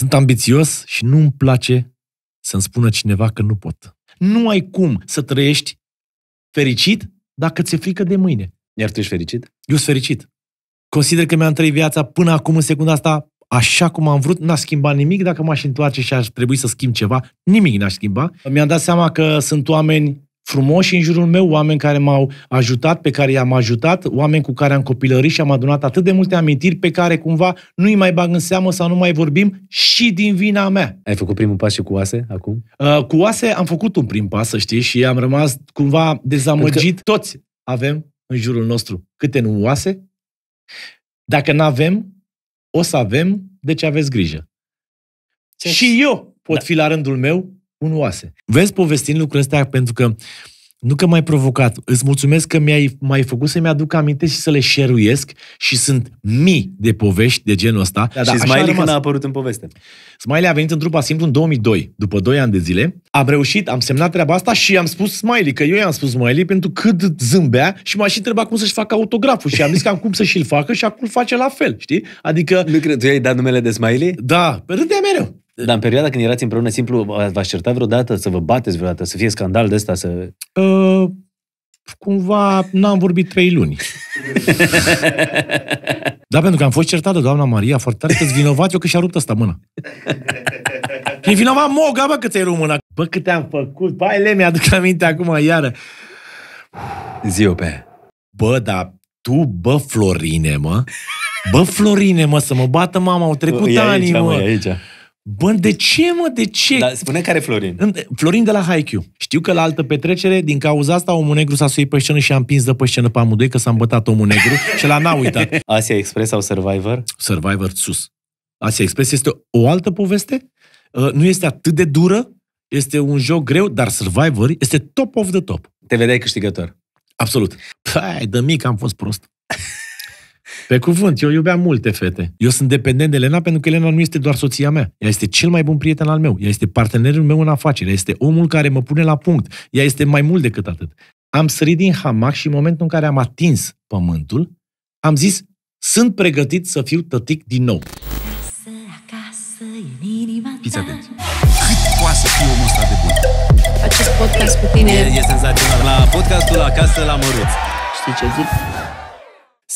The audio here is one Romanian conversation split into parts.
Sunt ambițios și nu îmi place să-mi spună cineva că nu pot. Nu ai cum să trăiești fericit dacă ți-e frică de mâine. Iar tu ești fericit? Eu sunt fericit. Consider că mi-am trăit viața până acum, în secunda asta, așa cum am vrut, n-a schimbat nimic. Dacă m-aș întoarce și aș trebui să schimb ceva, nimic n-aș schimba. Mi-am dat seama că sunt oameni frumoși în jurul meu, oameni care m-au ajutat, pe care i-am ajutat, oameni cu care am copilărit și am adunat atât de multe amintiri pe care cumva nu-i mai bag în seamă sau nu mai vorbim și din vina mea. Ai făcut primul pas și cu oase acum? Uh, cu oase am făcut un prim pas, să știi, și am rămas cumva dezamăgit. Că... Toți avem în jurul nostru câte nu oase. Dacă nu avem, o să avem, deci aveți grijă. Ce? Și eu pot da. fi la rândul meu un oase. Vezi povestind lucrurile astea pentru că nu că m-ai provocat, îți mulțumesc că mi-ai mai făcut să-mi aduc aminte și să le șeruiesc și sunt mii de povești de genul ăsta. Da, da, și Smiley când a apărut în poveste. Smiley a venit în trupa Simplu în 2002, după 2 ani de zile. Am reușit, am semnat treaba asta și am spus Smiley, că eu i-am spus Smiley pentru cât zâmbea și m-a și întrebat cum să-și facă autograful și am zis că am cum să și-l facă și acum face la fel, știi? Adică... Nu cred, tu i-ai dat numele de Smiley? Da, râdea mereu. Dar în perioada când erați împreună, simplu, v-ați certat vreodată, să vă bateți vreodată, să fie scandal de ăsta, să... Uh, cumva n-am vorbit trei luni. da, pentru că am fost certat de doamna Maria foarte tare că ți vinovat eu că și-a rupt asta mâna. E vinovat moga, bă, că ți-ai mâna. Bă, cât am făcut. Bă, ele mi-aduc aminte acum iară. Ziu pe Bă, da, tu, bă, Florine, mă. Bă, Florine, mă, să mă bată mama, au trecut e ani, aici, mă. mă e aici. Bă, de ce, mă, de ce? Dar spune care Florin. Florin de la Haikiu. Știu că la altă petrecere, din cauza asta, omul negru s-a suit pe scenă și a împins de pe scenă pe amândoi că s-a îmbătat omul negru și la n-a uitat. Asia Express sau Survivor? Survivor sus. Asia Express este o altă poveste, uh, nu este atât de dură, este un joc greu, dar Survivor este top of the top. Te vedeai câștigător. Absolut. Păi, de mic am fost prost. Pe cuvânt, eu iubeam multe fete. Eu sunt dependent de Elena pentru că Elena nu este doar soția mea. Ea este cel mai bun prieten al meu. Ea este partenerul meu în afaceri. Ea este omul care mă pune la punct. Ea este mai mult decât atât. Am sărit din hamac și în momentul în care am atins pământul, am zis, sunt pregătit să fiu tătic din nou. Fiți atenți. Cât poate să fie omul ăsta de bun? Acest podcast cu tine e, e senzațional. La podcastul Acasă la Măruț. Știi ce zic?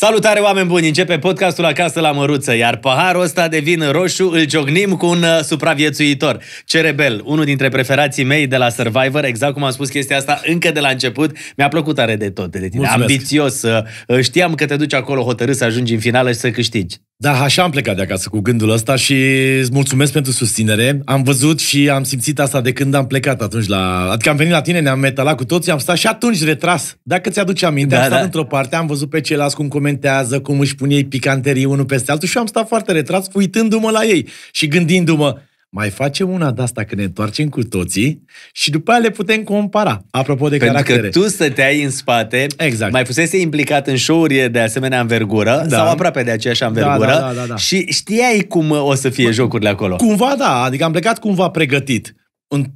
Salutare oameni buni! Începe podcastul Acasă la Măruță, iar paharul ăsta de vin roșu îl ciocnim cu un uh, supraviețuitor. Cerebel, unul dintre preferații mei de la Survivor, exact cum am spus chestia asta încă de la început. Mi-a plăcut tare de tot de tine. Mulțumesc. Ambițios, uh, uh, știam că te duci acolo hotărât să ajungi în finală și să câștigi. Da, așa am plecat de acasă cu gândul ăsta și îți mulțumesc pentru susținere. Am văzut și am simțit asta de când am plecat atunci la... Adică am venit la tine, ne-am metalat cu toții, am stat și atunci retras. Dacă ți-aduci aminte, da, am stat da. într-o parte, am văzut pe ceilalți cum comentează, cum își pune ei picanterii unul peste altul și am stat foarte retras uitându-mă la ei și gândindu-mă mai facem una de asta când ne întoarcem cu toții și după aia le putem compara. Apropo de Pentru caractere. Pentru că tu stăteai în spate, exact. mai fusese implicat în show de asemenea învergură da. sau aproape de aceeași învergură da, da, da, da, da. și știai cum o să fie jocurile acolo. Cumva da, adică am plecat cumva pregătit.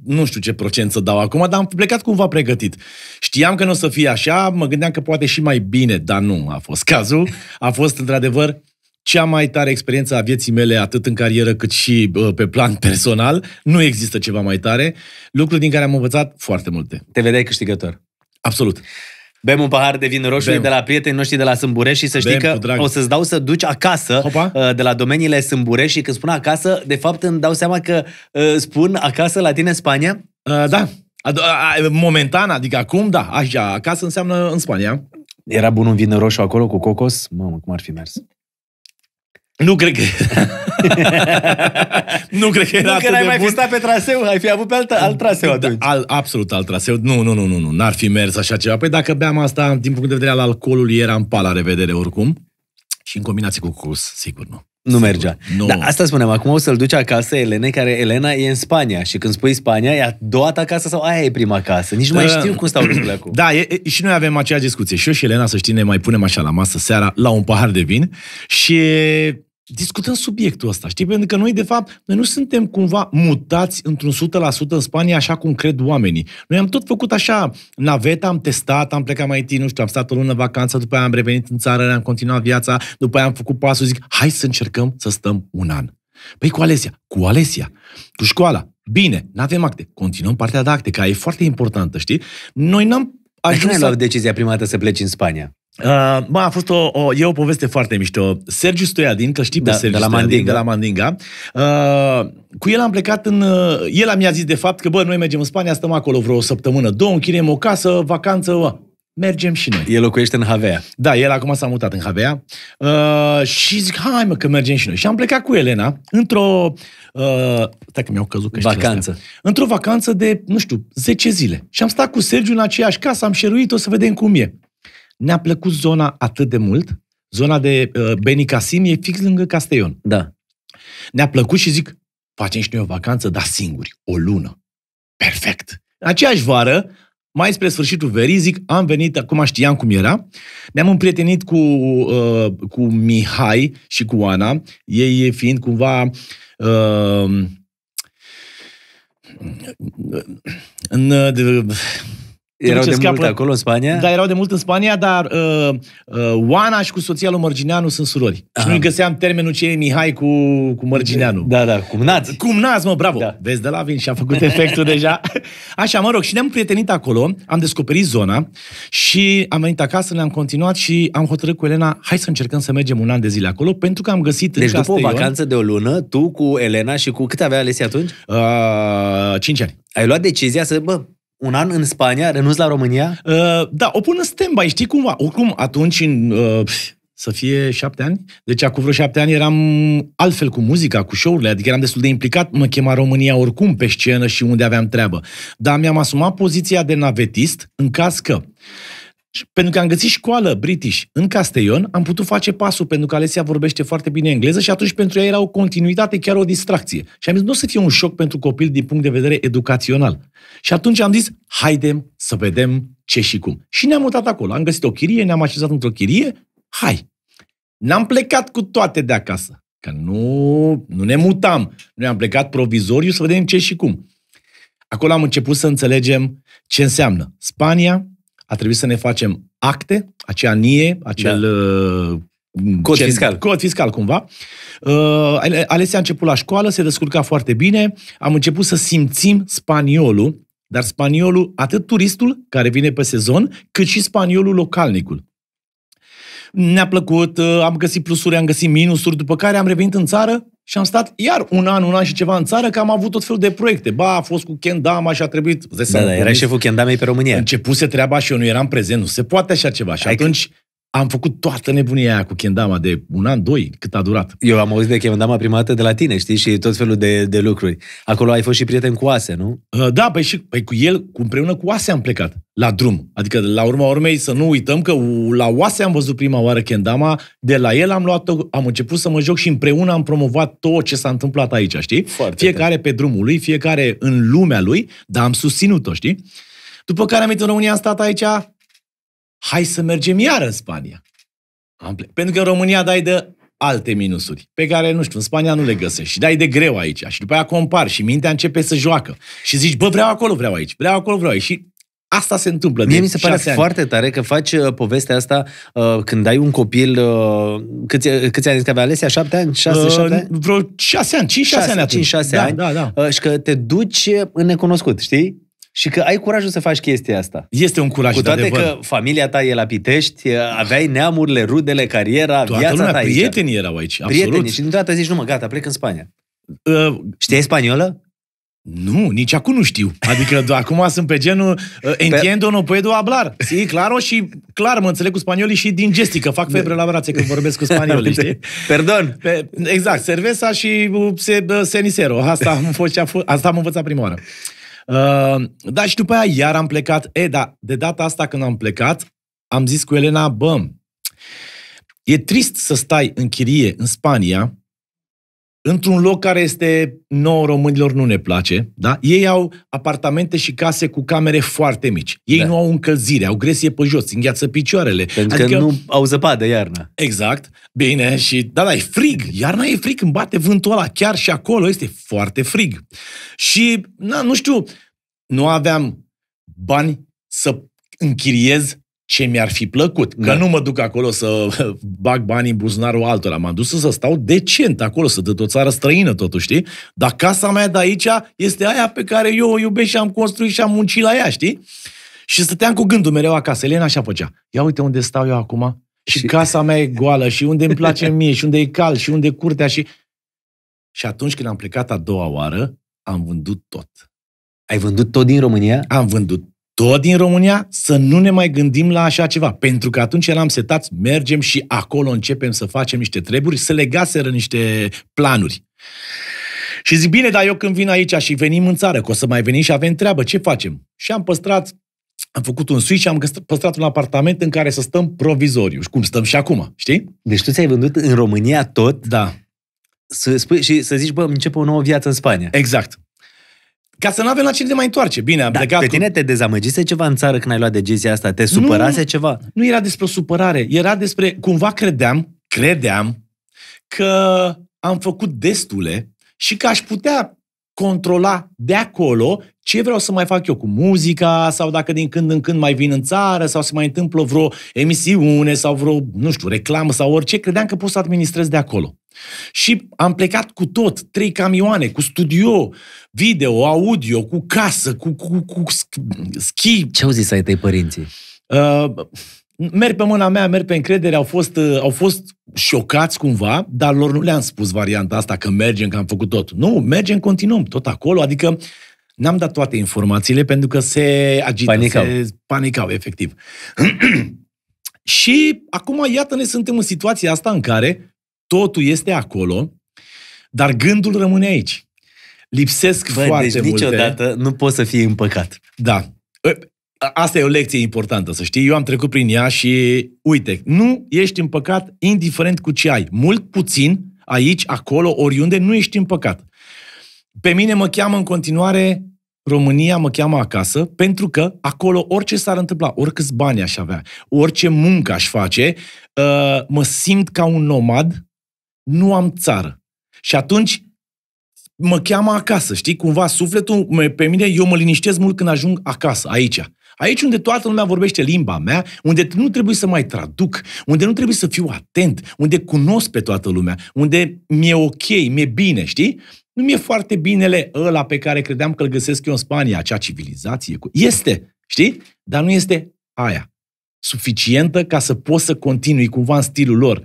Nu știu ce procent să dau acum, dar am plecat cumva pregătit. Știam că nu o să fie așa, mă gândeam că poate și mai bine, dar nu a fost cazul. A fost într-adevăr cea mai tare experiență a vieții mele, atât în carieră cât și pe plan personal. Nu există ceva mai tare. Lucruri din care am învățat foarte multe. Te vedeai câștigător. Absolut. Bem un pahar de vin roșu Bem. de la prietenii noștri de la Sâmburești și să știi Bem, că o să-ți dau să duci acasă Opa. Uh, de la domeniile Sâmburești și când spun acasă, de fapt îmi dau seama că uh, spun acasă la tine în Spania? Uh, da. Momentan, adică acum, da, așa, acasă înseamnă în Spania. Era bun un vin roșu acolo cu cocos? Mamă, cum ar fi mers? Nu cred că... nu cred că era nu, că n-ai mai bun. fi stat pe traseu, ai fi avut pe alt, alt traseu da, atunci. Al, absolut alt traseu. Nu, nu, nu, nu, nu. N-ar fi mers așa ceva. Păi dacă beam asta, din punct de vedere al alcoolului, era în pala revedere oricum. Și în combinație cu cus, sigur nu. Nu sigur, mergea. Nu. Da, asta spuneam. Acum o să-l duci acasă Elena, care Elena e în Spania. Și când spui Spania, e a doua ta casă sau aia e prima casă? Nici nu mai da. știu cum stau lucrurile acum. Da, e, e, și noi avem aceeași discuție. Și eu și Elena, să știi, ne mai punem așa la masă seara, la un pahar de vin. Și discutăm subiectul ăsta, știi? Pentru că noi, de fapt, noi nu suntem cumva mutați într-un 100% în Spania așa cum cred oamenii. Noi am tot făcut așa naveta, am testat, am plecat mai tine, nu știu, am stat o lună vacanță, după aia am revenit în țară, ne-am continuat viața, după aia am făcut pasul, zic, hai să încercăm să stăm un an. Păi cu Alesia, cu Alesia, cu școala, bine, nu avem acte, continuăm partea de acte, care e foarte importantă, știi? Noi n-am ajuns ai la... decizia prima dată să pleci în Spania? Uh, bă, a fost o, o, e o poveste foarte mișto. Sergiu Stoiadin, că știi da, pe Sergiu de la Stoiadin, Mandinga. de la Mandinga. Uh, cu el am plecat în... Uh, el mi-a zis, de fapt, că, bă, noi mergem în Spania, stăm acolo vreo o săptămână, două, închirem o casă, vacanță, bă, mergem și noi. El locuiește în Havea. Da, el acum s-a mutat în Havea. Uh, și zic, hai mă, că mergem și noi. Și am plecat cu Elena într-o... Uh, stai că mi-au căzut că Vacanță. Într-o vacanță de, nu știu, 10 zile. Și am stat cu Sergiu în aceeași casă, am șeruit, o să vedem cum e ne-a plăcut zona atât de mult, zona de uh, Benicasim e fix lângă Castellon. Da. Ne-a plăcut și zic, facem și noi o vacanță, dar singuri, o lună. Perfect. Aceeași vară, mai spre sfârșitul verii, zic, am venit, acum știam cum era, ne-am împrietenit cu, uh, cu Mihai și cu Ana, ei fiind cumva uh, în, de, uh, erau de scapă, mult acolo, în Spania? Da, erau de mult în Spania, dar uh, uh, Oana și cu soția lui Mărgineanu sunt surori. Aha. Și nu ah. găseam termenul ce e Mihai cu, cu Mărgineanu. Da, da, cum Cum Cumnați, mă, bravo. Da. Vezi, de la vin și a făcut efectul deja. Așa, mă rog, și ne-am prietenit acolo, am descoperit zona și am venit acasă, ne-am continuat și am hotărât cu Elena, hai să încercăm să mergem un an de zile acolo, pentru că am găsit deci, în Deci după o vacanță de o lună, tu cu Elena și cu cât avea Alesi atunci? Uh, 5 ani. Ai luat decizia să, bă, un an în Spania, renunț la România? Uh, da, o pun în stand-by, știi cumva. Oricum, atunci, în, uh, să fie șapte ani, deci acum vreo șapte ani eram altfel cu muzica, cu show-urile, adică eram destul de implicat, mă chema România oricum pe scenă și unde aveam treabă. Dar mi-am asumat poziția de navetist în caz că pentru că am găsit școală british în Castellon, am putut face pasul pentru că Alesia vorbește foarte bine engleză și atunci pentru ea era o continuitate, chiar o distracție. Și am zis, nu o să fie un șoc pentru copil din punct de vedere educațional. Și atunci am zis, haidem să vedem ce și cum. Și ne-am mutat acolo. Am găsit o chirie, ne-am așezat într-o chirie, hai. N-am plecat cu toate de acasă. Că nu, nu ne mutam. Noi am plecat provizoriu să vedem ce și cum. Acolo am început să înțelegem ce înseamnă Spania, a trebuit să ne facem acte, acea NIE, acel da. Uh, cod cel, fiscal. Cod fiscal, cumva. Uh, Alesia a început la școală, se descurca foarte bine. Am început să simțim spaniolul, dar spaniolul, atât turistul care vine pe sezon, cât și spaniolul localnicul ne-a plăcut, uh, am găsit plusuri, am găsit minusuri, după care am revenit în țară și am stat iar un an, un an și ceva în țară, că am avut tot felul de proiecte. Ba, a fost cu Kendama și a trebuit... Da, da, era șeful Kendamei pe România. Începuse treaba și eu nu eram prezent, nu se poate așa ceva. Și Hai atunci... Că am făcut toată nebunia aia cu Kendama de un an, doi, cât a durat. Eu am auzit de Kendama prima dată de la tine, știi, și tot felul de, de lucruri. Acolo ai fost și prieten cu Ase, nu? Uh, da, păi și păi cu el, cu, împreună cu Ase am plecat la drum. Adică, la urma urmei, să nu uităm că la Oase am văzut prima oară Kendama, de la el am luat am început să mă joc și împreună am promovat tot ce s-a întâmplat aici, știi? Foarte fiecare tăi. pe drumul lui, fiecare în lumea lui, dar am susținut-o, știi? După care am venit în România, am stat aici hai să mergem iar în Spania. Am ple- Pentru că în România dai de alte minusuri, pe care, nu știu, în Spania nu le găsești și dai de greu aici și după aia compar și mintea începe să joacă și zici, bă, vreau acolo, vreau aici, vreau acolo, vreau aici și Asta se întâmplă. Mie mi se pare ani. foarte tare că faci uh, povestea asta uh, când ai un copil. Uh, câți, uh, câți ani că avea Alesia? Șapte ani? Șase, uh, șapte ani? Vreo șase ani, cinci, șase, șase ani. Cinci, șase da, ani. Da, da. Uh, și că te duci în necunoscut, știi? Și că ai curajul să faci chestia asta. Este un curaj, Cu toate de că familia ta e la Pitești, aveai neamurile, rudele, cariera, Toată viața lumea, ta aici. prietenii erau aici, absolut. Și dintr-o dată zici, nu mă, gata, plec în Spania. Uh, ă, Știi spaniolă? Nu, nici acum nu știu. Adică acum sunt pe genul uh, entiendo no puedo hablar. Sí, claro și clar mă înțeleg cu spaniolii și din gestică. Fac febre la brațe când vorbesc cu spaniolii, știi? Perdon. Pe, exact, cerveza și uh, se, uh, senisero. Asta am, fost, asta am învățat prima oară. Uh, Uh, da, și după aia iar am plecat. E, da, de data asta când am plecat, am zis cu Elena, bă, e trist să stai în chirie în Spania într-un loc care este nouă românilor nu ne place, da? Ei au apartamente și case cu camere foarte mici. Ei da. nu au încălzire, au gresie pe jos, îngheață picioarele. Pentru adică că nu au zăpadă iarna. Exact. Bine, și da, da, e frig. Iarna e frig când bate vântul ăla, chiar și acolo este foarte frig. Și, na, nu știu, nu aveam bani să închiriez ce mi-ar fi plăcut. Că da. nu mă duc acolo să bag bani în buzunarul altora. M-am dus să stau decent acolo, să de o țară străină totuși, știi? Dar casa mea de aici este aia pe care eu o iubesc și am construit și am muncit la ea, știi? Și stăteam cu gândul mereu acasă. Elena așa făcea. Ia uite unde stau eu acum. Și, și casa mea e goală, și unde îmi place mie, și unde e cal, și unde e curtea, și... Și atunci când am plecat a doua oară, am vândut tot. Ai vândut tot din România? Am vândut tot din România, să nu ne mai gândim la așa ceva. Pentru că atunci eram setați, mergem și acolo începem să facem niște treburi, să legaseră niște planuri. Și zic, bine, dar eu când vin aici și venim în țară, că o să mai venim și avem treabă, ce facem? Și am păstrat, am făcut un switch și am păstrat un apartament în care să stăm provizoriu. Și cum stăm și acum, știi? Deci tu ți-ai vândut în România tot? Da. Să spui, și să zici, bă, începe o nouă viață în Spania. Exact. Ca să nu avem la ce de mai întoarce. Bine, am da, plecat. Pe cu... tine te dezamăgise ceva în țară când ai luat decizia asta? Te supărase nu, ceva? Nu era despre supărare. Era despre, cumva credeam, credeam că am făcut destule și că aș putea controla de acolo ce vreau să mai fac eu cu muzica sau dacă din când în când mai vin în țară sau se mai întâmplă vreo emisiune sau vreo, nu știu, reclamă sau orice, credeam că pot să administrez de acolo. Și am plecat cu tot, trei camioane, cu studio, video, audio, cu casă, cu, cu, cu schi. Ce au zis ai tăi părinții? Uh, merg pe mâna mea, merg pe încredere, au fost, uh, au fost șocați cumva, dar lor nu le-am spus varianta asta că mergem, că am făcut tot. Nu, mergem, continuăm, tot acolo, adică n-am dat toate informațiile pentru că se agită, panicau. se panicau, efectiv. Și acum, iată, ne suntem în situația asta în care Totul este acolo, dar gândul rămâne aici. Lipsesc Bă, foarte deci multe. niciodată nu poți să fii împăcat. Da. Ă, asta e o lecție importantă, să știi. Eu am trecut prin ea și, uite, nu ești împăcat indiferent cu ce ai. Mult puțin, aici, acolo, oriunde, nu ești împăcat. Pe mine mă cheamă în continuare România mă cheamă acasă pentru că acolo orice s-ar întâmpla, oricâți bani aș avea, orice muncă aș face, ă, mă simt ca un nomad nu am țară. Și atunci mă cheamă acasă, știi? Cumva sufletul pe mine, eu mă liniștesc mult când ajung acasă, aici. Aici unde toată lumea vorbește limba mea, unde nu trebuie să mai traduc, unde nu trebuie să fiu atent, unde cunosc pe toată lumea, unde mi-e ok, mi-e bine, știi? Nu mi-e foarte binele ăla pe care credeam că îl găsesc eu în Spania, acea civilizație. Este, știi? Dar nu este aia suficientă ca să poți să continui cumva în stilul lor.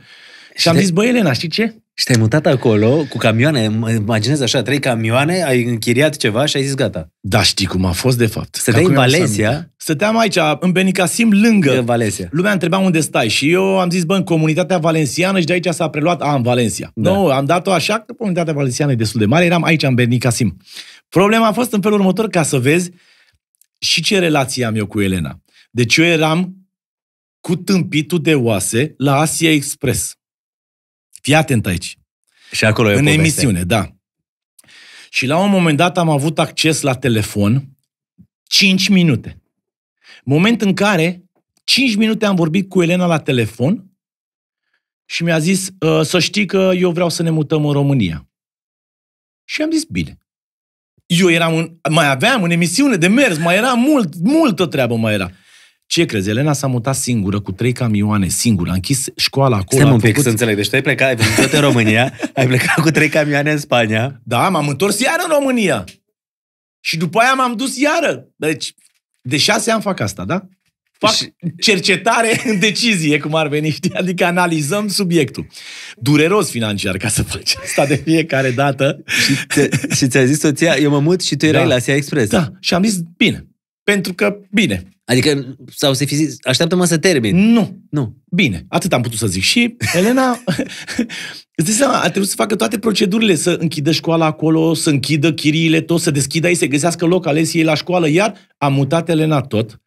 Și am zis, băi, Elena, știi ce? Și te-ai mutat acolo cu camioane, imaginez așa, trei camioane, ai închiriat ceva și ai zis gata. Da, știi cum a fost de fapt. Stăteai în Valencia? Stăteam aici, în Benicasim lângă. În Valencia. Lumea întreba unde stai și eu am zis, bă, în comunitatea valenciană și de aici s-a preluat, a, în Valencia. Da. Nu, am dat-o așa, că comunitatea valenciană e destul de mare, eram aici, în Benicasim. Problema a fost în felul următor, ca să vezi și ce relație am eu cu Elena. Deci eu eram cu tâmpitul de oase la Asia Express. Fii atent aici. Și acolo e În poveste. emisiune, da. Și la un moment dat am avut acces la telefon 5 minute. Moment în care 5 minute am vorbit cu Elena la telefon și mi-a zis ă, să știi că eu vreau să ne mutăm în România. Și am zis bine. Eu eram în, mai aveam în emisiune de mers, mai era mult, multă treabă mai era. Ce crezi? Elena s-a mutat singură, cu trei camioane, singură. A închis școala acolo. Stai un pic făcut... să înțeleg. Deci tu ai plecat, ai plecat tot în România, ai plecat cu trei camioane în Spania. Da, m-am întors iar în România. Și după aia m-am dus iară. Deci, de șase ani fac asta, da? Fac și... cercetare în decizie, cum ar veni, știi? Adică analizăm subiectul. Dureros financiar ca să faci asta de fiecare dată. și, ți-a, și ți-a zis soția, eu mă mut și tu erai da. la Sia Express. Da, și am zis, bine. Pentru că, bine, Adică, sau să fi zis, așteaptă-mă să termin. Nu. Nu. Bine, atât am putut să zic. Și Elena, îți dai seama, a trebuit să facă toate procedurile, să închidă școala acolo, să închidă chiriile, tot, să deschidă ei, să găsească loc ales ei la școală. Iar am mutat Elena tot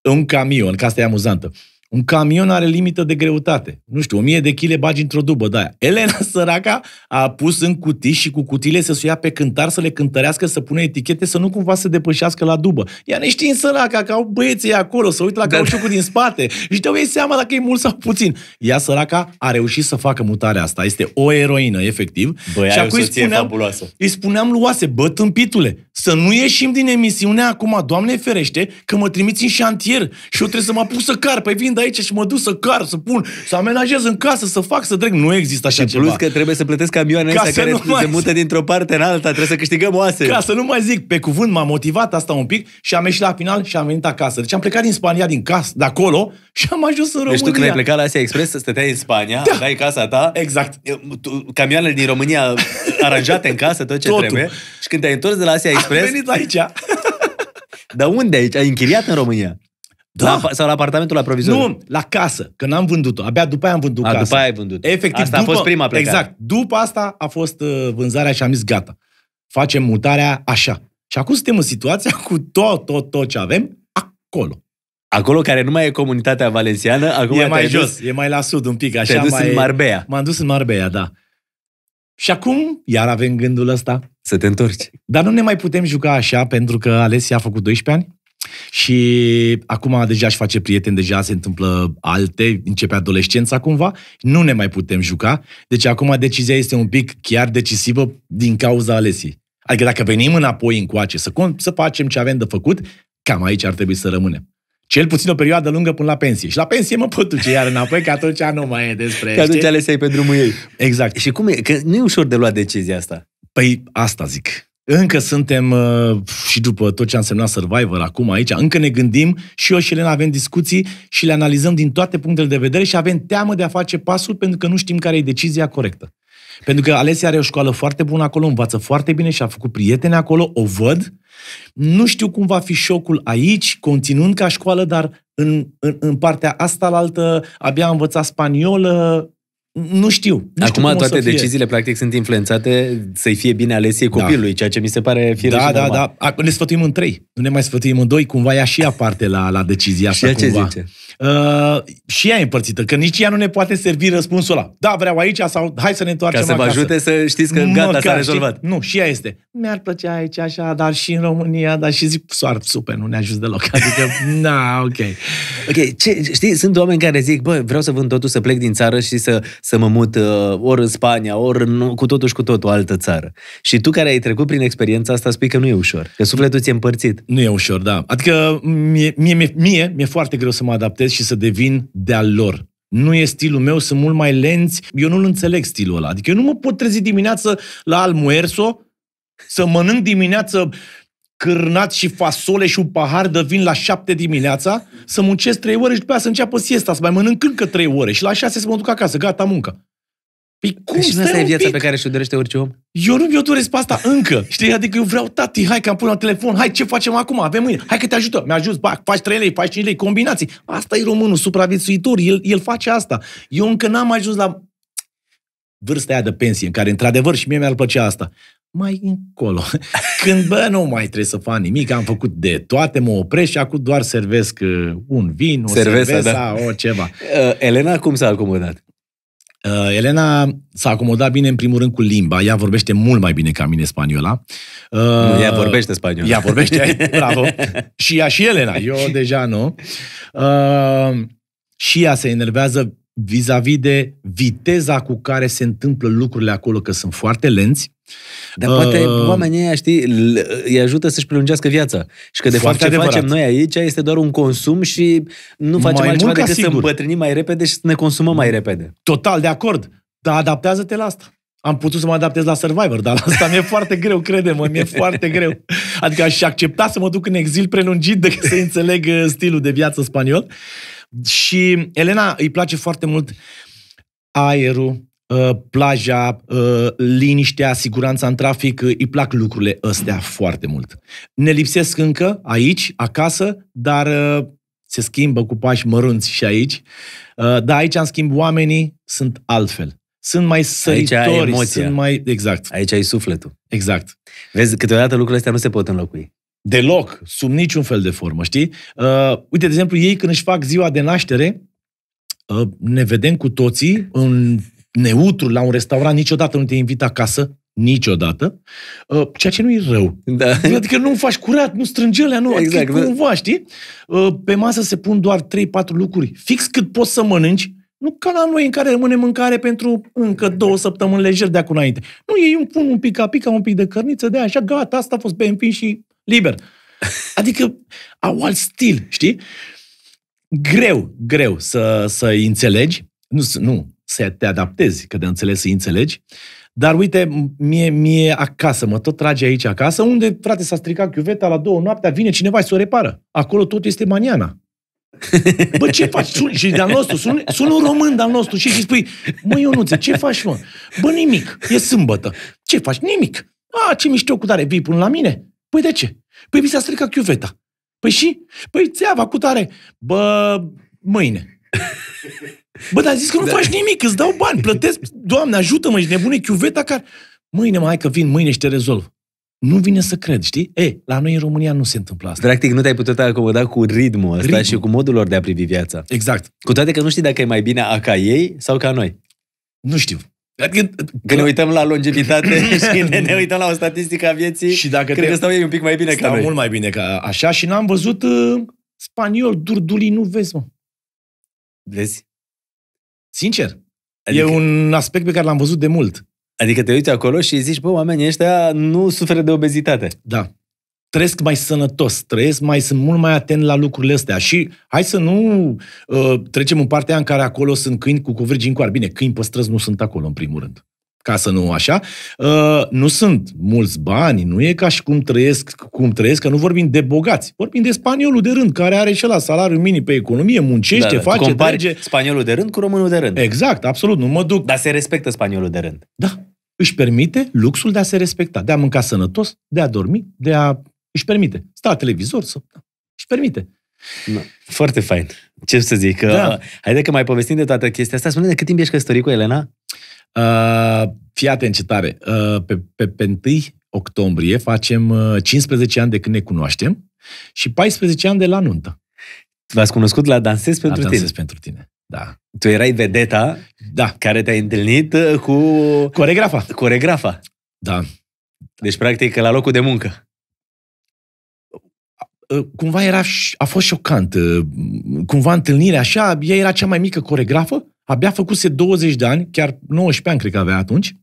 în camion, ca asta e amuzantă. Uh, un camion are limită de greutate. Nu știu, 1000 de kg bagi într-o dubă de aia. Elena săraca a pus în cutii și cu cutiile să se ia pe cântar, să le cântărească, să pună etichete, să nu cumva se depășească la dubă. Ea ne știe în săraca că au băieții acolo, să uită la Dar... cauciucul din spate și te ei seama dacă e mult sau puțin. Ea săraca a reușit să facă mutarea asta. Este o eroină, efectiv. Băi, și acum îi spuneam, fabuloasă. îi spuneam luase, bă, tâmpitule, să nu ieșim din emisiune acum, Doamne ferește, că mă trimiți în șantier și eu trebuie să mă apuc să car. Păi vin, aici și mă duc să car, să pun, să amenajez în casă, să fac, să trec. Nu există așa și ceva. plus că trebuie să plătesc camioane astea care mai... se mută dintr-o parte în alta, trebuie să câștigăm oase. Ca să nu mai zic, pe cuvânt m-a motivat asta un pic și am ieșit la final și am venit acasă. Deci am plecat din Spania, din casă, de acolo și am ajuns în România. Deci tu când ai plecat la Asia Express, stăteai în Spania, da. aveai casa ta. Exact. Camioanele din România aranjate în casă, tot ce Totul. trebuie. Și când te-ai întors de la Asia Express... Am venit aici. Dar unde aici? Ai închiriat în România? Da. La, sau la apartamentul la provizoriu? Nu, la casă, că n-am vândut-o. Abia după aia am vândut a, casa. După aia ai vândut. Efectiv, asta după, a fost prima plecare. Exact. După asta a fost uh, vânzarea și am zis gata. Facem mutarea așa. Și acum suntem în situația cu tot, tot, tot ce avem acolo. Acolo care nu mai e comunitatea valențiană, acum e mai jos, dus, e mai la sud un pic, așa dus mai în Marbea. M-am dus în Marbea, da. Și acum iar avem gândul ăsta. Să te întorci. Dar nu ne mai putem juca așa pentru că Alessia a făcut 12 ani, și acum deja își face prieteni, deja se întâmplă alte, începe adolescența cumva, nu ne mai putem juca. Deci acum decizia este un pic chiar decisivă din cauza alesii. Adică dacă venim înapoi încoace să, să facem ce avem de făcut, cam aici ar trebui să rămânem. Cel puțin o perioadă lungă până la pensie. Și la pensie mă pot duce iar înapoi, că atunci nu mai e despre Că atunci ales pe drumul ei. Exact. Și cum e? Că nu e ușor de luat decizia asta. Păi asta zic încă suntem, uh, și după tot ce a însemnat Survivor acum aici, încă ne gândim și eu și Elena avem discuții și le analizăm din toate punctele de vedere și avem teamă de a face pasul pentru că nu știm care e decizia corectă. Pentru că Alesia are o școală foarte bună acolo, învață foarte bine și a făcut prieteni acolo, o văd. Nu știu cum va fi șocul aici, continuând ca școală, dar în, în, în partea asta la altă abia a învățat spaniolă, nu știu. Nu Acum știu toate deciziile practic sunt influențate să-i fie bine alesie da. copilului, da. ceea ce mi se pare firește Da, da, normal. da. Ne sfătuim în trei. Nu ne mai sfătuim în doi. Cumva ea și ea parte la, la decizia asta. Și cumva. ce zice? Uh, și ea e împărțită, că nici ea nu ne poate servi răspunsul ăla. Da, vreau aici sau hai să ne întoarcem Ca să vă acasă. ajute să știți că gata, Măcar, s-a rezolvat. Știi? Nu, și ea este. Mi-ar plăcea aici așa, dar și în România, dar și zic, soar, super, nu ne ajut deloc. Adică, na, ok. Ok, ce, știi, sunt oameni care zic, bă, vreau să vând totul, să plec din țară și să să mă mut uh, ori în Spania, ori în, cu totul și cu totul altă țară. Și tu care ai trecut prin experiența asta spui că nu e ușor, că sufletul ți-e împărțit. Nu e ușor, da. Adică mie, mie, mie, mie mi-e foarte greu să mă adaptez și să devin de-al lor. Nu e stilul meu, sunt mult mai lenți. Eu nu-l înțeleg stilul ăla. Adică eu nu mă pot trezi dimineață la Almuerso să mănânc dimineață cârnat și fasole și un pahar de vin la șapte dimineața, să muncesc trei ore și după aceea să înceapă siesta, să mai mănânc încă trei ore și la șase să mă duc acasă, gata muncă. Păi, păi cum și asta e viața pe care și-o dorește orice om? Eu nu mi doresc pe asta încă. Știi, adică eu vreau, tati, hai că am pus la telefon, hai ce facem acum, avem mâine, hai că te ajută, mi-a ajuns, bac, faci 3 lei, faci 5 lei, combinații. Asta e românul, supraviețuitor, el, el face asta. Eu încă n-am ajuns la vârsta aia de pensie, în care, într-adevăr, și mie mi-ar plăcea asta mai încolo. Când, bă, nu mai trebuie să fac nimic, am făcut de toate, mă opresc și acum doar servesc uh, un vin, o cerveza, cervesa, da. o ceva. Uh, Elena cum s-a acomodat? Uh, Elena s-a acomodat bine, în primul rând, cu limba. Ea vorbește mult mai bine ca mine spaniola. Nu, ea vorbește spaniola. Ea vorbește, bravo. și ea și Elena, eu deja nu. Și ea se enervează vis-a-vis de viteza cu care se întâmplă lucrurile acolo, că sunt foarte lenți. Dar uh, poate oamenii ăia, știi, îi ajută să-și prelungească viața. Și că, de fapt, ce adevărat. facem noi aici este doar un consum și nu facem mai altceva decât să împătrânim mai repede și să ne consumăm mai repede. Total de acord. Dar adaptează-te la asta. Am putut să mă adaptez la Survivor, dar la asta mi-e foarte greu, crede-mă, mi-e foarte greu. Adică aș accepta să mă duc în exil prelungit decât să înțeleg uh, stilul de viață spaniol. Și Elena îi place foarte mult aerul, uh, plaja, uh, liniștea, siguranța în trafic, uh, îi plac lucrurile astea foarte mult. Ne lipsesc încă aici, acasă, dar se schimbă cu pași mărunți și aici. Dar aici, în schimb, oamenii sunt altfel. Sunt mai săritori, aici ai emoția. sunt mai... Exact. Aici ai sufletul. Exact. Vezi, câteodată lucrurile astea nu se pot înlocui. Deloc, sub niciun fel de formă, știi? Uh, uite, de exemplu, ei când își fac ziua de naștere, uh, ne vedem cu toții în neutru la un restaurant, niciodată nu te invit acasă, niciodată, uh, ceea ce nu e rău. Da. Adică nu faci curat, nu strângi alea, nu, adică exact, adică da. cumva, știi? Uh, pe masă se pun doar 3-4 lucruri, fix cât poți să mănânci, nu ca la noi în care rămâne mâncare pentru încă două săptămâni lejer de acum înainte. Nu, ei îmi pun un pic pica, un pic de cărniță, de așa, gata, asta a fost pe și liber. Adică au alt stil, știi? Greu, greu să, să înțelegi, nu, nu, să te adaptezi, că de înțeles să înțelegi, dar uite, mie, mie acasă, mă tot trage aici acasă, unde, frate, s-a stricat chiuveta la două noaptea, vine cineva și o repară. Acolo tot este maniana. Bă, ce faci? Sun, și de-al nostru, sun, sun un român de-al nostru și, și spui, măi Ionuțe, ce faci, mă? Bă, nimic, e sâmbătă. Ce faci? Nimic. A, ce mișto cu tare, vii până la mine? Păi de ce? Păi mi s-a stricat chiuveta. Păi și? Păi țeava cu tare. Bă, mâine. Bă, dar zis că nu da. faci nimic, îți dau bani, plătesc. Doamne, ajută-mă, și nebune chiuveta care... Mâine, mai că vin, mâine și te rezolv. Nu vine să cred, știi? E, la noi în România nu se întâmplă asta. Practic nu te-ai putut acomoda cu ritmul ăsta ritmul. și cu modul lor de a privi viața. Exact. Cu toate că nu știi dacă e mai bine a ca ei sau ca noi. Nu știu. Că ne uităm la longevitate și ne, ne uităm la o statistică a vieții, și dacă cred te... că stau ei un pic mai bine stau ca noi. mult mai bine ca așa și n-am văzut uh, spaniol, durdulii, nu vezi, mă. Vezi? Sincer. Adică... E un aspect pe care l-am văzut de mult. Adică te uiți acolo și zici, bă, oamenii ăștia nu suferă de obezitate. Da trăiesc mai sănătos, trăiesc mai, sunt mult mai atent la lucrurile astea. Și hai să nu uh, trecem în partea în care acolo sunt câini cu covrigi în coar. Bine, câini păstrăzi nu sunt acolo, în primul rând ca să nu așa, uh, nu sunt mulți bani, nu e ca și cum trăiesc, cum trăiesc, că nu vorbim de bogați, vorbim de spaniolul de rând, care are și la salariu minim pe economie, muncește, da. da, da. face, trage. spaniolul de rând cu românul de rând. Exact, absolut, nu mă duc. Dar se respectă spaniolul de rând. Da, își permite luxul de a se respecta, de a mânca sănătos, de a dormi, de a își permite. Sta la televizor, să... își permite. No. Foarte fain. Ce să zic? Da. Haide că mai povestim de toată chestia asta. Spune-ne cât timp ești căsătorit cu Elena? Uh, fii atent ce tare. Uh, pe, pe, pe 1 octombrie facem 15 uh, ani de când ne cunoaștem și 14 ani de la nuntă. V-ați cunoscut la Dansez pentru la dansez tine? pentru tine, da. Tu erai vedeta da. care te a întâlnit uh, cu... Coregrafa. Coregrafa. Da. Deci, practic, la locul de muncă. Ă, cumva era, a fost șocant. Ă, cumva întâlnirea așa, ea era cea mai mică coregrafă, abia făcuse 20 de ani, chiar 19 ani cred că avea atunci,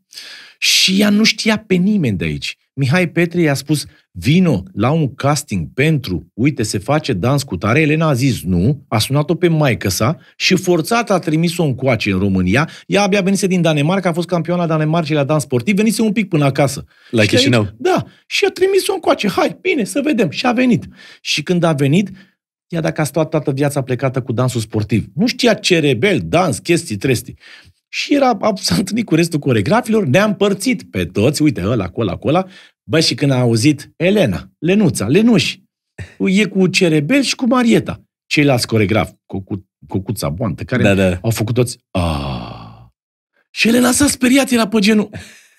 și ea nu știa pe nimeni de aici. Mihai Petri i-a spus, vino la un casting pentru, uite, se face dans cu tare. Elena a zis nu, a sunat-o pe maică sa și forțat a trimis-o coace în România. Ea abia venise din Danemarca, a fost campioana Danemarcii la dans sportiv, venise un pic până acasă. La like Chișinău. da, și a trimis-o coace. Hai, bine, să vedem. Și a venit. Și când a venit, ea dacă a stat toată viața plecată cu dansul sportiv. Nu știa ce rebel, dans, chestii, trestii. Și era, s-a întâlnit cu restul coregrafilor, ne-a împărțit pe toți, uite, ăla, acolo, acolo. Bă, și când a auzit Elena, Lenuța, Lenuș, e cu Cerebel și cu Marieta. Ceilalți coregraf, cu cu cuța Boantă, care da, da. au făcut toți... Aah. Și Elena s-a speriat, era pe genul...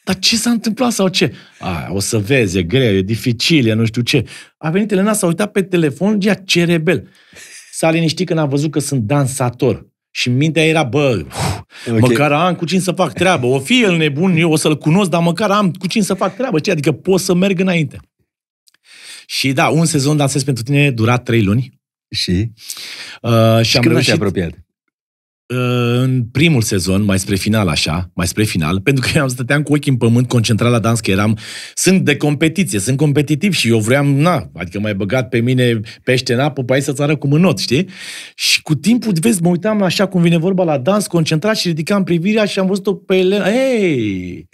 Dar ce s-a întâmplat sau ce? A, o să vezi, e greu, e dificil, e nu știu ce. A venit Elena, s-a uitat pe telefon, ia ce rebel. S-a liniștit când a văzut că sunt dansator. Și mintea era, bă, okay. măcar am cu cine să fac treabă. O fi el nebun, eu o să-l cunosc, dar măcar am cu cine să fac treabă. Ce? Adică pot să merg înainte. Și da, un sezon dansez pentru tine dura trei luni. Și? Uh, și, și am când reușit... apropiat? Uh, în primul sezon, mai spre final așa, mai spre final, pentru că eu am stăteam cu ochii în pământ, concentrat la dans, că eram, sunt de competiție, sunt competitiv și eu vreau, na, adică mai băgat pe mine pește în apă, pe aici să țară cu mânot, știi? Și cu timpul, vezi, mă uitam așa cum vine vorba la dans, concentrat și ridicam privirea și am văzut-o pe Elena, hei,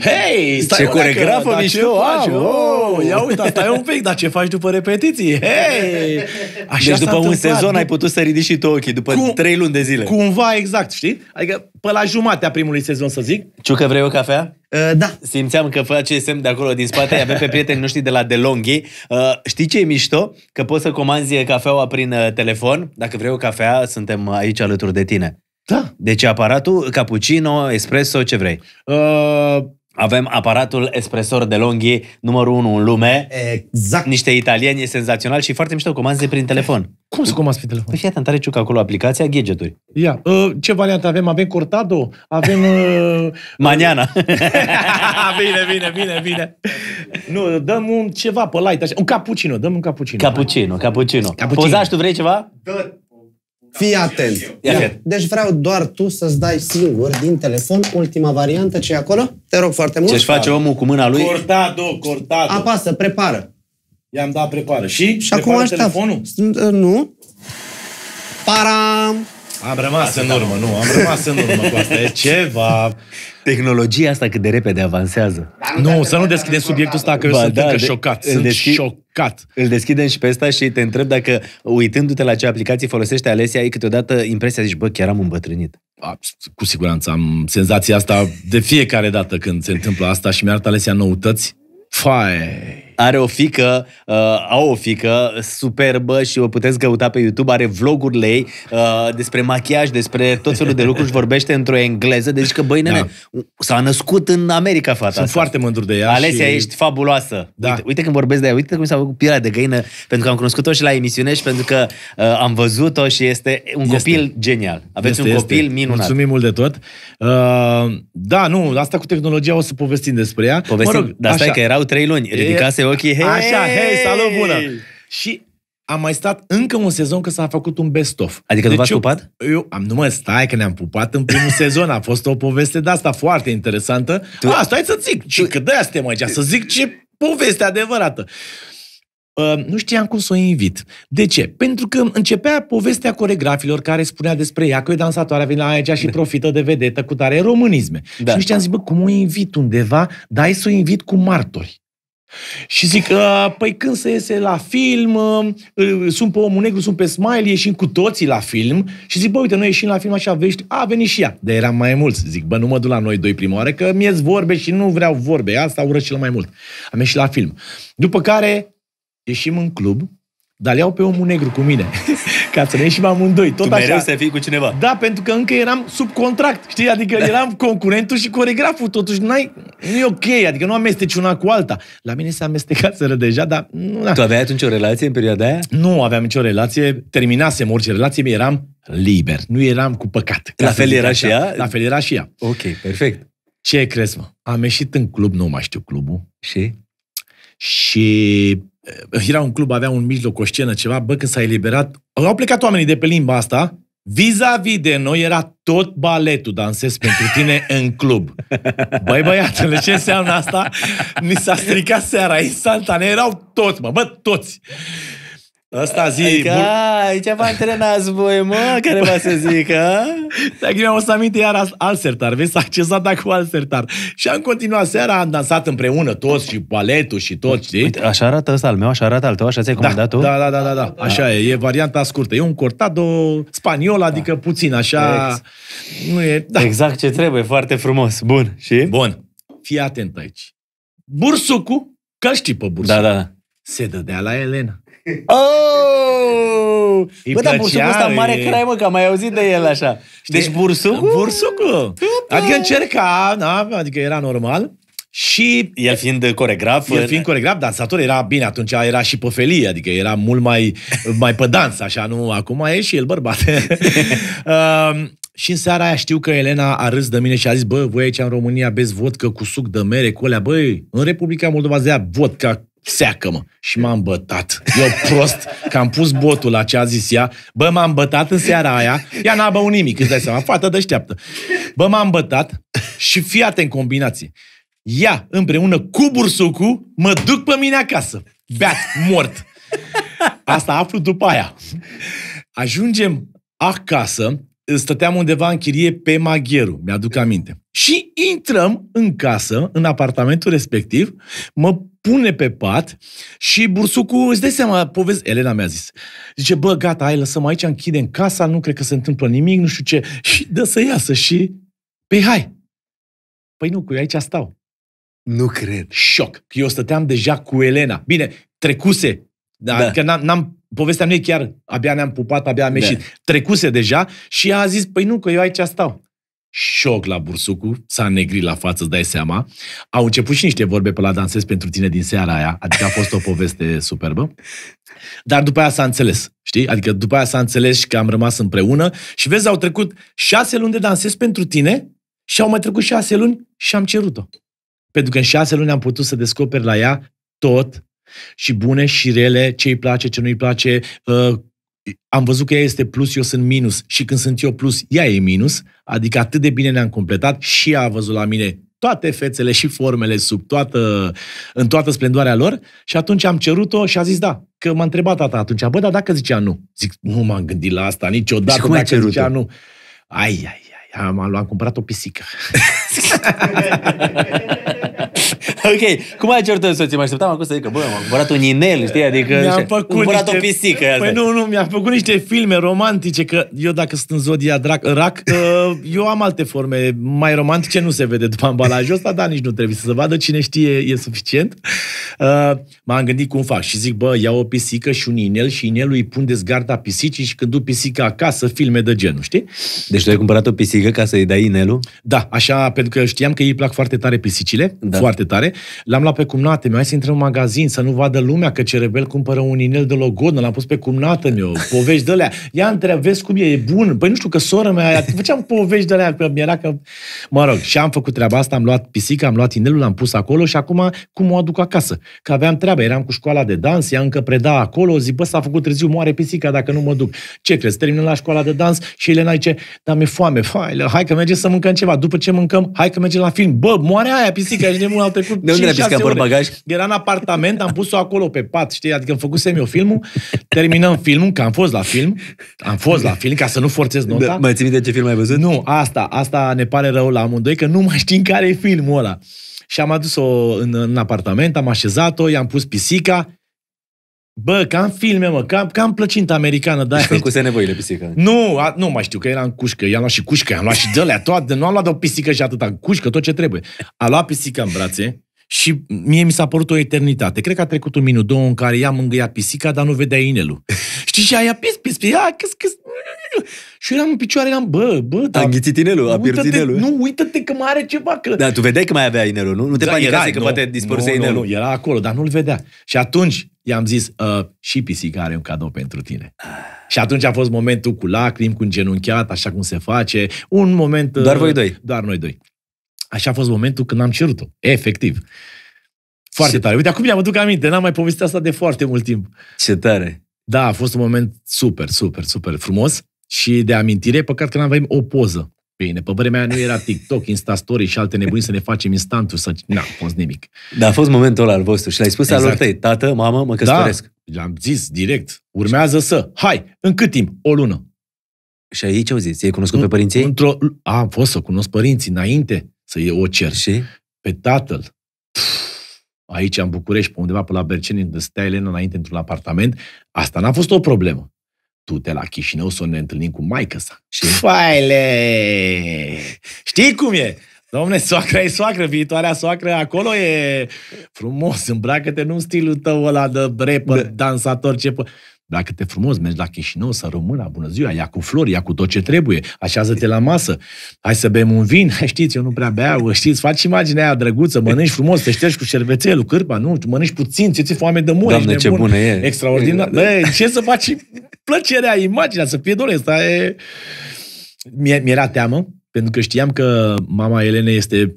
Hei, stai ce coregrafă mișto! Dacă faci, oh, ia uite, stai un pic, dar ce faci după repetiții? Hei! Deci Așa deci după un sezon ai putut să ridici și tu ochii, după Cum, trei luni de zile. Cumva exact, știi? Adică pe la jumatea primului sezon, să zic. Ciucă, vrei o cafea? Uh, da. Simțeam că face semn de acolo din spate, avem pe prieteni noștri de la DeLonghi. Uh, știi ce e mișto? Că poți să comanzi cafeaua prin uh, telefon. Dacă vrei o cafea, suntem uh, aici alături de tine. Da. Deci aparatul cappuccino, espresso, ce vrei. Uh, avem aparatul espresor de longhi numărul 1 în lume. Exact. Niște italieni, e senzațional și foarte mișto, comanzi prin telefon. Cum să comanzi prin telefon? Păi fii atent, are ciuc acolo aplicația, gadgeturi. Ia, uh, ce variantă avem? Avem cortado? Avem... Uh, Maniana. bine, bine, bine, bine. Nu, dăm un ceva pe light, așa. un cappuccino, dăm un cappuccino. Cappuccino, cappuccino. cappuccino. Pozaș, tu vrei ceva? Da. Fii atent. Ia. Deci vreau doar tu să-ți dai singur din telefon ultima variantă ce e acolo. Te rog foarte mult. Ce-și face omul cu mâna lui? Cortado, cortado. Apasă, prepară. I-am dat prepară. Și? Și prepară acum aștept. telefonul? Uh, nu. Param! Am rămas asta în urmă, nu, am rămas în urmă cu asta. E ceva... Tehnologia asta cât de repede avansează. Nu, nu să nu deschidem subiectul ăsta, că ba, eu sunt da, încă de, șocat. Sunt deschid, șocat. Îl deschidem și pe ăsta și te întreb dacă, uitându-te la ce aplicații folosește Alesia, ai câteodată impresia, zici, bă, chiar am îmbătrânit. A, cu siguranță am senzația asta de fiecare dată când se întâmplă asta și mi-arată Alesia noutăți. Fai! are o fică, uh, au o fică superbă și o puteți căuta pe YouTube, are vlogurile ei uh, despre machiaj, despre tot felul de lucruri și vorbește într-o engleză, deci că băi nene, da. s-a născut în America fata Sunt asta. foarte mândru de ea. Alesia, și... ești fabuloasă. Da. Uite, uite când vorbesc de ea, uite cum s-a făcut pielea de găină, pentru că am cunoscut-o și la emisiune și pentru că uh, am văzut-o și este un este. copil genial. Aveți este, un copil este. minunat. Mulțumim mult de tot. Uh, da, nu, asta cu tehnologia o să povestim despre ea. Povestim, mă rog, dar stai așa. că erau trei luni, ridicase e ok, hei! Așa, hei, salut, bună! Și am mai stat încă un sezon că s-a făcut un best-of. Adică deci nu v-ați eu, pupat? Eu am, nu mă, stai că ne-am pupat în primul sezon. A fost o poveste de asta foarte interesantă. Tu... A, stai să zic, tu... că de asta mai să zic ce poveste adevărată. Uh, nu știam cum să o invit. De ce? Pentru că începea povestea coregrafilor care spunea despre ea că e dansatoare, vine aici și da. profită de vedetă cu tare românisme. Da. Și nu știam, zic, bă, cum o invit undeva, dai să o invit cu martori. Și zic, păi când se iese la film, ă, sunt pe omul negru, sunt pe smile, ieșim cu toții la film. Și zic, bă, uite, noi ieșim la film așa, vești, a, venit și ea. Dar eram mai mulți. Zic, bă, nu mă duc la noi doi prima oară, că mi vorbe și nu vreau vorbe. Asta urăsc cel mai mult. Am ieșit la film. După care ieșim în club, dar le iau pe omul negru cu mine. Ca să ne ieșim amândoi, tot tu așa. mereu să fii cu cineva. Da, pentru că încă eram sub contract, știi? Adică da. eram concurentul și coregraful, totuși n-ai, nu e ok, adică nu amesteci una cu alta. La mine s-a amestecat sără deja, dar nu... Da. Tu aveai atunci o relație în perioada aia? Nu aveam nicio relație, terminasem orice relație, eram liber, nu eram cu păcat. La fel era și ea? La fel era și ea. Ok, perfect. Ce crezi, mă? Am ieșit în club, nu mai știu clubul. Și? și eh, era un club, avea un mijloc, o scenă, ceva, bă, când s-a eliberat, au plecat oamenii de pe limba asta, Vis-a-vis de noi era tot baletul Dansez pentru tine în club. Băi băiatule, ce înseamnă asta? Mi s-a stricat seara instantaneu, erau toți, mă, bă, toți. Asta zi... Adică, bur... ai, ce vă antrenați voi, mă, care vă să zică? Dacă mi-am o să aminte iar alt sertar, vezi, s-a accesat acum alt sertar. Și am continuat seara, am dansat împreună toți și paletul și tot, știi? Uite, așa arată ăsta al meu, așa arată al tău, așa ți-ai comandat da, tu? Da, da, da, da, da, așa da. e, e varianta scurtă. E un cortado spaniol, adică da. puțin, așa... Ex. Nu e, da. Exact ce trebuie, foarte frumos. Bun, și? Bun, fii atent aici. Bursucu, că știi pe bursucu. Da, da, da. Se dădea la Elena. Oh! Îi Bă, dar bursucul ăsta mare e... crai, mă, că am mai auzit de el așa. Știi? Deci bursucul? Bursucul! Adică încerca, da, adică era normal. Și el fiind coregraf, el fiind coregraf, dansator era bine atunci, era și pe felie, adică era mult mai mai pe dans, așa, nu acum e și el bărbat. um, și în seara aia știu că Elena a râs de mine și a zis, bă, voi aici în România beți vodcă cu suc de mere, cu alea, băi, în Republica Moldova zea vodcă seacă-mă. Și m-am bătat. Eu prost că am pus botul la ce a zis ea. Bă, m-am bătat în seara aia. Ea n-a băut nimic, îți dai seama. Fată deșteaptă. Bă, m-am bătat și fii în combinație. Ea, împreună cu bursucu, mă duc pe mine acasă. Beat, mort. Asta aflu după aia. Ajungem acasă, stăteam undeva în chirie pe Magheru, mi-aduc aminte. Și intrăm în casă, în apartamentul respectiv, mă pune pe pat și bursucul, îți dai seama, povesti, Elena mi-a zis, zice, bă, gata, hai, lăsăm aici, închidem casa, nu cred că se întâmplă nimic, nu știu ce, și dă să iasă și, pe păi hai. Păi nu, cu eu aici stau. Nu cred. Șoc. Că eu stăteam deja cu Elena. Bine, trecuse, dar da. că adică n-am, n-am povestea nu e chiar, abia ne-am pupat, abia am da. ieșit. Da. Trecuse deja și a zis, păi nu, că eu aici stau. Șoc la bursucu, s-a negrit la față, îți dai seama. Au început și niște vorbe pe la dansez pentru tine din seara aia, adică a fost o poveste superbă. Dar după aia s-a înțeles, știi? Adică după aia s-a înțeles și că am rămas împreună și vezi, au trecut șase luni de dansez pentru tine și au mai trecut șase luni și am cerut-o. Pentru că în șase luni am putut să descoperi la ea tot și bune și rele, ce îi place, ce nu-i place, uh, am văzut că ea este plus, eu sunt minus și când sunt eu plus, ea e minus, adică atât de bine ne-am completat și ea a văzut la mine toate fețele și formele sub toată, în toată splendoarea lor și atunci am cerut-o și a zis da, că m-a întrebat tata atunci, bă, dar dacă zicea nu? Zic, nu m-am gândit la asta niciodată, și cum dacă ai zicea nu. Ai, ai, ai, am, am, am cumpărat o pisică. ok, cum ai certat soții? Mă așteptam acum să că, bă, m-am cumpărat un inel, știi? Adică, mi-am făcut cumpărat niște... o pisică. Păi asta. nu, nu, mi-am făcut niște filme romantice, că eu dacă sunt în zodia drac, rac, uh, eu am alte forme mai romantice, nu se vede după ambalajul ăsta, dar nici nu trebuie să se vadă, cine știe e suficient. Uh, m-am gândit cum fac și zic, bă, iau o pisică și un inel și inelul îi pun dezgarda pisicii și când duc pisica acasă, filme de genul, știi? Deci tu ai cumpărat o pisică ca să-i dai inelul? Da, așa, pentru că știam că ei plac foarte tare pisicile, da. foarte foarte tare. L-am luat pe cumnate, mi-a să intrăm în magazin, să nu vadă lumea că ce rebel cumpără un inel de logod, l-am pus pe cumnată mi povești de alea. Ia întreb, vezi cum e, e bun. Păi nu știu că sora mea aia, făceam povești de alea, că mi era că... Mă rog, și am făcut treaba asta, am luat pisica, am luat inelul, l-am pus acolo și acum cum o aduc acasă? Că aveam treaba. eram cu școala de dans, ea încă preda acolo, zic, bă, s-a făcut târziu, moare pisica dacă nu mă duc. Ce crezi, terminăm la școala de dans și Elena zice, dar mi-e foame, fai, hai că mergem să mâncăm ceva. După ce mâncăm, hai că mergem la film. Bă, moare aia pisica, ești nebun filmul, au trecut De unde l pisca pe bagaj? Era în apartament, am pus-o acolo pe pat, știi? Adică am făcut eu filmul, terminăm filmul, că am fost la film, am fost la film, ca să nu forțez nota. Da, mai ții de ce film ai văzut? Nu, asta, asta ne pare rău la amândoi, că nu mai știm care e filmul ăla. Și am adus-o în, în apartament, am așezat-o, i-am pus pisica, Bă, ca în filme, mă, ca, ca în plăcinta americană. Da, deci făcuse nevoile pisică. Nu, a, nu mai știu, că era în cușcă. I-am luat și cușcă, i-am luat și dălea, toate. Nu am luat o pisică și atâta. Cușcă, tot ce trebuie. A luat pisica în brațe, și mie mi s-a părut o eternitate. Cred că a trecut un minut, două, în care ea mângâia pisica, dar nu vedea inelul. Știi, și aia pis, pis, pis, aia, câs, câs. Și eu eram în picioare, eram, bă, bă, da. A înghițit inelul, a pierdut inelul. Nu, uită-te că mai are ceva, că... Da, tu vedeai că mai avea inelul, nu? Nu te da, panicase era, că nu, poate dispăruse inelul. Nu, era acolo, dar nu-l vedea. Și atunci i-am zis, uh, și pisica are un cadou pentru tine. Și atunci a fost momentul cu lacrimi, cu genunchiat, așa cum se face. Un moment... doar ă, voi doi. Doar noi doi. Așa a fost momentul când am cerut-o. Efectiv. Foarte Ce... tare. Uite, acum mi-am aduc aminte, n-am mai povestit asta de foarte mult timp. Ce tare. Da, a fost un moment super, super, super frumos și de amintire, păcat că n-am o poză bine. Pe vremea nu era TikTok, Instastory și alte nebunii să ne facem instantul, să... N-a fost nimic. Dar a fost momentul ăla al vostru și l-ai spus exact. alor tăi, tată, mamă, mă da, căsătoresc. Da, l-am zis direct. Urmează să. Hai, în cât timp? O lună. Și aici au zis, ai cunoscut în, pe părinții? Într-o... A, am fost să cunosc părinții înainte să o cer. Și? Pe tatăl. Pff, aici în București, pe undeva pe la Berceni, unde stai Elena înainte într-un apartament, asta n-a fost o problemă. Tu te la Chișinău să ne întâlnim cu maica sa. Și? Faile! Știi cum e? Domne, soacra e soacră, viitoarea soacră acolo e frumos, îmbracă-te nu în stilul tău ăla de rapper, de... dansator, ce... Dacă te frumos mergi la Chișinău, să rămână, bună ziua, ia cu flori, ia cu tot ce trebuie, așează-te la masă, hai să bem un vin, știți, eu nu prea beau, știți, faci imaginea aia drăguță, mănânci frumos, te ștergi cu șervețelul, cârpa, nu, mănânci puțin, ți-e foame de mult, Doamne, ce bun bună e. Extraordinar. Da. Bă, ce să faci? Plăcerea, imaginea, să fie doresc. Asta e... Mi-era teamă, pentru că știam că mama Elena este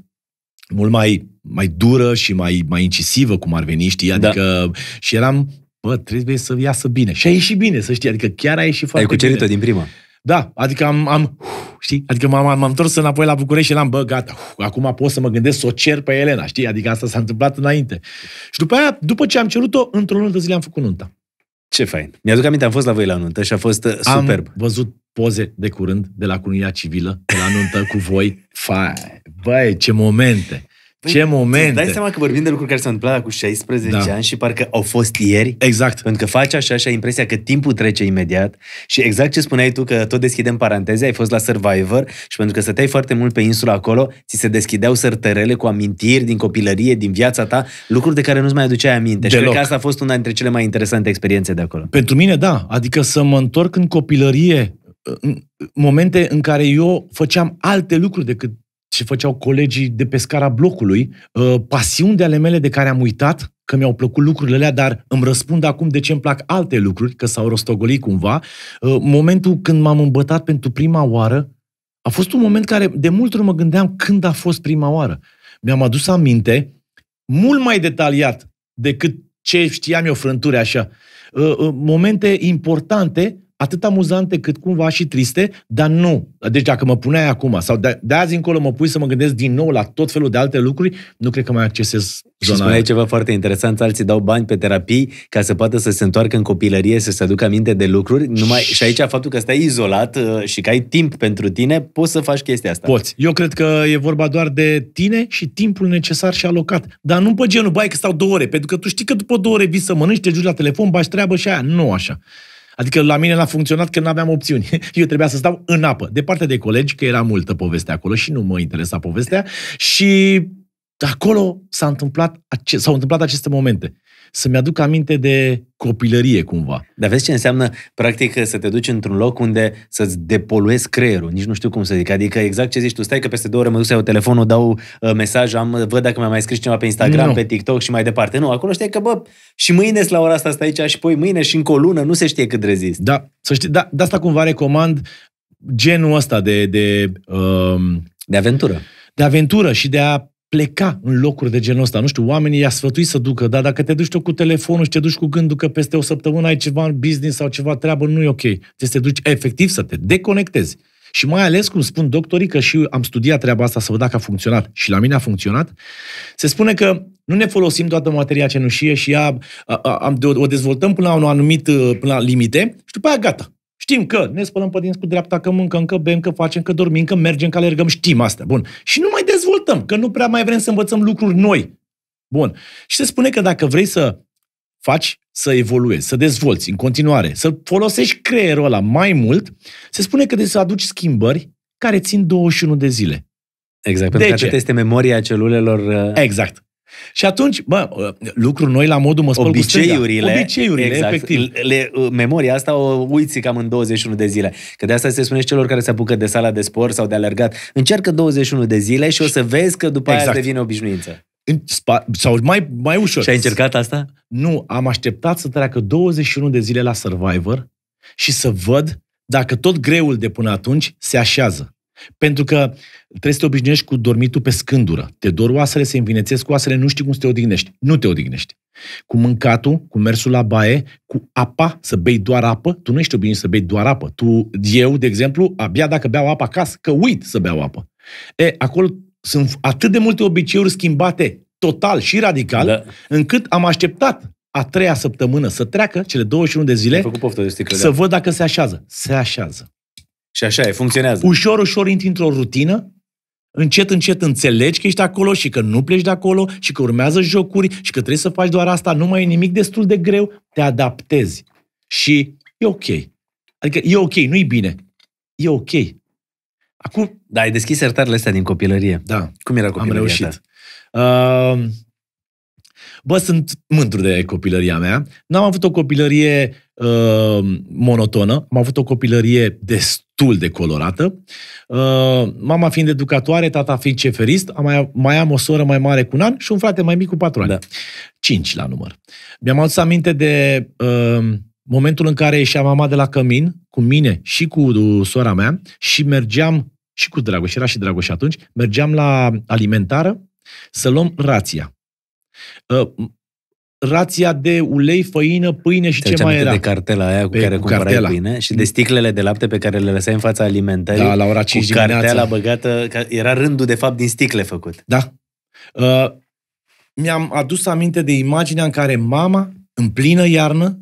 mult mai, mai dură și mai, mai incisivă, cum ar veni, știi? Da. Adică, da. și eram bă, trebuie să iasă bine. Și a ieșit bine, să știi, adică chiar a ieșit foarte Ai cucerit bine. din prima. Da, adică am, am știi? Adică m-am, m-am întors înapoi la București și l-am, bă, gata, acum pot să mă gândesc să o cer pe Elena, știi? Adică asta s-a întâmplat înainte. Și după aia, după ce am cerut-o, într-o lună de zile am făcut nunta. Ce fain. Mi-aduc aminte, am fost la voi la nuntă și a fost uh, am superb. Am văzut poze de curând de la cununia civilă, de la nuntă cu voi. Fai, băi, ce momente! Păi, ce momente! Dai seama că vorbim de lucruri care s-au întâmplat cu 16 da. ani și parcă au fost ieri. Exact. Pentru că faci așa și ai impresia că timpul trece imediat. Și exact ce spuneai tu, că tot deschidem paranteze, ai fost la Survivor și pentru că stăteai foarte mult pe insula acolo, ți se deschideau sărtărele cu amintiri din copilărie, din viața ta, lucruri de care nu-ți mai aduceai aminte. Deloc. Și cred că asta a fost una dintre cele mai interesante experiențe de acolo. Pentru mine, da. Adică să mă întorc în copilărie, în momente în care eu făceam alte lucruri decât ce făceau colegii de pe scara blocului, uh, pasiuni de ale mele de care am uitat, că mi-au plăcut lucrurile alea, dar îmi răspund acum de ce îmi plac alte lucruri, că s-au rostogolit cumva. Uh, momentul când m-am îmbătat pentru prima oară, a fost un moment care de mult ori mă gândeam când a fost prima oară. Mi-am adus aminte, mult mai detaliat decât ce știam eu frânturi așa, uh, momente importante atât amuzante cât cumva și triste, dar nu. Deci dacă mă puneai acum sau de, de azi încolo mă pui să mă gândesc din nou la tot felul de alte lucruri, nu cred că mai accesez zona Și ceva foarte interesant, alții dau bani pe terapii ca să poată să se întoarcă în copilărie, să se aducă aminte de lucruri. Numai, și aici faptul că stai izolat uh, și că ai timp pentru tine, poți să faci chestia asta. Poți. Eu cred că e vorba doar de tine și timpul necesar și alocat. Dar nu pe păi genul, bai că stau două ore, pentru că tu știi că după două ore vii să mănânci, te duci la telefon, bași treabă și aia. Nu așa. Adică la mine n-a funcționat că n-aveam opțiuni. Eu trebuia să stau în apă, departe de colegi, că era multă poveste acolo și nu mă interesa povestea. Și dar acolo s-a întâmplat, ace- s-au întâmplat aceste momente. Să-mi aduc aminte de copilărie, cumva. Dar vezi ce înseamnă, practic, să te duci într-un loc unde să-ți depoluezi creierul. Nici nu știu cum să zic. Adică exact ce zici tu, stai că peste două ore mă duc să iau telefonul, dau uh, mesaj, am, văd dacă mi-a mai scris cineva pe Instagram, nu. pe TikTok și mai departe. Nu, acolo știi că, bă, și mâine la ora asta stai aici și poi mâine și încă o lună, nu se știe cât rezist. Da, să știi, da, de asta cumva recomand genul ăsta de... De, uh, de aventură. De aventură și de a pleca în locuri de genul ăsta. Nu știu, oamenii i-a sfătuit să ducă, dar dacă te duci tu cu telefonul și te duci cu gândul că peste o săptămână ai ceva în business sau ceva treabă, nu e ok. Trebuie să te duci efectiv să te deconectezi. Și mai ales, cum spun doctorii, că și am studiat treaba asta să văd dacă a funcționat și la mine a funcționat, se spune că nu ne folosim toată materia cenușie și ea, a, a, a, o dezvoltăm până la un anumit uh, până la limite și după aia gata. Știm că ne spălăm pe dinți cu dreapta, că mâncăm, că bem, că facem, că dormim, că mergem, că alergăm, știm asta. Bun. Și nu mai dezvoltăm, că nu prea mai vrem să învățăm lucruri noi. Bun. Și se spune că dacă vrei să faci să evoluezi, să dezvolți în continuare, să folosești creierul ăla mai mult, se spune că trebuie să aduci schimbări care țin 21 de zile. Exact, pentru de că ce? atât este memoria celulelor. Uh, exact. Și atunci, bă, ă, lucru noi la modul mă spăl obiceiurile, cu Obiceiurile, exact, efectiv. Le, ă, memoria asta o uiți cam în 21 de zile. Că de asta se spune și celor care se apucă de sala de sport sau de alergat. Încearcă 21 de zile și o să vezi că după exact. aia devine obișnuință. În spa, sau mai, mai ușor. Și ai încercat asta? Nu, am așteptat să treacă 21 de zile la Survivor și să văd dacă tot greul de până atunci se așează. Pentru că trebuie să te obișnuiești cu dormitul pe scândură. Te dor oasele, se învinețesc oasele, nu știi cum să te odihnești. Nu te odihnești. Cu mâncatul, cu mersul la baie, cu apa, să bei doar apă, tu nu ești obișnuit să bei doar apă. Tu, eu, de exemplu, abia dacă beau apă acasă, că uit să beau apă. E, acolo sunt atât de multe obiceiuri schimbate total și radical, da. încât am așteptat a treia săptămână să treacă, cele 21 de zile, de să da. văd dacă se așează. Se așează. Și așa e, funcționează. Ușor, ușor intri într-o rutină, încet, încet înțelegi că ești acolo și că nu pleci de acolo și că urmează jocuri și că trebuie să faci doar asta, nu mai e nimic destul de greu, te adaptezi. Și e ok. Adică e ok, nu-i bine. E ok. Acum... Da, ai deschis sertarele astea din copilărie. Da. Cum era copilăria Am reușit. Ta? Uh, bă, sunt mândru de copilăria mea. N-am avut o copilărie uh, monotonă. Am avut o copilărie destul destul de colorată. Uh, mama fiind educatoare, tata fiind ceferist, mai, mai am o soră mai mare cu un an și un frate mai mic cu patru ani. Da. Cinci la număr. Mi-am adus aminte de uh, momentul în care ieșea mama de la cămin cu mine și cu uh, sora mea și mergeam și cu Dragoș, era și Dragoș atunci, mergeam la alimentară să luăm rația rația de ulei, făină, pâine și Te ce mai era. de cartela aia cu pe, care cu cumpărai cartela. pâine și de sticlele de lapte pe care le lăsai în fața alimentării. Da, la ora 5 cu dimineața. cartela băgată, era rândul de fapt din sticle făcut. Da. Uh, mi-am adus aminte de imaginea în care mama, în plină iarnă,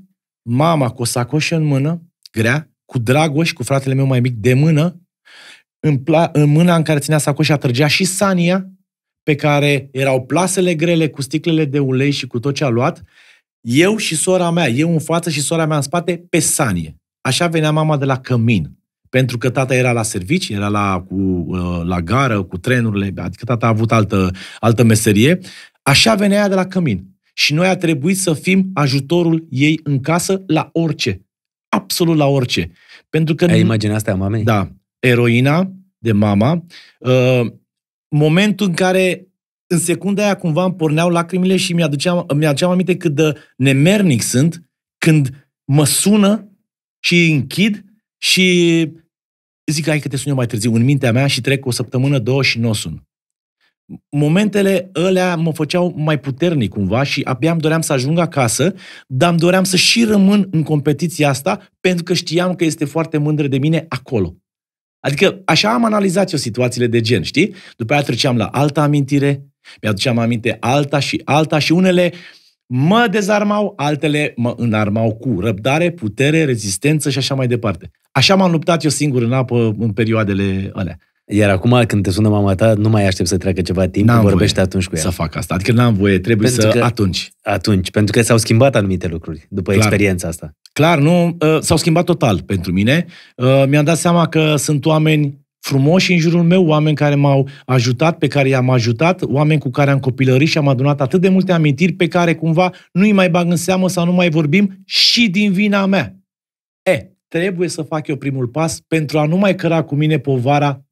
mama cu o sacoșă în mână, grea, cu Dragoș, cu fratele meu mai mic, de mână, în, pla- în mâna în care ținea sacoșa, trăgea și Sania, pe care erau plasele grele cu sticlele de ulei și cu tot ce a luat, eu și sora mea, eu în față și sora mea în spate, pe sanie. Așa venea mama de la cămin. Pentru că tata era la servici, era la, cu, uh, la gară, cu trenurile, adică tata a avut altă, altă meserie. Așa venea ea de la cămin. Și noi a trebuit să fim ajutorul ei în casă la orice. Absolut la orice. Pentru că... Ai imaginea asta a mamei? Da. Eroina de mama. Uh, momentul în care în secunda aia cumva îmi porneau lacrimile și mi-aduceam, mi-aduceam aminte cât de nemernic sunt când mă sună și închid și zic, hai că te sun eu mai târziu, în mintea mea și trec o săptămână, două și nu o sun. Momentele alea mă făceau mai puternic cumva și abia îmi doream să ajung acasă, dar îmi doream să și rămân în competiția asta pentru că știam că este foarte mândră de mine acolo. Adică așa am analizat eu situațiile de gen, știi? După aia treceam la alta amintire, mi-aduceam aminte alta și alta și unele mă dezarmau, altele mă înarmau cu răbdare, putere, rezistență și așa mai departe. Așa m-am luptat eu singur în apă în perioadele alea. Iar acum când te sună mama ta, nu mai aștept să treacă ceva timp, n-am vorbește voie atunci cu ea. Să fac asta. Adică n-am voie, trebuie pentru să că, atunci. Atunci, pentru că s-au schimbat anumite lucruri după Clar. experiența asta. Clar, nu, ă, s-au schimbat total pentru mine. Ă, mi-am dat seama că sunt oameni frumoși în jurul meu, oameni care m-au ajutat, pe care i-am ajutat, oameni cu care am copilărit și am adunat atât de multe amintiri pe care cumva nu-i mai bag în seamă sau nu mai vorbim și din vina mea. E, trebuie să fac eu primul pas pentru a nu mai căra cu mine povara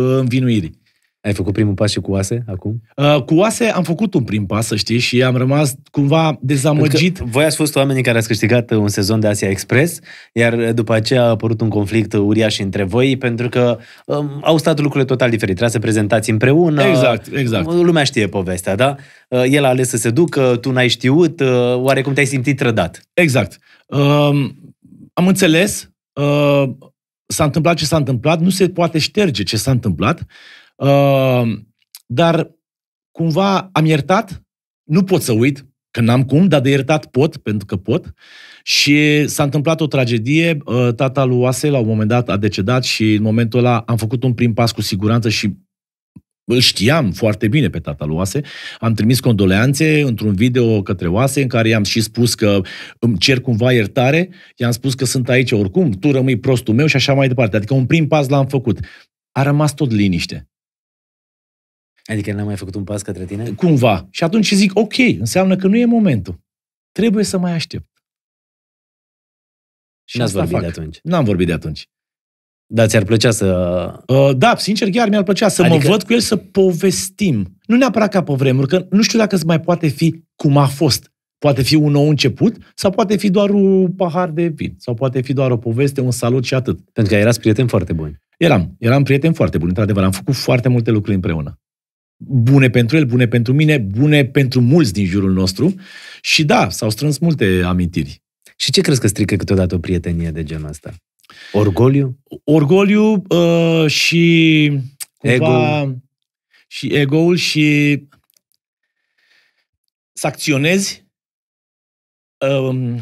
învinuirii. Ai făcut primul pas și cu oase acum? Uh, cu oase am făcut un prim pas, să știi, și am rămas cumva dezamăgit. Că voi ați fost oamenii care ați câștigat uh, un sezon de Asia Express, iar uh, după aceea a apărut un conflict uh, uriaș între voi, pentru că um, au stat lucrurile total diferit. Trebuia să prezentați împreună. Exact, exact. Lumea știe povestea, da? Uh, el a ales să se ducă, tu n-ai știut, uh, oarecum te-ai simțit trădat. Exact. Uh, am înțeles, uh, s-a întâmplat ce s-a întâmplat, nu se poate șterge ce s-a întâmplat, uh, dar cumva am iertat, nu pot să uit, că n-am cum, dar de iertat pot, pentru că pot. Și s-a întâmplat o tragedie, uh, tata lui Oase la un moment dat a decedat și în momentul ăla am făcut un prim pas cu siguranță și îl știam foarte bine pe tata lui Oase. Am trimis condoleanțe într-un video către Oase în care i-am și spus că îmi cer cumva iertare, i-am spus că sunt aici oricum, tu rămâi prostul meu și așa mai departe. Adică un prim pas l-am făcut. A rămas tot liniște. Adică n-am mai făcut un pas către tine? Cumva. Și atunci zic, ok, înseamnă că nu e momentul. Trebuie să mai aștept. Și N-ați vorbit fac. de atunci. N-am vorbit de atunci. Da, ți-ar plăcea să... Uh, da, sincer, chiar mi-ar plăcea să adică... mă văd cu el, să povestim. Nu neapărat ca pe vremuri, că nu știu dacă îți mai poate fi cum a fost. Poate fi un nou început sau poate fi doar un pahar de vin sau poate fi doar o poveste, un salut și atât. Pentru că erați prieteni foarte buni. Eram, eram prieteni foarte buni, într-adevăr. Am făcut foarte multe lucruri împreună. Bune pentru el, bune pentru mine, bune pentru mulți din jurul nostru. Și da, s-au strâns multe amintiri. Și ce crezi că strică câteodată o prietenie de genul ăsta? Orgoliu? Orgoliu uh, și cumva, ego. și ego-ul și să acționezi um,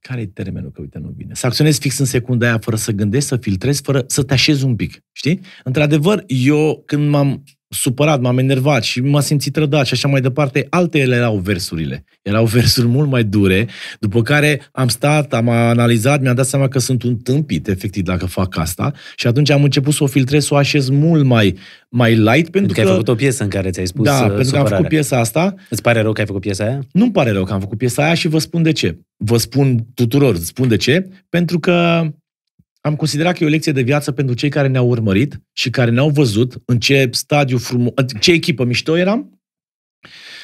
care e termenul, că uite, nu vine. Să acționezi fix în secunda aia, fără să gândești, să filtrezi, fără să te așezi un pic, știi? Într-adevăr, eu când m-am supărat, m-am enervat și m-am simțit trădat și așa mai departe. Altele erau versurile. Erau versuri mult mai dure, după care am stat, am analizat, mi-am dat seama că sunt un tâmpit, efectiv, dacă fac asta. Și atunci am început să o filtrez, să o așez mult mai, mai light. Pentru, pentru că, că ai făcut o piesă în care ți-ai spus Da, supărare. Uh, pentru că am făcut piesa asta. Îți pare rău că ai făcut piesa aia? Nu-mi pare rău că am făcut piesa aia și vă spun de ce. Vă spun tuturor, spun de ce. Pentru că am considerat că e o lecție de viață pentru cei care ne-au urmărit și care ne-au văzut în ce stadiu frumos, ce echipă mișto eram.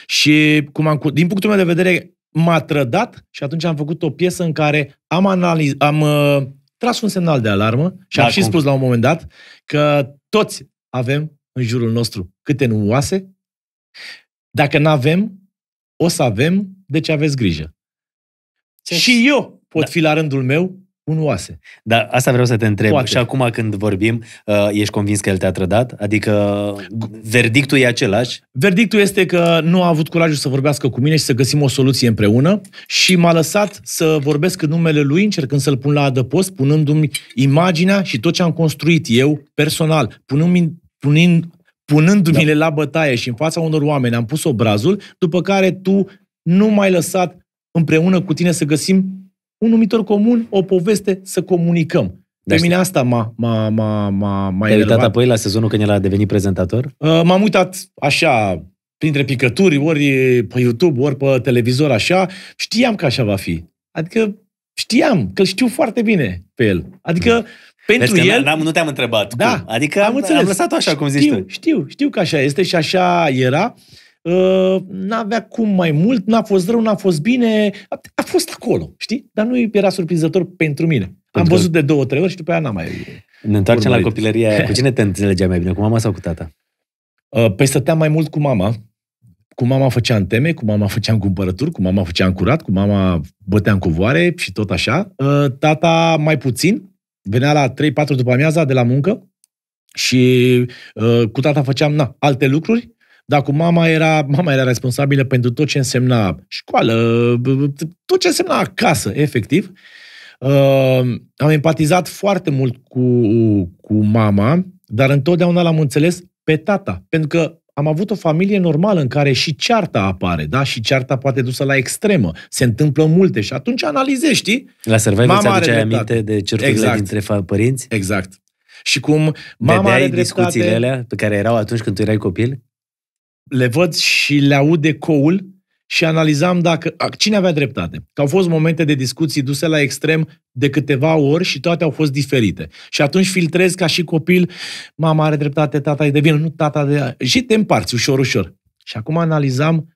Și cum am, din punctul meu de vedere m-a trădat și atunci am făcut o piesă în care am, analiz, am uh, tras un semnal de alarmă și da, am și cum? spus la un moment dat că toți avem în jurul nostru câte nu oase. Dacă nu avem, o să avem, De deci aveți grijă. Ce? Și eu pot da. fi la rândul meu un oase. Dar asta vreau să te întreb. Poate. Și acum când vorbim, uh, ești convins că el te-a trădat? Adică uh, verdictul e același? Verdictul este că nu a avut curajul să vorbească cu mine și să găsim o soluție împreună și m-a lăsat să vorbesc în numele lui, încercând să-l pun la adăpost, punându-mi imaginea și tot ce am construit eu personal, punându-mi, punind, punându-mi da. la bătaie și în fața unor oameni am pus obrazul, după care tu nu m-ai lăsat împreună cu tine să găsim un numitor comun, o poveste, să comunicăm. De deci mine asta m-a, m-a, m-a, m-a, m-a Te-ai uitat apoi la sezonul când el a devenit prezentator? Uh, m-am uitat așa, printre picături, ori pe YouTube, ori pe televizor, așa. Știam că așa va fi. Adică știam, că știu foarte bine pe el. Adică da. pentru deci el... N-am, nu te-am întrebat. Da. Cum. Adică am, am, înțeles. am lăsat-o așa, cum zici știu, tu. Știu, știu că așa este și așa era. Uh, Ă, n-avea cum mai mult, n-a fost rău, n-a fost bine, a fost acolo, știi? Dar nu era surprinzător pentru mine. Pentru Am văzut că... de două, trei ori și după aia n-am mai... Ne întoarcem la copilăria aia. Cu cine te înțelegeai mai bine, cu mama sau cu tata? Ă, păi stăteam mai mult cu mama. Cu mama făceam teme, cu mama făceam cumpărături, cu mama făceam curat, cu mama băteam covoare și tot așa. Ă, tata mai puțin, venea la 3-4 după amiaza de la muncă și cu tata făceam na, alte lucruri dar cu mama era, mama era responsabilă pentru tot ce însemna școală, tot ce însemna acasă, efectiv. Uh, am empatizat foarte mult cu, cu mama, dar întotdeauna l-am înțeles pe tata. Pentru că am avut o familie normală în care și cearta apare, da? Și cearta poate dusă la extremă. Se întâmplă multe și atunci analizești, știi? La Survivor ți aduce aminte de certurile exact. dintre părinți? Exact. Și cum mama Vedeai are dreptate... discuțiile alea pe care erau atunci când tu erai copil? le văd și le aud ecoul și analizam dacă cine avea dreptate. Că au fost momente de discuții duse la extrem de câteva ori și toate au fost diferite. Și atunci filtrez ca și copil, mama are dreptate, tata e de vină, nu tata de... Și te împarți ușor, ușor. Și acum analizam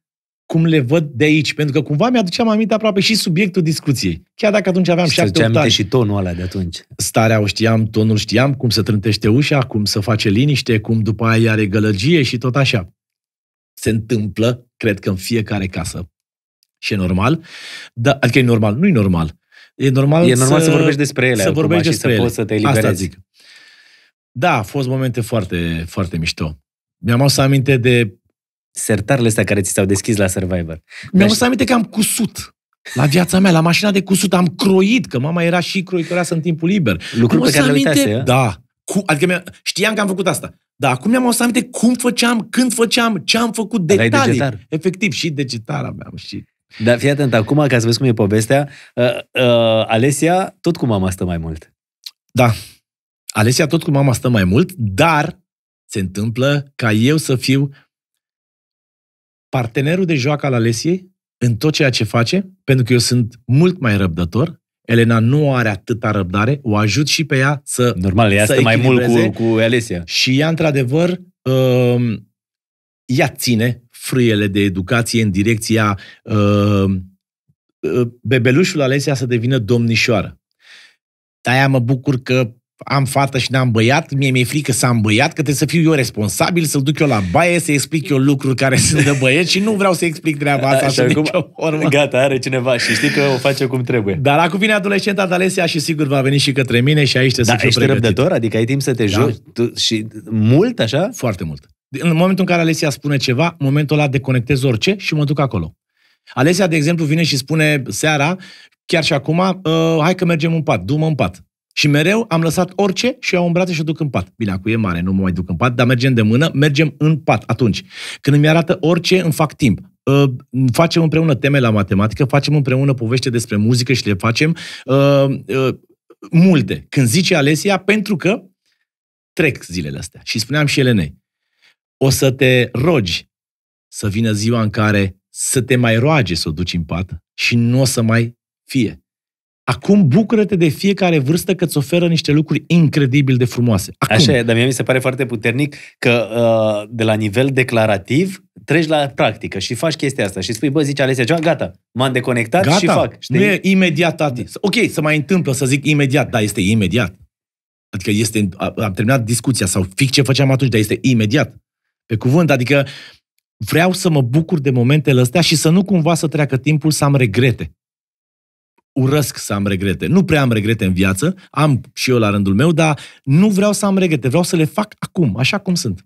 cum le văd de aici, pentru că cumva mi-aduceam aminte aproape și subiectul discuției. Chiar dacă atunci aveam și șapte aminte și tonul ăla de atunci. Starea o știam, tonul știam, cum se trântește ușa, cum să face liniște, cum după aia are gălăgie și tot așa se întâmplă, cred că, în fiecare casă. Și e normal. Da, adică e normal, nu e normal. E normal, e să, normal să, să vorbești despre ele. Să vorbești despre ele. poți să te eliberezi. Asta zic. Da, au fost momente foarte, foarte mișto. Mi-am să aminte de... Sertarele astea care ți s-au deschis la Survivor. Mi-am să aminte că am cusut. La viața mea, la mașina de cusut, am croit, că mama era și croitoreasă în timpul liber. Lucruri pe care aminte, le uitase, Da, cu, adică mi-a, știam că am făcut asta. Dar acum mi-am adus aminte cum făceam, când făceam, ce am făcut, detalii. Degetar. Efectiv, și degetara aveam. Și... Dar fii atent, acum, ca să vezi cum e povestea, uh, uh, Alesia tot cu mama stă mai mult. Da. Alesia tot cu mama stă mai mult, dar se întâmplă ca eu să fiu partenerul de joacă al Alesiei în tot ceea ce face, pentru că eu sunt mult mai răbdător Elena nu are atâta răbdare, o ajut și pe ea să Normal, ea să mai mult cu, cu Alesia. Și ea, într-adevăr, um, ea ține frâiele de educație în direcția um, uh, bebelușul Alesia să devină domnișoară. aia mă bucur că am fată și n-am băiat, mie mi-e frică să am băiat, că trebuie să fiu eu responsabil, să-l duc eu la baie, să explic eu lucruri care sunt de băieți și nu vreau să explic treaba asta Așa, acum, formă. Gata, are cineva și știi că o face cum trebuie. Dar acum vine adolescenta Adalesia și sigur va veni și către mine și aici trebuie da, să ești pregătit. răbdător, adică ai timp să te da. joci tu, și mult așa? Foarte mult. În momentul în care Alesia spune ceva, în momentul ăla deconectez orice și mă duc acolo. Alesia, de exemplu, vine și spune seara, chiar și acum, ă, hai că mergem în pat, du-mă în pat. Și mereu am lăsat orice și o iau în brațe și o duc în pat. Bine, acum e mare, nu mă mai duc în pat, dar mergem de mână, mergem în pat atunci. Când îmi arată orice, îmi fac timp. Uh, facem împreună teme la matematică, facem împreună povești despre muzică și le facem uh, uh, multe. Când zice Alesia, pentru că trec zilele astea. Și spuneam și Elenei, o să te rogi să vină ziua în care să te mai roage să o duci în pat și nu o să mai fie. Acum bucură-te de fiecare vârstă că îți oferă niște lucruri incredibil de frumoase. Acum. Așa e, dar mie mi se pare foarte puternic că uh, de la nivel declarativ treci la practică și faci chestia asta și spui, bă, zici, Alesia ceva, gata, m-am deconectat gata. și fac. Știi? Nu e imediat, tati. Ok, să mai întâmplă, să zic imediat, da, este imediat. Adică este, am terminat discuția sau fix ce făceam atunci, dar este imediat. Pe cuvânt, adică vreau să mă bucur de momentele astea și să nu cumva să treacă timpul să am regrete urăsc să am regrete. Nu prea am regrete în viață, am și eu la rândul meu, dar nu vreau să am regrete, vreau să le fac acum, așa cum sunt.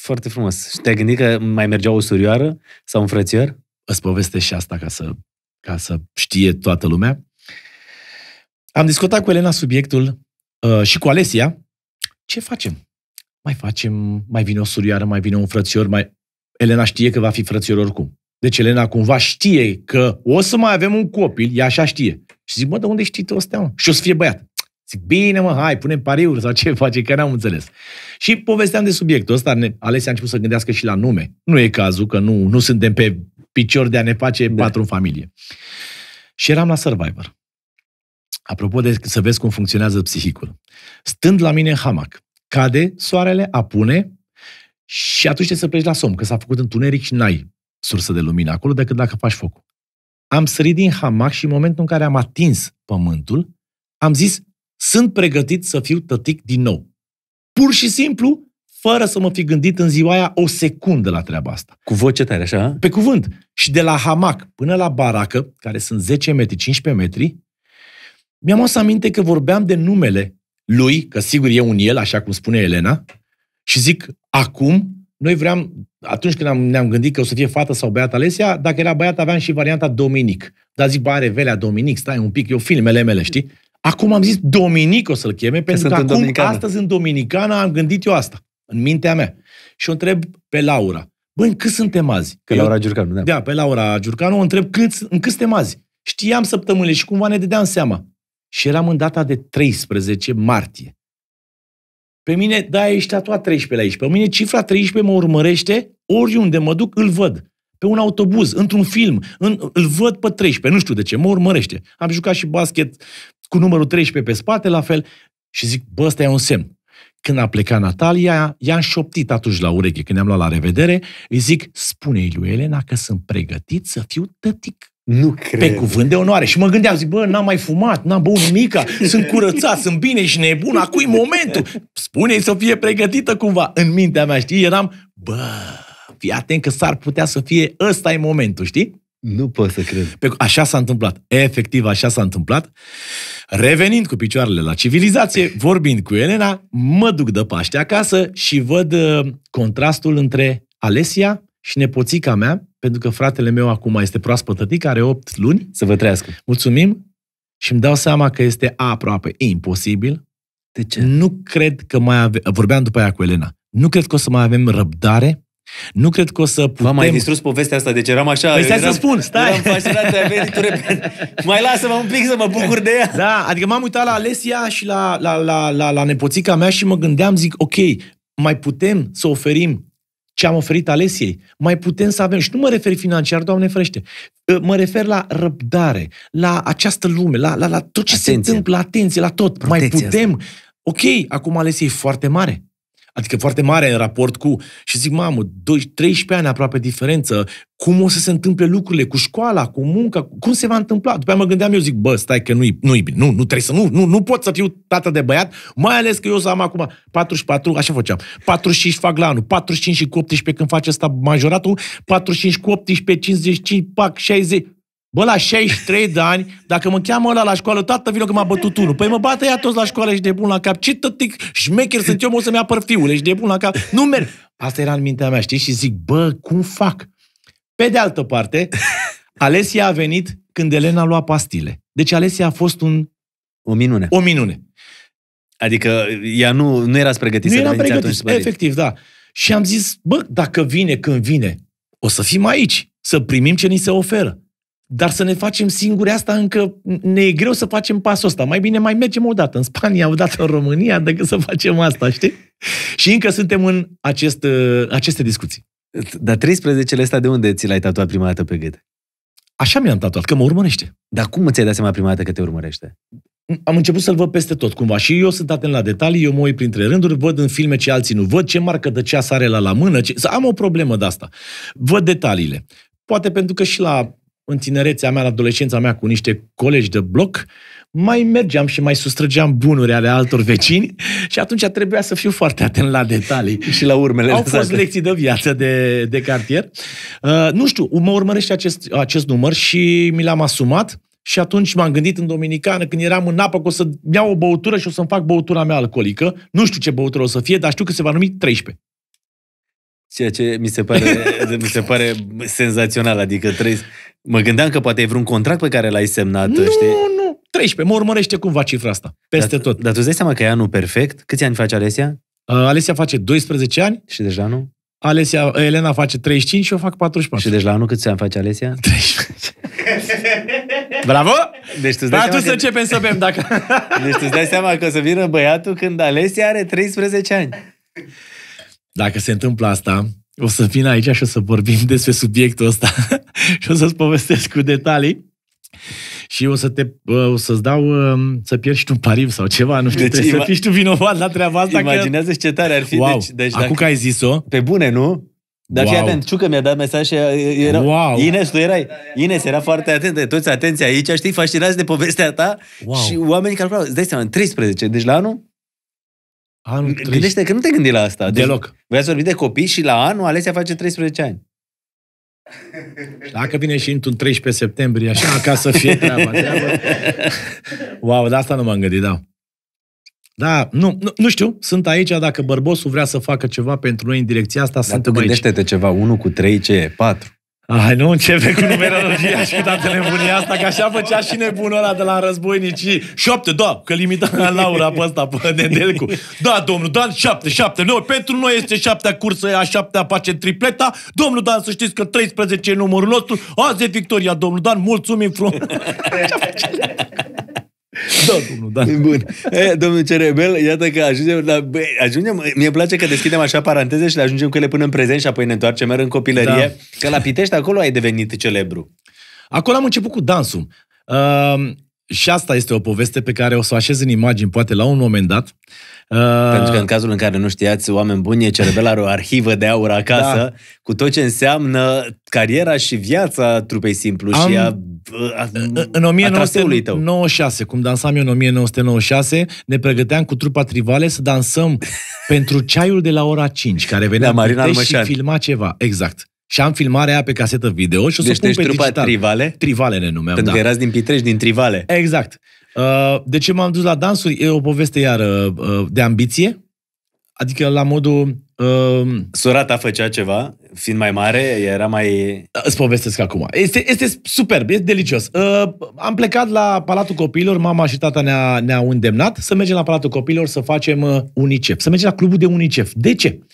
Foarte frumos. Și te-ai gândit că mai mergea o surioară sau un frățior? Îți povestesc și asta ca să, ca să știe toată lumea. Am discutat cu Elena subiectul uh, și cu Alesia. Ce facem? Mai facem, mai vine o surioară, mai vine un frățior, mai... Elena știe că va fi frățior oricum. Deci Elena cumva știe că o să mai avem un copil, ea așa știe. Și zic, mă, de unde știi tu ăsta, Și o să fie băiat. Zic, bine mă, hai, punem pariuri sau ce face, că n-am înțeles. Și povesteam de subiectul ăsta, ne, Alesia a început să gândească și la nume. Nu e cazul, că nu, nu suntem pe picior de a ne face da. patru în familie. Și eram la Survivor. Apropo de să vezi cum funcționează psihicul. Stând la mine în hamac, cade, soarele apune și atunci trebuie să pleci la somn, că s-a făcut întuneric și n-ai sursă de lumină acolo decât dacă faci focul. Am sărit din hamac și în momentul în care am atins pământul, am zis, sunt pregătit să fiu tătic din nou. Pur și simplu, fără să mă fi gândit în ziua aia o secundă la treaba asta. Cu voce tare, așa? Pe cuvânt. Și de la hamac până la baracă, care sunt 10 metri, 15 metri, mi-am să aminte că vorbeam de numele lui, că sigur e un el, așa cum spune Elena, și zic, acum noi vreau, atunci când am, ne-am gândit că o să fie fată sau băiat Alesia, dacă era băiat aveam și varianta Dominic. Dar zic, bă, are velea Dominic, stai un pic, eu filmele mele, știi? Acum am zis Dominic o să-l cheme, că pentru că acum, Dominicana. astăzi în Dominicana, am gândit eu asta, în mintea mea. Și o întreb pe Laura, bă, în cât suntem azi? Pe eu, Laura Giurcanu, da. Da, pe Laura Giurcanu o întreb cât, în cât suntem azi. Știam săptămânile și cumva ne dădeam seama. Și eram în data de 13 martie. Pe mine, da, ești tatuat 13 la aici. Pe mine cifra 13 mă urmărește oriunde mă duc, îl văd. Pe un autobuz, într-un film, în, îl văd pe 13, nu știu de ce, mă urmărește. Am jucat și basket cu numărul 13 pe spate, la fel, și zic, bă, ăsta e un semn. Când a plecat Natalia, i-am șoptit atunci la ureche, când ne-am luat la revedere, îi zic, spune-i lui Elena că sunt pregătit să fiu tătic. Nu cred. Pe cuvânt de onoare. Și mă gândeam, zic, bă, n-am mai fumat, n-am băut nimica, sunt curățat, sunt bine și nebun, acum e momentul. spune să fie pregătită cumva. În mintea mea, știi, eram, bă, fii atent că s-ar putea să fie, ăsta e momentul, știi? Nu pot să cred. Pe, așa s-a întâmplat. Efectiv, așa s-a întâmplat. Revenind cu picioarele la civilizație, vorbind cu Elena, mă duc de Paște acasă și văd uh, contrastul între Alesia și nepoțica mea, pentru că fratele meu acum este proaspăt tătic, are 8 luni. Să vă trăiască. Mulțumim și îmi dau seama că este aproape imposibil. De ce? Nu cred că mai avem... Vorbeam după aia cu Elena. Nu cred că o să mai avem răbdare nu cred că o să putem... V-am mai distrus povestea asta, deci eram așa... Păi eram, să spun, stai! Mai lasă-mă un pic să mă bucur de ea. Da, adică m-am uitat la Alesia și la, la, la, la, la nepoțica mea și mă gândeam, zic, ok, mai putem să oferim ce am oferit Alesiei. Mai putem să avem, și nu mă refer financiar, Doamne frește, ă, mă refer la răbdare, la această lume, la, la, la tot ce atenție. se întâmplă, la atenție, la tot. Protecția mai putem. Asta. Ok, acum alesiei e foarte mare. Adică foarte mare în raport cu... Și zic, mamă, 12, 13 ani aproape diferență, cum o să se întâmple lucrurile cu școala, cu munca, cum se va întâmpla? După aia mă gândeam eu, zic, bă, stai că nu-i, nu-i bine, nu, nu trebuie să, nu, nu, nu pot să fiu tată de băiat, mai ales că eu să am acum 44, așa făceam, 45 fac la anul, 45 și cu 18 când face asta majoratul, 45 cu 18, 55, pac, 60, Bă, la 63 de ani, dacă mă cheamă ăla la școală, toată vină că m-a bătut unul. Păi mă bată ea toți la școală, și de bun la cap. Ce tătic șmecher sunt eu, mă, o să-mi apăr fiul, ești de bun la cap. Nu merg. Asta era în mintea mea, știi? Și zic, bă, cum fac? Pe de altă parte, Alesia a venit când Elena a luat pastile. Deci Alesia a fost un... O minune. O minune. Adică ea nu, nu era pregătită Nu era pregătită, efectiv, da. Și am zis, bă, dacă vine când vine, o să fim aici, să primim ce ni se oferă. Dar să ne facem singuri asta încă ne e greu să facem pasul ăsta. Mai bine mai mergem o dată în Spania, o dată în România, decât să facem asta, știi? Și încă suntem în acest, ă, aceste discuții. Dar 13-le ăsta de unde ți l-ai tatuat prima dată pe gât? Așa mi-am tatuat, că mă urmărește. Dar cum ți-ai dat seama prima dată că te urmărește? Am început să-l văd peste tot, cumva. Și eu sunt atent la detalii, eu mă uit printre rânduri, văd în filme ce alții nu văd, ce marcă de ceas are la la mână. Ce... Am o problemă de asta. Văd detaliile. Poate pentru că și la în tinerețea mea, în adolescența mea, cu niște colegi de bloc, mai mergeam și mai sustrăgeam bunuri ale altor vecini și atunci trebuia să fiu foarte atent la detalii. și la urmele. Au fost lecții de viață de, de cartier. Uh, nu știu, mă urmărește acest, acest număr și mi l-am asumat. Și atunci m-am gândit în Dominicană, când eram în apă, că o să iau o băutură și o să-mi fac băutura mea alcoolică. Nu știu ce băutură o să fie, dar știu că se va numi 13. Ceea ce mi se pare, mi se pare senzațional, adică trăiesc. Mă gândeam că poate e vreun contract pe care l-ai semnat, nu, știi? Nu, 13. Mă urmărește cumva cifra asta. Peste dar, tot. Dar tu îți dai seama că e anul perfect? Câți ani face Alesia? Uh, Alesia face 12 ani. Și deja nu? Alesia, Elena face 35 și eu fac 44. Și deci la anul câți ani face Alesia? 35. Bravo! Deci tu Dar atunci că... să începem să bem dacă... Deci tu îți dai seama că o să vină băiatul când Alesia are 13 ani. Dacă se întâmplă asta, o să vin aici și o să vorbim despre subiectul ăsta și o să-ți povestesc cu detalii și o să te, o să-ți dau um, să pierzi tu un pariu sau ceva, nu știu, deci, trebuie ima... să fii tu vinovat la treaba asta. imaginează ce tare ar fi. Wow. Deci, deci Acum dacă... că ai zis-o. Pe bune, nu? Dar wow. fii atent, Ciucă mi-a dat mesaj și era... Wow. Ines, tu erai... Ines era foarte de toți atenția aici, știi, fascinați de povestea ta wow. și oamenii care îți dai seama, 13, deci la anul Anul Gândește că nu te gândi la asta. Deci Deloc. Voi ați vorbit de copii și la anul Alesia face 13 ani. Și Dacă vine și într-un 13 septembrie, așa, ca să fie treaba. treaba. Wow, de asta nu m-am gândit, da. Da, nu, nu, nu știu, sunt aici, dacă Bărbosul vrea să facă ceva pentru noi în direcția asta, Dar sunt aici. gândește-te ceva, 1 cu 3, ce e? 4. Ai, nu începe cu numerologia și cu toată nebunia asta, că așa făcea și nebunul ăla de la războinicii. Șapte, da, că limita la Laura pe ăsta, pe Nedelcu. Da, domnul Dan, șapte, șapte. Nu, pentru noi este șaptea cursă, a șaptea face tripleta. Domnul Dan, să știți că 13 e numărul nostru. Azi e victoria, domnul Dan, mulțumim frumos. Da, domnul, da. E bun. E, domnul Cerebel, iată că ajungem, la, bă, ajungem, mie place că deschidem așa paranteze și le ajungem cu ele până în prezent și apoi ne întoarcem mereu în copilărie, da. că la Pitești acolo ai devenit celebru. Acolo am început cu dansul. Uh, și asta este o poveste pe care o să o așez în imagini, poate la un moment dat. Uh, Uh, pentru că în cazul în care nu știați, oameni buni, e Cerebel are o arhivă de aur acasă, da. cu tot ce înseamnă cariera și viața trupei simplu Am, și a, În 1996, cum dansam eu în 1996, ne pregăteam cu trupa Trivale să dansăm pentru ceaiul de la ora 5, care venea da, Marina și filma ceva. Exact. Și am filmarea aia pe casetă video și o să deci pun pe digital. Trivale? Trivale ne numeam, Pentru da. că erați din Pitrești, din Trivale. Exact. Uh, de ce m-am dus la dansuri? E o poveste iară uh, de ambiție. Adică la modul... Um... Sora ta făcea ceva, fiind mai mare, era mai... Îți povestesc acum. Este, este superb, este delicios. Uh, am plecat la Palatul Copiilor, mama și tata ne-a, ne-au îndemnat să mergem la Palatul Copiilor să facem UNICEF, să mergem la clubul de UNICEF. De ce? Uh,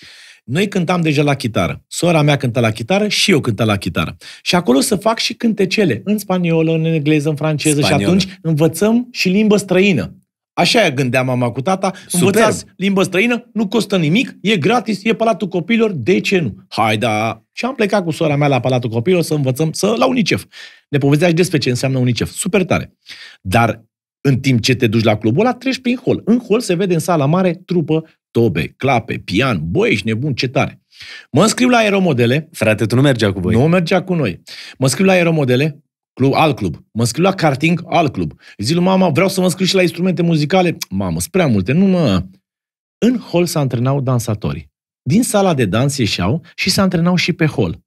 noi cântam deja la chitară. Sora mea cântă la chitară și eu cântă la chitară. Și acolo să fac și cântecele, în spaniolă, în engleză, în franceză spaniolă. și atunci învățăm și limbă străină. Așa gândea mama cu tata, învățați limbă străină, nu costă nimic, e gratis, e Palatul Copilor, de ce nu? Hai da! Și am plecat cu sora mea la Palatul Copilor să învățăm să la UNICEF. Ne povestea și despre ce înseamnă UNICEF. Super tare! Dar în timp ce te duci la clubul ăla, treci prin hol. În hol se vede în sala mare trupă, tobe, clape, pian, boi, ești nebun, ce tare. Mă înscriu la aeromodele. Frate, tu nu mergea cu voi. Nu mergea cu noi. Mă scriu la aeromodele, club, alt club. Mă scriu la karting, alt club. Zic lui mama, vreau să mă scriu și la instrumente muzicale. Mamă, sunt prea multe, nu mă... În hol se antrenau dansatorii. Din sala de dans ieșeau și se antrenau și pe hol.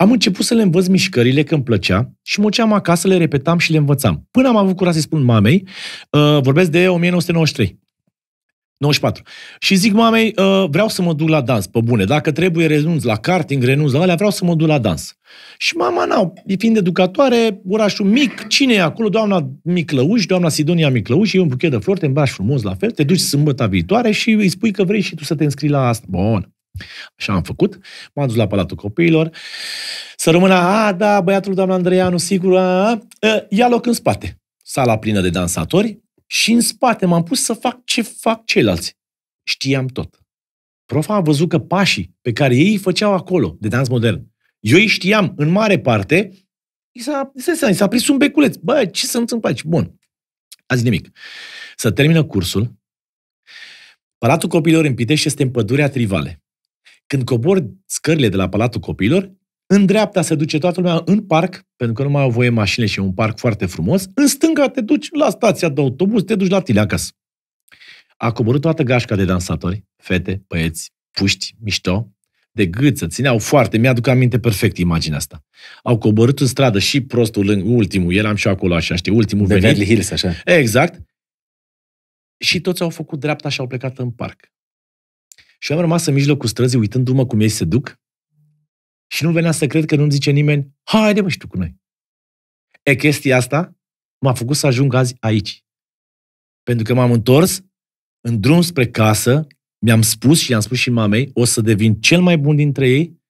Am început să le învăț mișcările când plăcea și mă acasă, le repetam și le învățam. Până am avut curaj să-i spun mamei, uh, vorbesc de 1993, 94. Și zic mamei, uh, vreau să mă duc la dans, pe bune. Dacă trebuie, renunț la karting, renunț la alea, vreau să mă duc la dans. Și mama, na, fiind educatoare, orașul mic, cine e acolo? Doamna Miclăuș, doamna Sidonia Miclăuș, e un buchet de flori, te îmbraci frumos la fel, te duci sâmbătă viitoare și îi spui că vrei și tu să te înscrii la asta. Bun. Așa am făcut. M-am dus la Palatul Copiilor. Să rămână, a, da, băiatul doamna Andreianu, sigur, a, a, ia loc în spate. Sala plină de dansatori și în spate m-am pus să fac ce fac ceilalți. Știam tot. Profa a văzut că pașii pe care ei îi făceau acolo, de dans modern, eu îi știam în mare parte, i s-a, i s-a prins un beculeț. Bă, ce să întâmplă aici? Bun. Azi nimic. Să termină cursul. Palatul Copilor în Pitești este în pădurea Trivale. Când cobor scările de la Palatul Copiilor, în dreapta se duce toată lumea în parc, pentru că nu mai au voie mașinile și e un parc foarte frumos. În stânga te duci la stația de autobuz, te duci la tine acasă. A coborât toată gașca de dansatori, fete, băieți, puști, mișto, de gâță, țineau foarte, mi-aduc aminte perfect imaginea asta. Au coborât în stradă și prostul lângă ultimul, eram și eu acolo așa, știi, ultimul de venit. Hills, așa. Exact. Și toți au făcut dreapta și au plecat în parc. Și am rămas în mijlocul străzii uitându-mă cum ei se duc și nu venea să cred că nu-mi zice nimeni, haide mă și tu cu noi. E chestia asta m-a făcut să ajung azi aici. Pentru că m-am întors în drum spre casă, mi-am spus și i-am spus și mamei, o să devin cel mai bun dintre ei,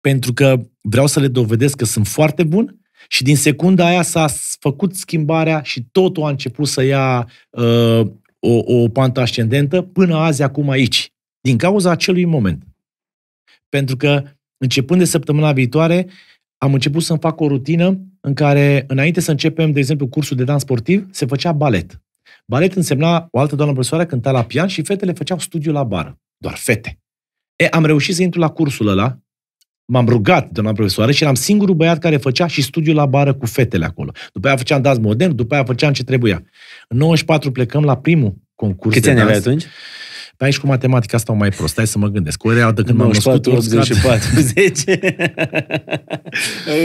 pentru că vreau să le dovedesc că sunt foarte bun și din secunda aia s-a făcut schimbarea și totul a început să ia uh, o, o pantă ascendentă până azi, acum aici din cauza acelui moment. Pentru că, începând de săptămâna viitoare, am început să-mi fac o rutină în care, înainte să începem, de exemplu, cursul de dans sportiv, se făcea balet. Balet însemna o altă doamnă profesoară cânta la pian și fetele făceau studiu la bară. Doar fete. E, am reușit să intru la cursul ăla, m-am rugat, doamna profesoară, și eram singurul băiat care făcea și studiu la bară cu fetele acolo. După aia făceam dans modern, după aia făceam ce trebuia. În 94 plecăm la primul concurs Câți de ani dans. atunci? Dar aici cu matematica asta o mai prost. Stai să mă gândesc. Cu de când m-am născut... 84, 10.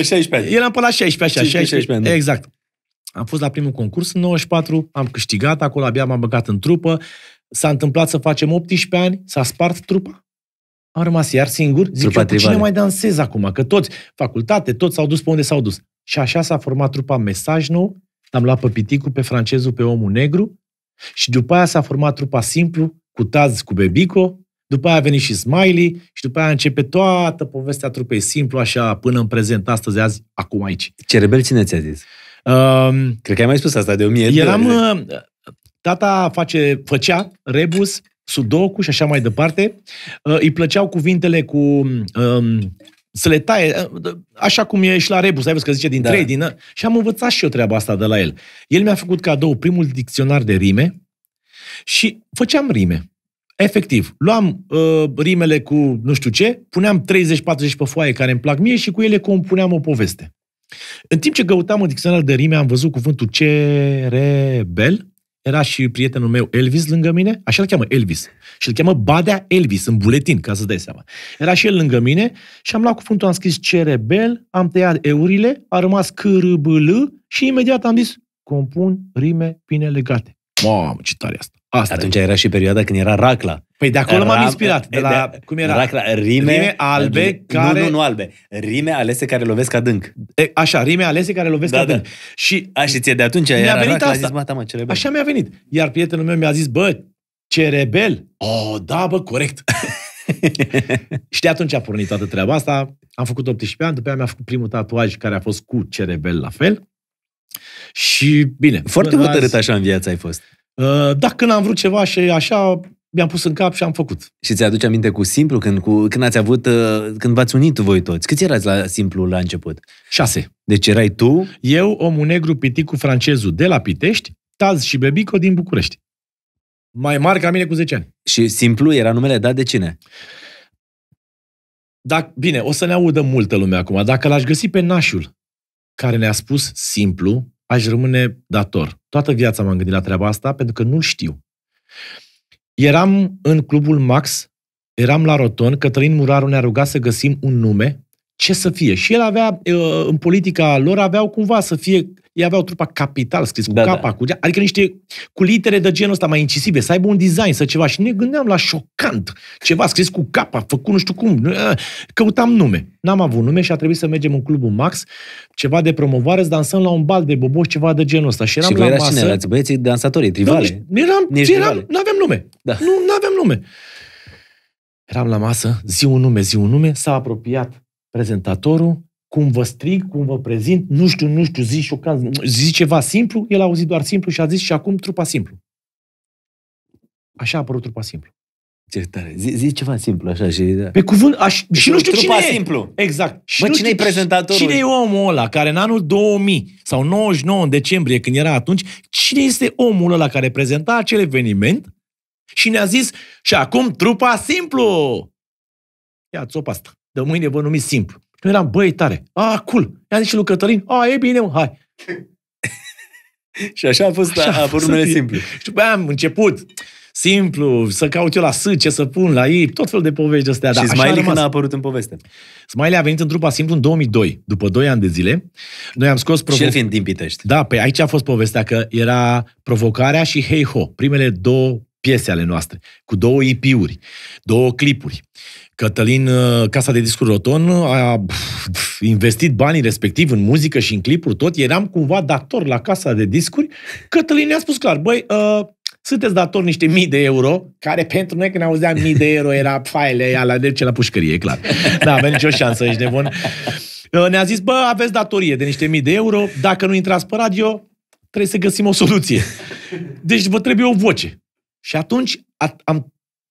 16 Eram până la 16, așa. 15, 16, ani, da. Exact. Am fost la primul concurs în 94, am câștigat, acolo abia m-am băgat în trupă. S-a întâmplat să facem 18 ani, s-a spart trupa. Am rămas iar singur. Zic trupa eu, cu cine mai dansez acum? Că toți, facultate, toți s-au dus pe unde s-au dus. Și așa s-a format trupa Mesaj Nou, am luat pe Piticul, pe francezul, pe omul negru și după aia s-a format trupa Simplu, cu Taz, cu Bebico, după aia a venit și Smiley și după aia începe toată povestea trupei simplu, așa, până în prezent, astăzi, azi, acum aici. Ce rebel cine ți-a zis? Um, Cred că ai mai spus asta de o mie eram, de ori. Uh, tata face, făcea rebus, sudoku și așa mai departe. Uh, îi plăceau cuvintele cu... Um, să le taie, uh, așa cum e și la Rebus, ai văzut că zice din da. trei, din... Uh, și am învățat și eu treaba asta de la el. El mi-a făcut cadou primul dicționar de rime, și făceam rime. Efectiv, luam uh, rimele cu nu știu ce, puneam 30-40 pe foaie care îmi plac mie și cu ele compuneam o poveste. În timp ce căutam în dicționar de rime, am văzut cuvântul cerebel. Era și prietenul meu Elvis lângă mine, așa îl cheamă Elvis. Și îl cheamă Badea Elvis în buletin, ca să dai seama. Era și el lângă mine și am luat cuvântul, am scris cerebel, am tăiat eurile, a rămas cârâbâl și imediat am zis compun rime bine legate. Mamă, ce tare asta. asta Atunci e. era și perioada când era Racla. Păi de acolo Ram, m-am inspirat. De la, de, cum era? Racla, rime, rime albe care... Nu, nu, nu albe. Rime alese care lovesc adânc. E, așa, rime alese care lovesc da, adânc. Da. Și, a, și ție de atunci mi-a era venit Racla, asta. a zis, mă, ce rebel. Așa mi-a venit. Iar prietenul meu mi-a zis, bă, ce rebel. Oh, da, bă, corect. și de atunci a pornit toată treaba asta. Am făcut 18 ani, după aia mi-a făcut primul tatuaj care a fost cu cerebel la fel. Și bine. Foarte hotărât azi, așa în viața ai fost. Ă, da, când am vrut ceva și așa, mi-am pus în cap și am făcut. Și ți-aduce aminte cu simplu, când, cu, când ați avut, ă, când v-ați unit voi toți? Câți erați la simplu la început? Șase. Deci erai tu? Eu, omul negru, piticul francezul de la Pitești, Taz și Bebico din București. Mai mari ca mine cu 10 ani. Și simplu era numele dat de cine? Dacă, bine, o să ne audă multă lume acum. Dacă l-aș găsi pe Nașul, care ne-a spus simplu, aș rămâne dator. Toată viața m-am gândit la treaba asta pentru că nu știu. Eram în clubul Max, eram la Roton, Cătălin Muraru ne-a rugat să găsim un nume, ce să fie. Și el avea, uh, în politica lor, aveau cumva să fie ei aveau trupa capital scris cu da, capa, da. cu dea, adică niște cu litere de genul ăsta mai incisive, să aibă un design, să ceva. Și ne gândeam la șocant, ceva scris cu capa, făcut nu știu cum, ă, căutam nume. N-am avut nume și a trebuit să mergem în clubul Max, ceva de promovare, să dansăm la un bal de boboș, ceva de genul ăsta. Și, eram și la era masă. cine erați? Băieții dansatorii, trivale? Da, eram, Nici eram, n-aveam nume. Da. Nu aveam nume. Eram la masă, zi un nume, zi un nume, s-a apropiat prezentatorul, cum vă strig, cum vă prezint, nu știu, nu știu, zici, o caz, zici ceva simplu, el a auzit doar simplu și a zis și acum trupa simplu. Așa a apărut trupa simplu. Ce tare. Zici zi ceva simplu, așa. Și, da. Pe cuvânt, aș, pe și deci nu exact. știu cine simplu. e. Exact. Și Bă, cine e prezentatorul? Cine e omul ăla care în anul 2000 sau 99 în decembrie, când era atunci, cine este omul ăla care prezenta acel eveniment și ne-a zis și acum trupa simplu. Ia, țop asta. De mâine vă numiți simplu. Nu eram, băi, tare. A, cool. I-am zis și lui Cătălin, a, e bine, mă, hai. și așa a fost, da, așa a, a apărut numele simplu. Și după am început simplu, să caut eu la S, ce să pun la I, tot fel de povești astea. Da, și da, Smiley când a apărut în poveste? Smiley a venit în trupa simplu în 2002, după 2 ani de zile. Noi am scos... Provo- și el fiind din Pitești. Da, pe aici a fost povestea că era provocarea și Hey Ho, primele două piese ale noastre, cu două EP-uri, două clipuri. Cătălin, uh, Casa de Discuri Roton, a investit banii respectiv în muzică și în clipuri, tot. Eram cumva dator la Casa de Discuri. Cătălin ne-a spus clar, băi, uh, sunteți dator niște mii de euro, care pentru noi când auzeam mii de euro era faile aia la de ce la pușcărie, clar. Da, avem nicio șansă, ești nebun. Uh, ne-a zis, bă, aveți datorie de niște mii de euro, dacă nu intrați pe radio, trebuie să găsim o soluție. Deci vă trebuie o voce. Și atunci am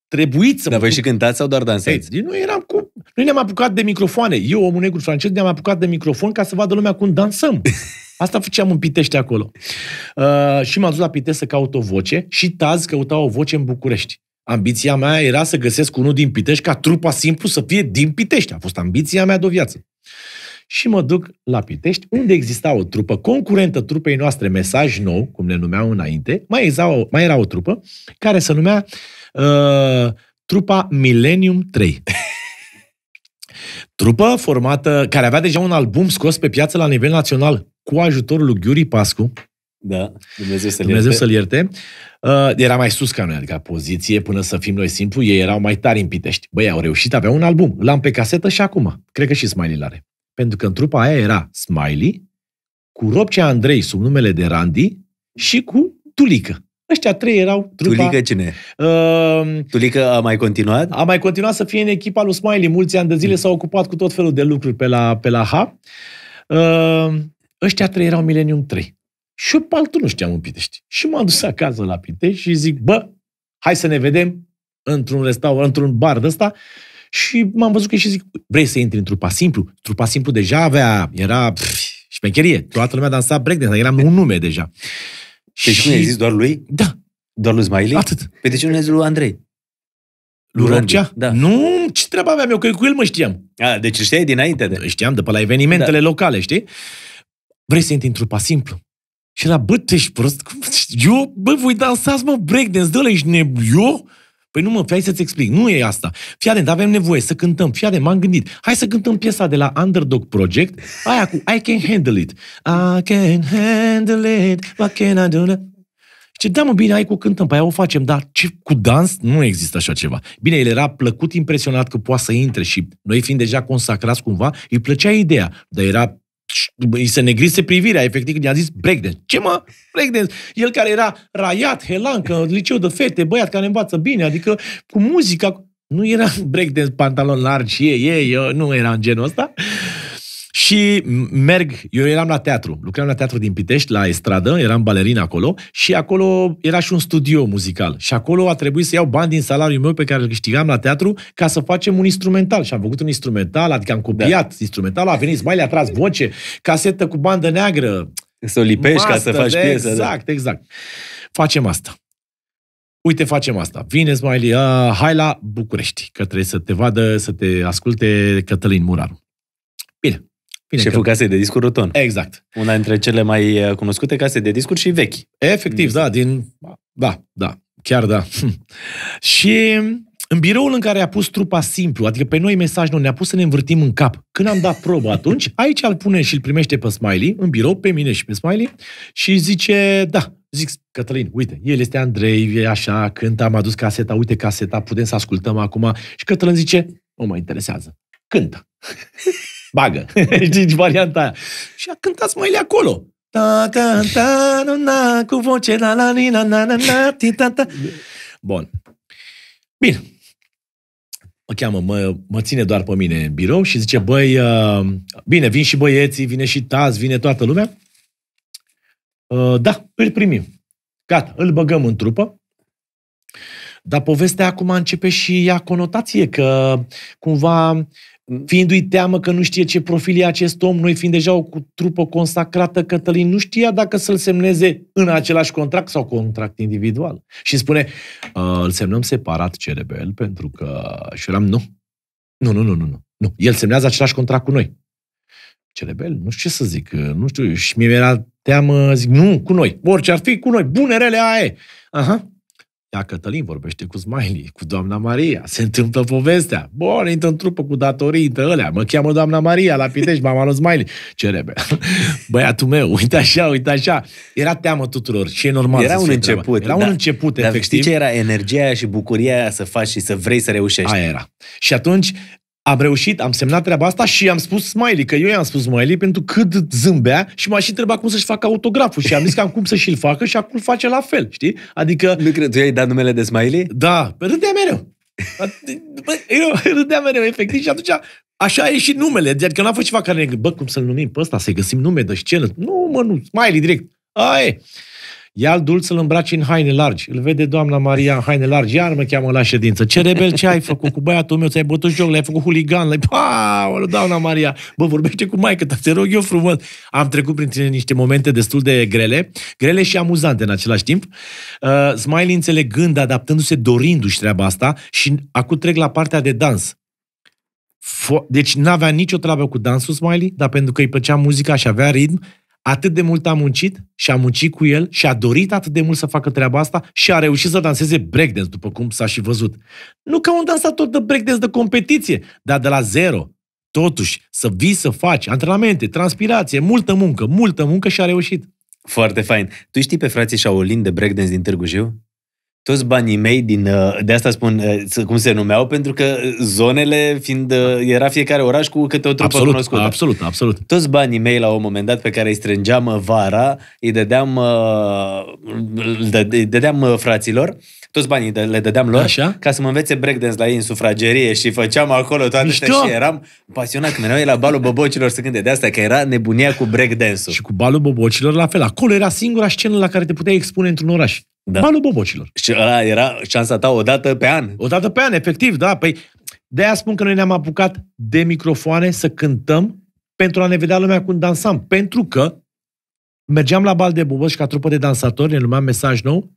trebuit să... Dar voi și cântați sau doar dansați? Ei, noi eram cu... Noi ne-am apucat de microfoane. Eu, omul negru francez, ne-am apucat de microfon ca să vadă lumea cum dansăm. Asta făceam în Pitești acolo. Uh, și m-am dus la Pitești să caut o voce și Taz căuta o voce în București. Ambiția mea era să găsesc unul din Pitești ca trupa simplu să fie din Pitești. A fost ambiția mea de o viață. Și mă duc la Pitești, unde exista o trupă concurentă trupei noastre, Mesaj Nou, cum ne numeau înainte. Mai, exa, mai era o trupă care se numea uh, Uh, trupa Millennium 3. Trupă formată, care avea deja un album scos pe piață la nivel național cu ajutorul lui Ghiuri Pascu. Da, Dumnezeu să-l Dumnezeu ierte. Să-l ierte. Uh, era mai sus ca noi, adică poziție, până să fim noi simplu, ei erau mai tari în Pitești. Băi, au reușit, aveau un album. L-am pe casetă și acum. Cred că și Smiley l-are. Pentru că în trupa aia era Smiley, cu Robcea Andrei sub numele de Randy și cu Tulică. Ăștia trei erau trupa. Tulică cine? Uh, Tulică a mai continuat? A mai continuat să fie în echipa lui Smiley. Mulți ani de zile mm. s-au ocupat cu tot felul de lucruri pe la, pe la H. Uh, ăștia trei erau Millennium 3. Și eu pe altul nu știam în Pitești. Și m-am dus acasă la Pitești și zic, bă, hai să ne vedem într-un restaurant, într-un bar de ăsta. Și m-am văzut că și zic, vrei să intri în trupa simplu? Trupa simplu deja avea, era pff, șmecherie. Toată lumea dansa breakdance, eram un nume deja. Deci și... nu ai zis doar lui? Da. Doar lui Smiley? Atât. Pe păi de ce nu ai zis lui Andrei? Lui Roncea? Da. Nu, ce treabă aveam eu, că cu el mă știam. A, deci știai dinainte de... Știam după pe la evenimentele da. locale, știi? Vrei să intri un pas simplu? Și la bă, te-și prost? Eu, bă, voi dansați, mă, breakdance, dă ești nebun? Eu? Păi nu mă, hai să-ți explic. Nu e asta. Fii atent, avem nevoie să cântăm. Fii m-am gândit. Hai să cântăm piesa de la Underdog Project, aia cu I can handle it. I can handle it, what can I do? Ce da mă, bine, ai cu cântăm, pe păi, aia o facem, dar ce, cu dans nu există așa ceva. Bine, el era plăcut, impresionat că poate să intre și noi fiind deja consacrați cumva, îi plăcea ideea, dar era îi se negrise privirea, efectiv, când i-a zis breakdance. Ce mă? Breakdance. El care era raiat, helancă, liceu de fete, băiat care învață bine, adică cu muzica, nu era breakdance, pantalon larg și ei, ei, eu nu era în genul ăsta. Și merg, eu eram la teatru, lucram la teatru din Pitești, la estradă, eram balerină acolo și acolo era și un studio muzical. Și acolo a trebuit să iau bani din salariul meu pe care îl câștigam la teatru ca să facem un instrumental. Și am făcut un instrumental, adică am copiat da. instrumental, a venit Smiley, a tras voce, casetă cu bandă neagră. Să o lipești master, ca să faci piesă. Da. Exact, da. exact. Facem asta uite, facem asta. Vine Smiley, uh, hai la București, că trebuie să te vadă, să te asculte Cătălin Muraru. Bine, Bine, Șeful că... Da. casei de discuri Roton. Exact. Una dintre cele mai uh, cunoscute case de discuri și vechi. Efectiv, mm. da, din... Da, da, chiar da. și în biroul în care a pus trupa simplu, adică pe noi mesajul ne-a pus să ne învârtim în cap. Când am dat probă atunci, aici îl pune și îl primește pe Smiley, în birou, pe mine și pe Smiley, și zice, da, zic, Cătălin, uite, el este Andrei, e așa, când am adus caseta, uite caseta, putem să ascultăm acum. Și Cătălin zice, nu mă interesează, cântă. bagă. Știți varianta aia. Și a cântat smiley acolo. Ta, ta, ta, na, na, cu voce na la ni, na, na, na, na, ti, ta, ta. Bun. Bine. Mă cheamă, mă, mă ține doar pe mine în birou și zice, băi, uh, bine, vin și băieții, vine și Taz, vine toată lumea. Uh, da, îl primim. Gata, îl băgăm în trupă. Dar povestea acum începe și ea conotație, că cumva Mm. fiindu-i teamă că nu știe ce profil e acest om, noi fiind deja o trupă consacrată, Cătălin nu știa dacă să-l semneze în același contract sau contract individual. Și spune, îl semnăm separat cerebel pentru că... Și eram, nu. Nu, nu, nu, nu, nu. nu. El semnează același contract cu noi. Cerebel, nu știu ce să zic, nu știu, și mi era teamă, zic, nu, cu noi, orice ar fi, cu noi, bune, rele, aia e. Aha, ea Cătălin vorbește cu Smiley, cu doamna Maria, se întâmplă povestea. Bun, intră în trupă cu datorii, intră ălea, mă cheamă doamna Maria la Pitești, mama lui Smiley. Ce rebe. Băiatul meu, uite așa, uite așa. Era teamă tuturor și e normal Era un început. Treaba. Era da. un început, dar efectiv. știi ce era energia aia și bucuria aia să faci și să vrei să reușești. Aia era. Și atunci, am reușit, am semnat treaba asta și am spus Smiley, că eu i-am spus Smiley pentru cât zâmbea și m-a și întrebat cum să-și facă autograful și am zis că am cum să-și-l facă și acum face la fel, știi? Adică... Nu cred, tu i-ai dat numele de Smiley? Da, râdea mereu. eu râdeam mereu, efectiv, și atunci Așa a ieșit numele. Adică n-a fost ceva care ne bă, cum să-l numim pe ăsta, să-i găsim nume de scenă. Nu, mă, nu, Smiley direct. Aia Ia al dulț, îl îmbraci în haine largi. Îl vede doamna Maria în haine largi. Iar mă cheamă la ședință. Ce rebel ce ai făcut cu băiatul meu? Ți-ai bătut joc, l-ai făcut huligan. L-ai... Paolo, doamna Maria. Bă, vorbește cu maică te rog eu frumos. Am trecut prin niște momente destul de grele, grele și amuzante în același timp. Uh, Smiley înțelegând, adaptându-se, dorindu-și treaba asta și acum trec la partea de dans. Fo- deci n-avea nicio treabă cu dansul Smiley, dar pentru că îi plăcea muzica și avea ritm, atât de mult a muncit și a muncit cu el și a dorit atât de mult să facă treaba asta și a reușit să danseze breakdance, după cum s-a și văzut. Nu ca un dansator de breakdance de competiție, dar de la zero. Totuși, să vii să faci antrenamente, transpirație, multă muncă, multă muncă și a reușit. Foarte fain. Tu știi pe frații Shaolin de breakdance din Târgu Jiu? toți banii mei din, uh, de asta spun uh, cum se numeau, pentru că zonele fiind, uh, era fiecare oraș cu câte o trupă absolut, cunoscută. Absolut, absolut. Toți banii mei la un moment dat pe care îi strângeam vara, îi dădeam, îi dădeam fraților, toți banii le dădeam lor Așa? ca să mă învețe breakdance la ei în sufragerie și făceam acolo toate Mișto! astea și eram pasionat când la balul bobocilor să cânte de asta, că era nebunia cu breakdance-ul. Și cu balul bobocilor la fel. Acolo era singura scenă la care te puteai expune într-un oraș. Da. Balul bobocilor. Și ăla era șansa ta odată pe an. Odată pe an, efectiv, da. Păi de-aia spun că noi ne-am apucat de microfoane să cântăm pentru a ne vedea lumea cum dansam. Pentru că mergeam la bal de și ca trupă de dansatori, ne lumeam mesaj nou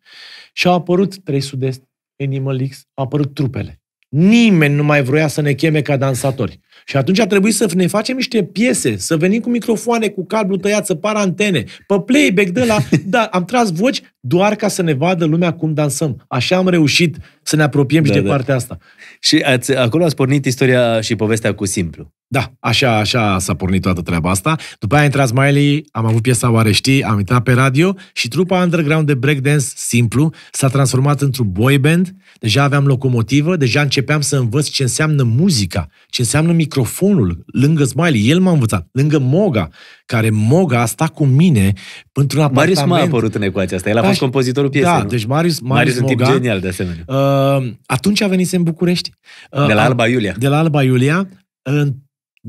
și au apărut 3 Sud-Est, Animal X, au apărut trupele. Nimeni nu mai vroia să ne cheme ca dansatori. Și atunci a trebuit să ne facem niște piese, să venim cu microfoane, cu cablu tăiat, să par antene, pe playback de la... Da, am tras voci doar ca să ne vadă lumea cum dansăm. Așa am reușit să ne apropiem da, și de da. partea asta. Și ați, acolo ați pornit istoria și povestea cu Simplu. Da, așa, așa s-a pornit toată treaba asta. După aia a intrat Smiley, am avut piesa Oare știi, am intrat pe radio și trupa underground de breakdance simplu s-a transformat într-un boy band. Deja aveam locomotivă, deja începeam să învăț ce înseamnă muzica, ce înseamnă microfonul. Lângă Smiley, el m-a învățat, lângă Moga, care Moga a stat cu mine pentru un apartament. Marius m-a apărut în ecuația asta, el a da, fost compozitorul da, piesei. Da, nu? deci Marius, Marius, Marius Moga, genial de asemenea. Uh, atunci a venit în București. Uh, de la uh, Alba Iulia. De la Alba Iulia. În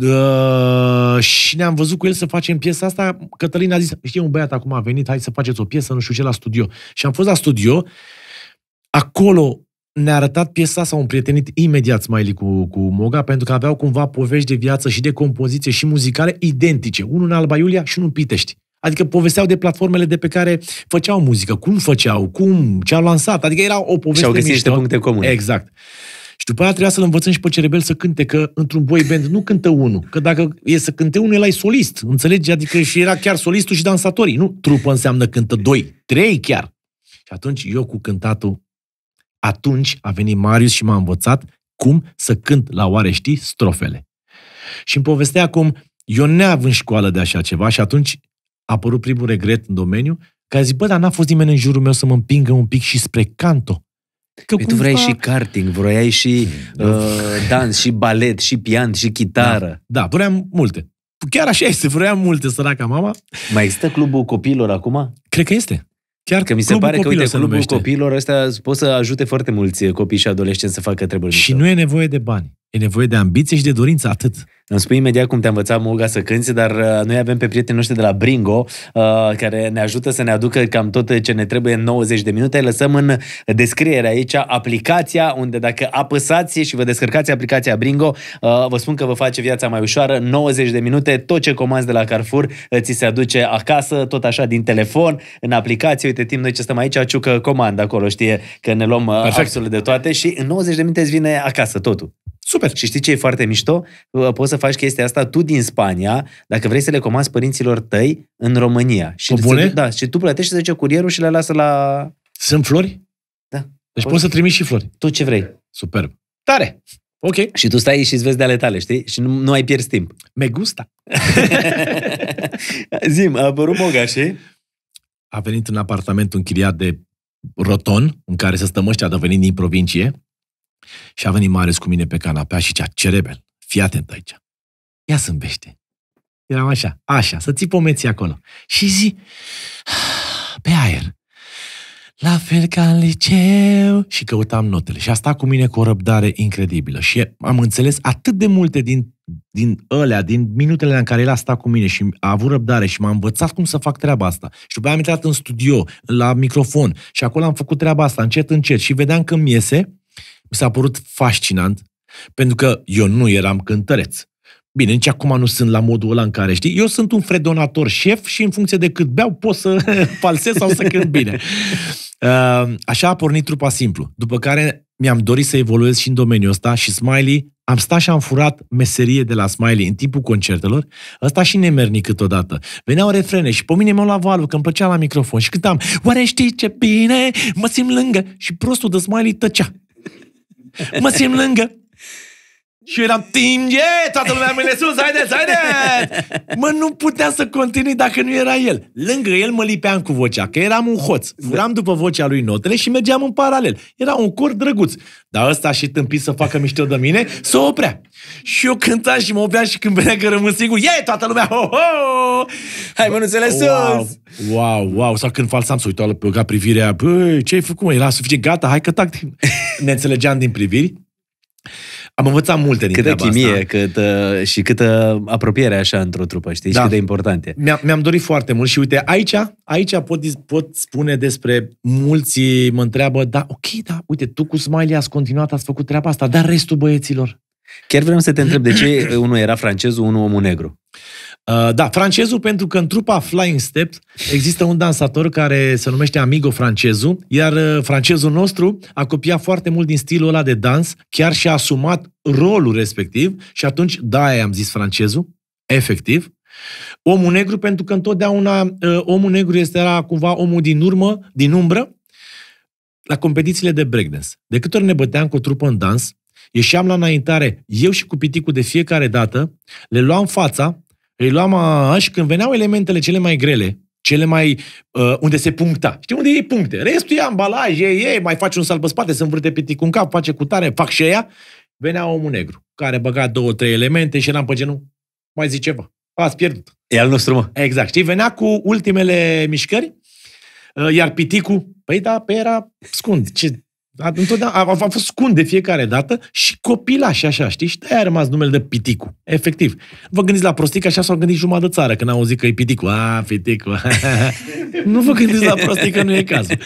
Uh, și ne-am văzut cu el să facem piesa asta. Cătălin a zis, știi, un băiat acum a venit, hai să faceți o piesă, nu știu ce, la studio. Și am fost la studio, acolo ne-a arătat piesa, s-au împrietenit imediat Smiley cu, cu Moga, pentru că aveau cumva povești de viață și de compoziție și muzicale identice. Unul în Alba Iulia și unul în Pitești. Adică povesteau de platformele de pe care făceau muzică, cum făceau, cum, ce au lansat. Adică era o poveste Și au găsit mișto. niște puncte comune. Exact. Și după aia trebuia să-l învățăm și pe Cerebel să cânte, că într-un boy band nu cântă unul. Că dacă e să cânte unul, el ai solist. Înțelegi? Adică și era chiar solistul și dansatorii. Nu, trupă înseamnă cântă doi, trei chiar. Și atunci eu cu cântatul, atunci a venit Marius și m-a învățat cum să cânt la oare știi strofele. Și îmi povestea cum eu neavând școală de așa ceva și atunci a apărut primul regret în domeniu, a zic, bă, dar n-a fost nimeni în jurul meu să mă împingă un pic și spre canto. Că păi cumva... tu vrei și karting, vroiai și hmm, da. uh, dans, și balet, și pian, și chitară. Da, da vroiam multe. Chiar așa este, vroiam multe, săraca mama. Mai există clubul copiilor acum? Cred că este. Chiar că mi se pare că, uite, clubul numește. copiilor ăsta poate să ajute foarte mulți copii și adolescenți să facă treburi. Și nu e nevoie de bani. E nevoie de ambiție și de dorință, atât. Îmi spui imediat cum te-a învățat Moga să cânți, dar uh, noi avem pe prietenii noștri de la Bringo, uh, care ne ajută să ne aducă cam tot ce ne trebuie în 90 de minute. Lăsăm în descriere aici aplicația, unde dacă apăsați și vă descărcați aplicația Bringo, uh, vă spun că vă face viața mai ușoară, 90 de minute, tot ce comanzi de la Carrefour ți se aduce acasă, tot așa din telefon, în aplicație, uite timp noi ce stăm aici, ciucă comandă acolo, știe că ne luăm Perfect. absolut de toate și în 90 de minute îți vine acasă totul. Super. Și știi ce e foarte mișto? Poți să faci chestia asta tu din Spania, dacă vrei să le comanzi părinților tăi în România. Și Popole? da, și tu plătești, zice, curierul și le lasă la... Sunt flori? Da. Deci poți să trimiți și flori. Tu ce vrei. Superb. Tare! Ok. Și tu stai și îți vezi de ale tale, știi? Și nu, nu ai pierzi timp. Me gusta. Zim, a apărut Moga și... A venit în apartament un de roton, în care stăm stămăște, a devenit din provincie și a venit Marius cu mine pe canapea și zicea, ce rebel, fii atent aici. Ia zâmbește. Eram așa, așa, să ții pomeții acolo. Și zi, pe aer. La fel ca în liceu. Și căutam notele. Și a stat cu mine cu o răbdare incredibilă. Și am înțeles atât de multe din, din ălea, din minutele în care el a stat cu mine și a avut răbdare și m-a învățat cum să fac treaba asta. Și după aia am intrat în studio, la microfon și acolo am făcut treaba asta încet, încet și vedeam când iese mi s-a părut fascinant, pentru că eu nu eram cântăreț. Bine, nici acum nu sunt la modul ăla în care, știi, eu sunt un fredonator șef și în funcție de cât beau pot să falsez sau să cânt bine. Uh, așa a pornit trupa simplu. După care mi-am dorit să evoluez și în domeniul ăsta și Smiley, am stat și am furat meserie de la Smiley în timpul concertelor, ăsta și nemernic câteodată. Veneau refrene și pe mine m-au luat valul, că îmi plăcea la microfon și câtam Oare știi ce bine mă simt lângă? Și prostul de Smiley tăcea. Mă simt lângă. Și eu eram, tinge, toată lumea mâine sus, haideți, haideți! Mă, nu puteam să continui dacă nu era el. Lângă el mă lipeam cu vocea, că eram un hoț. Furam după vocea lui notele și mergeam în paralel. Era un cor drăguț. Dar ăsta și tâmpit să facă mișto de mine, să o oprea. Și eu cântam și mă oprea și când venea că rămân singur, e, toată lumea, ho, ho! Hai, mă, nu wow, sus! Wow, wow, sau când falsam să uitau la privirea, băi, ce ai făcut, mă? Era suficient, gata, hai că tac ne înțelegeam din priviri. Am învățat multe din Câtă chimie asta. Cât, și câtă apropiere așa într-o trupă, știi? Da. Și cât de importante. Mi-am, mi-am dorit foarte mult și uite, aici, aici pot, pot spune despre mulți mă întreabă, da, ok, da, uite, tu cu Smiley ați continuat, ați făcut treaba asta, dar restul băieților? Chiar vreau să te întreb de ce unul era francez, unul omul negru. Uh, da, francezul, pentru că în trupa Flying Steps există un dansator care se numește Amigo Francezu, iar uh, francezul nostru a copiat foarte mult din stilul ăla de dans, chiar și-a asumat rolul respectiv și atunci, da, am zis francezul, efectiv. Omul negru, pentru că întotdeauna uh, omul negru este era cumva omul din urmă, din umbră, la competițiile de breakdance. De câte ori ne băteam cu o trupă în dans, ieșeam la înaintare, eu și cu piticul de fiecare dată, le luam fața îi luam și când veneau elementele cele mai grele, cele mai... Uh, unde se puncta. Știi unde e puncte? Restul e ambalaj, e, e, mai faci un salt pe spate, se învârte pe tic în cap, face cu tare, fac și aia. Venea omul negru, care băga două, trei elemente și eram pe genul, mai zice ceva. Ați pierdut. E al nostru, mă. Exact. Știi, venea cu ultimele mișcări, uh, iar piticul, păi da, pe era scund. Ce, da, întotdeauna, a, a fost scund de fiecare dată și și așa, știi? Și de-aia a rămas numele de Piticu, efectiv. Vă gândiți la prostii, că așa s-au gândit jumătate țară când au auzit că e Piticu. A, Piticu. nu vă gândiți la prostii, că nu e cazul.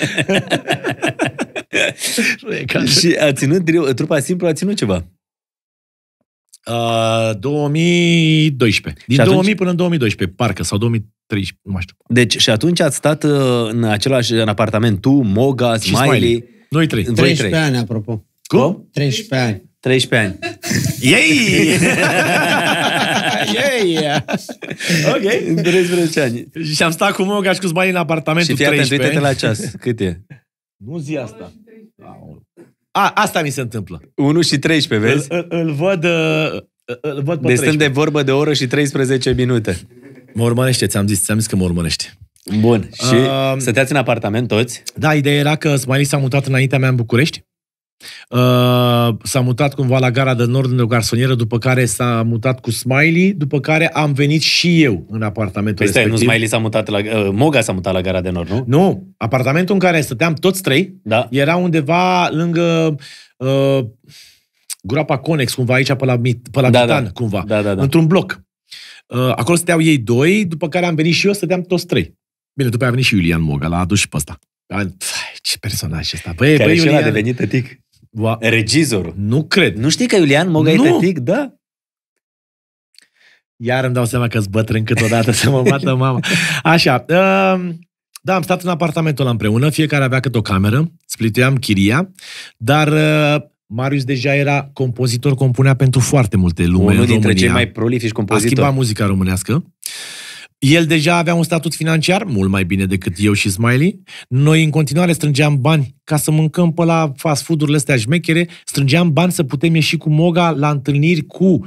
nu e cazul. Și a ținut, trupa simplu a ținut ceva. Uh, 2012. Din și atunci... 2000 până în 2012, parcă, sau 2013, nu mai știu. Deci, și atunci ați stat uh, în același în apartament tu, Moga, Smiley. Smiley. Noi trei. 13 trei. ani, apropo. Cum? 13 ani. 13 ani. Ei! Ei! ok. 13 ani. Și am stat cu Moga și cu Smiley în apartamentul și 13. Și la ceas. Cât e? Nu zi asta. A, asta mi se întâmplă. 1 și 13, vezi? Îl, îl, îl văd, uh, îl văd pe Deci stăm de vorbă de oră și 13 minute. Mă urmărește, ți-am zis, ți-am zis că mă urmărește. Bun. Și uh, stăteați în apartament toți? Da, ideea era că Smiley s-a mutat înaintea mea în București. Uh, s-a mutat cumva la gara de nord în o garsonieră, după care s-a mutat cu Smiley, după care am venit și eu în apartamentul păi stai, respectiv. nu Smiley s-a mutat la... Uh, Moga s-a mutat la gara de nord, nu? Nu. Apartamentul în care stăteam toți trei da. era undeva lângă... Uh, groapa Conex, cumva aici pe la, pe la da, Titan, da. cumva. Da, da, da. Într-un bloc. Uh, acolo stăteau ei doi, după care am venit și eu, stăteam toți trei. Bine, după aia a venit și Iulian Moga, l-a adus și pe ăsta. ce personaj ăsta. Bă, Care și Iulian... a devenit tătic. Ba... Regizorul. Nu cred. Nu știi că Iulian Moga nu. e tătic? Da. Iar îmi dau seama că-s bătrân câteodată să mă bată mama. Așa. Uh, da, am stat în apartamentul ăla împreună, fiecare avea câte o cameră, splituiam chiria, dar uh, Marius deja era compozitor, compunea pentru foarte multe lume Unul dintre România. cei mai prolifici compozitori. A schimbat muzica românească. El deja avea un statut financiar mult mai bine decât eu și Smiley. Noi în continuare strângeam bani ca să mâncăm pe la fast food-urile astea șmechere, strângeam bani să putem ieși cu Moga la întâlniri cu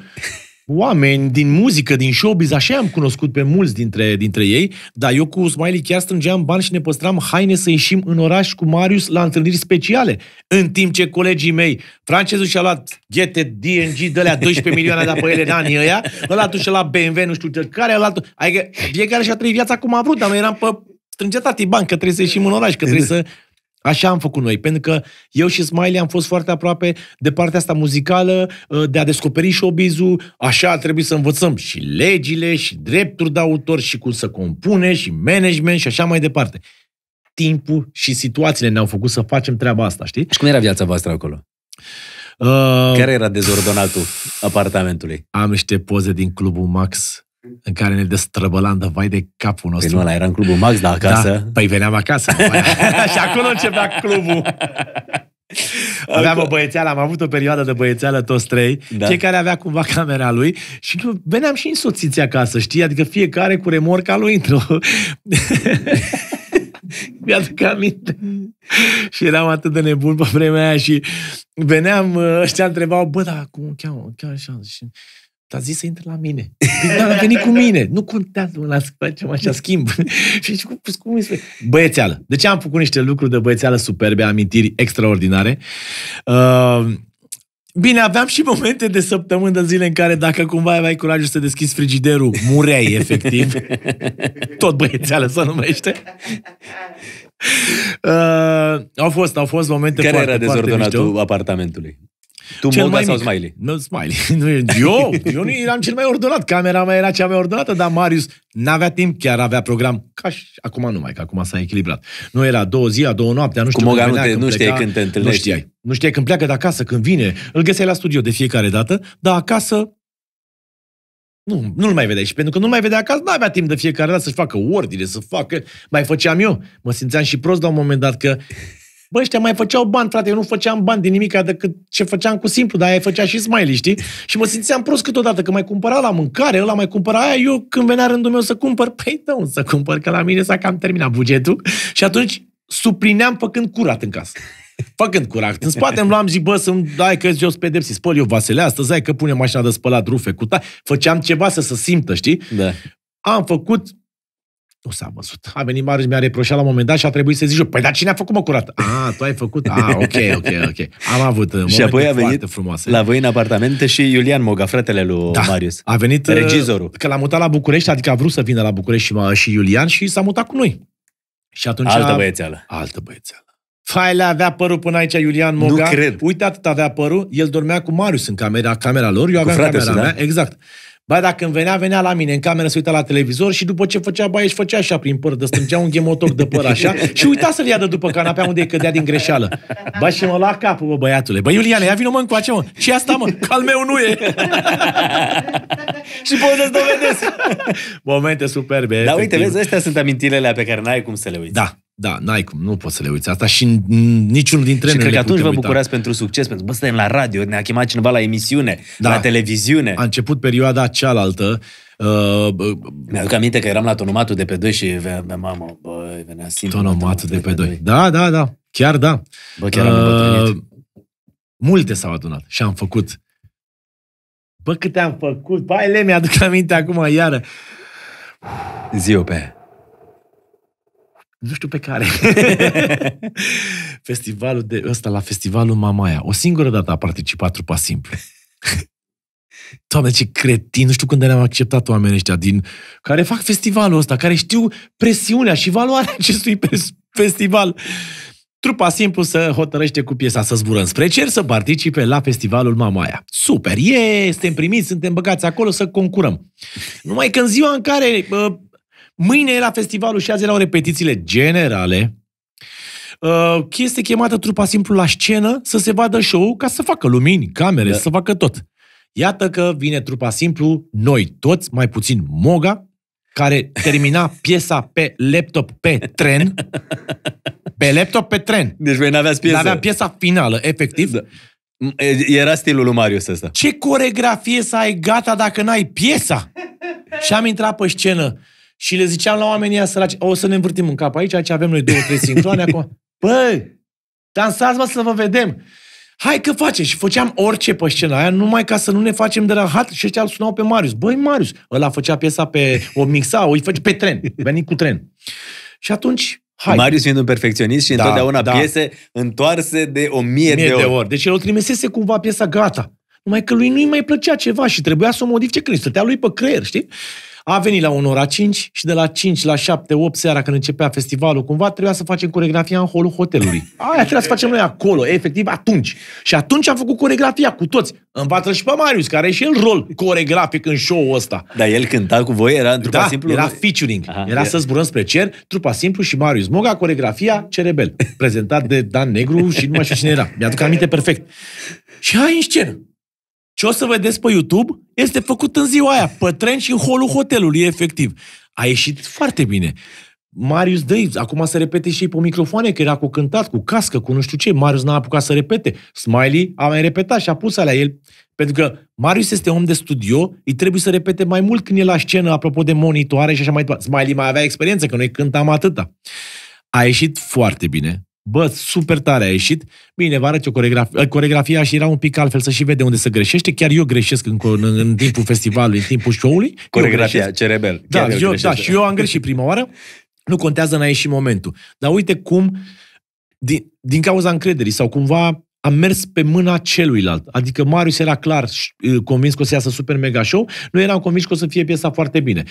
oameni din muzică, din showbiz, așa am cunoscut pe mulți dintre, dintre ei, dar eu cu Smiley chiar strângeam bani și ne păstram haine să ieșim în oraș cu Marius la întâlniri speciale, în timp ce colegii mei, francezul și-a luat ghete DNG de la 12 milioane de pe ele în anii ăia, ăla tu și la BMW, nu știu ce, care, ăla tu... Adică fiecare și-a trăit viața cum a vrut, dar noi eram pe strângea tati bani, că trebuie să ieșim în oraș, că trebuie să Așa am făcut noi, pentru că eu și Smiley am fost foarte aproape de partea asta muzicală, uh, de a descoperi showbiz-ul, așa a trebuit să învățăm și legile, și drepturi de autor, și cum să compune, și management, și așa mai departe. Timpul și situațiile ne-au făcut să facem treaba asta, știi? Și cum era viața voastră acolo? Uh, Care era dezordonatul apartamentului? Am niște poze din clubul Max în care ne destrăbălam de vai de capul păi nostru. Păi nu, ăla era în clubul Max dar da, acasă. Da, păi veneam acasă. și acolo începea clubul. Aveam o băiețeală, am avut o perioadă de băiețeală toți trei, da. fiecare avea cumva camera lui și veneam și însoțiți acasă, știi? Adică fiecare cu remorca lui intră. o Mi-aduc aminte. și eram atât de nebun pe vremea aia și veneam, ăștia întrebau, bă, da, cum o cheamă? O cheamă așa. Și a zis să intre la mine. Deci, da, a venit cu mine. Nu contează, mă, las facem așa schimb. și cum, cum este? Băiețeală. De ce am făcut niște lucruri de băiețeală superbe, amintiri extraordinare? Uh, Bine, aveam și momente de săptămână, de zile în care dacă cumva aveai curajul să deschizi frigiderul, mureai efectiv. Tot băiețeală se numește. Uh, au fost, au fost momente care foarte, era dezordonatul apartamentului? Tu cel mai sau Smiley? Nu, Smiley. Nu, eu, eu nu eram cel mai ordonat. Camera mea era cea mai ordonată, dar Marius n-avea timp, chiar avea program. Ca și acum nu mai, că acum s-a echilibrat. Nu era două zi, două noapte, nu știu Cu când, nu, te, nu știai când te întâlnești. Nu știai. Nu știai când pleacă de acasă, când vine. Îl găseai la studio de fiecare dată, dar acasă nu, nu-l mai vedeai. Și pentru că nu mai vedea acasă, nu avea timp de fiecare dată să-și facă ordine, să facă... Mai făceam eu. Mă simțeam și prost la un moment dat că Bă, ăștia mai făceau bani, frate, eu nu făceam bani din nimic decât ce făceam cu simplu, dar aia făcea și smiley, știi? Și mă simțeam prost câteodată, că mai cumpăra la mâncare, ăla mai cumpăra aia, eu când venea rândul meu să cumpăr, păi da, să cumpăr, că la mine s-a cam terminat bugetul. Și atunci suplineam făcând curat în casă. Făcând curat. În spate îmi luam, zic, bă, să-mi dai că jos depsi, spăl eu vasele astăzi, ai că pune mașina de spălat rufe, cu ta. Făceam ceva să se simtă, știi? Da. Am făcut nu s-a văzut. A venit Marius, mi-a reproșat la un moment dat și a trebuit să zic, păi dar cine a făcut mă curată? A, tu ai făcut? A, ok, ok, ok. Am avut Și apoi a venit frumoase. la voi în apartamente și Iulian Moga, fratele lui da, Marius. A venit uh, regizorul. Că l-a mutat la București, adică a vrut să vină la București și, mă, și Iulian și s-a mutat cu noi. Și atunci altă a... băiețeală. Altă băiețeală. Faile avea părul până aici, Iulian Moga. Nu cred. Uite atât avea părul, el dormea cu Marius în camera, camera lor, eu aveam camera da? mea, exact. Ba, dacă îmi venea, venea la mine în cameră să uita la televizor și după ce făcea baie, și făcea așa prin păr, de un ghemotoc de păr așa și uita să-l ia de după canapea unde îi cădea din greșeală. Ba, și mă la capul, bă, băiatule. Bă, Iuliane, ia vină mă încoace, mă. Și asta, mă, că meu nu e. și poți să-ți dovedesc. Momente superbe. Dar uite, vezi, astea sunt amintirile pe care n-ai cum să le uiți. Da, da, n-ai cum, nu poți să le uiți asta și niciunul dintre noi. Și cred că atunci vă bucurați pentru succes, pentru că bă, la radio, ne-a chemat cineva la emisiune, da. la televiziune. A început perioada cealaltă. Uh, Mi-aduc aminte că eram la tonomatul de pe 2 și venea, mamă, bă, venea simplu. Tonomatul de pe 2. Da, da, da, chiar da. Bă, chiar uh, Multe s-au adunat și am făcut. Bă, câte am făcut. Bă, le mi-aduc aminte acum iară. Ziua pe nu știu pe care. festivalul de ăsta, la festivalul Mamaia. O singură dată a participat trupa simplă. Doamne, ce cretin, nu știu când ne-am acceptat oamenii ăștia din, care fac festivalul ăsta, care știu presiunea și valoarea acestui festival. Trupa simplu să hotărăște cu piesa să zbură spre cer, să participe la festivalul Mamaia. Super, e, suntem primiți, suntem băgați acolo să concurăm. Numai că în ziua în care Mâine e la festivalul și azi erau repetițiile generale. Uh, este chemată trupa simplu la scenă să se vadă show ca să facă lumini, camere, da. să facă tot. Iată că vine trupa simplu, noi toți, mai puțin Moga, care termina piesa pe laptop pe tren. Pe laptop pe tren. Deci voi n-aveați piesa. n avea piesa finală, efectiv. Da. Era stilul lui Marius ăsta. Ce coregrafie să ai gata dacă n-ai piesa? Și am intrat pe scenă. Și le ziceam la oamenii ăia săraci, o să ne învârtim în cap aici, aici avem noi două, trei sincroane acum. Băi, dansați mă să vă vedem. Hai că face. Și făceam orice pe scenă aia, numai ca să nu ne facem de hat Și ăștia îl sunau pe Marius. Băi, Marius, ăla făcea piesa pe, o mixa, o făcea pe tren. Veni cu tren. Și atunci, hai. Marius fiind un perfecționist și da, întotdeauna da. piese întoarse de o mie, mie de, ori. de ori. Deci el o trimisese cumva piesa gata. Numai că lui nu-i mai plăcea ceva și trebuia să o modifice când stătea lui pe creier, știi? A venit la ora 5 și de la 5 la 7, 8 seara când începea festivalul, cumva trebuia să facem coregrafia în holul hotelului. Aia trebuia să facem noi acolo, efectiv atunci. Și atunci am făcut coregrafia cu toți. Învață și pe Marius, care are și el rol coregrafic în show-ul ăsta. Dar el cânta cu voi, era trupa da, simplu? era featuring. Aha, era e... să zburăm spre cer, trupa simplu și Marius Moga, coregrafia Cerebel, prezentat de Dan Negru și nu mai știu cine era. Mi-aduc aminte perfect. Și hai în scenă. Ce o să vedeți pe YouTube este făcut în ziua aia, pe tren și în holul hotelului, efectiv. A ieșit foarte bine. Marius Dăiv, acum să repete și ei pe microfoane, că era cu cântat, cu cască, cu nu știu ce. Marius n-a apucat să repete. Smiley a mai repetat și a pus alea el. Pentru că Marius este om de studio, îi trebuie să repete mai mult când e la scenă, apropo de monitoare și așa mai departe. Smiley mai avea experiență, că noi cântam atâta. A ieșit foarte bine. Bă, super tare a ieșit. Bine, vă arăt eu coreografia. Ă, coreografia și era un pic altfel să și vede unde se greșește. Chiar eu greșesc în, în, în timpul festivalului, în timpul show-ului. Coreografia, rebel. Da, eu, da, și eu am greșit prima oară. Nu contează, n-a ieșit momentul. Dar uite cum, din, din cauza încrederii sau cumva a mers pe mâna celuilalt. Adică Marius era clar ă, convins că o să iasă super mega show, noi eram convins că o să fie piesa foarte bine.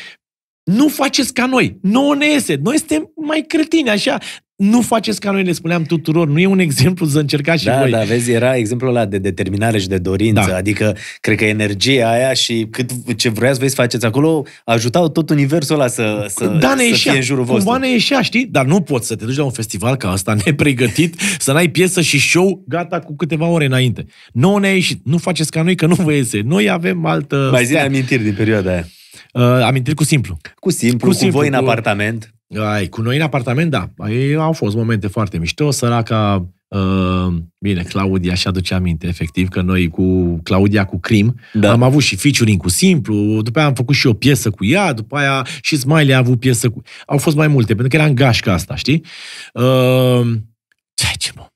Nu faceți ca noi, nu ne iese, noi suntem mai cretini așa, nu faceți ca noi le spuneam tuturor, nu e un exemplu să încercați și da, voi. Da, da, vezi, era exemplul ăla de determinare și de dorință, da. adică cred că energia aia și cât ce vreați voi să faceți acolo, ajutau tot universul ăla să, să, da, ne să ieșea, fie în jurul vostru. Cumva ne ieșea, știi? Dar nu poți să te duci la un festival ca asta nepregătit, să n-ai piesă și show gata cu câteva ore înainte. Nu ne-a ieșit, nu faceți ca noi că nu vă iese. Noi avem altă... Mai zi amintiri din perioada aia. Uh, amintiri cu simplu. Cu simplu, cu, simplu, cu voi cu... în apartament. Ai, cu noi în apartament, da. Ei, au fost momente foarte mișto, săraca... Uh, bine, Claudia și aduce aminte, efectiv, că noi cu Claudia, cu Crim, da. am avut și featuring cu Simplu, după aia am făcut și o piesă cu ea, după aia și Smiley a avut piesă cu... Au fost mai multe, pentru că era în gașca asta, știi? Uh, ce, ce mă?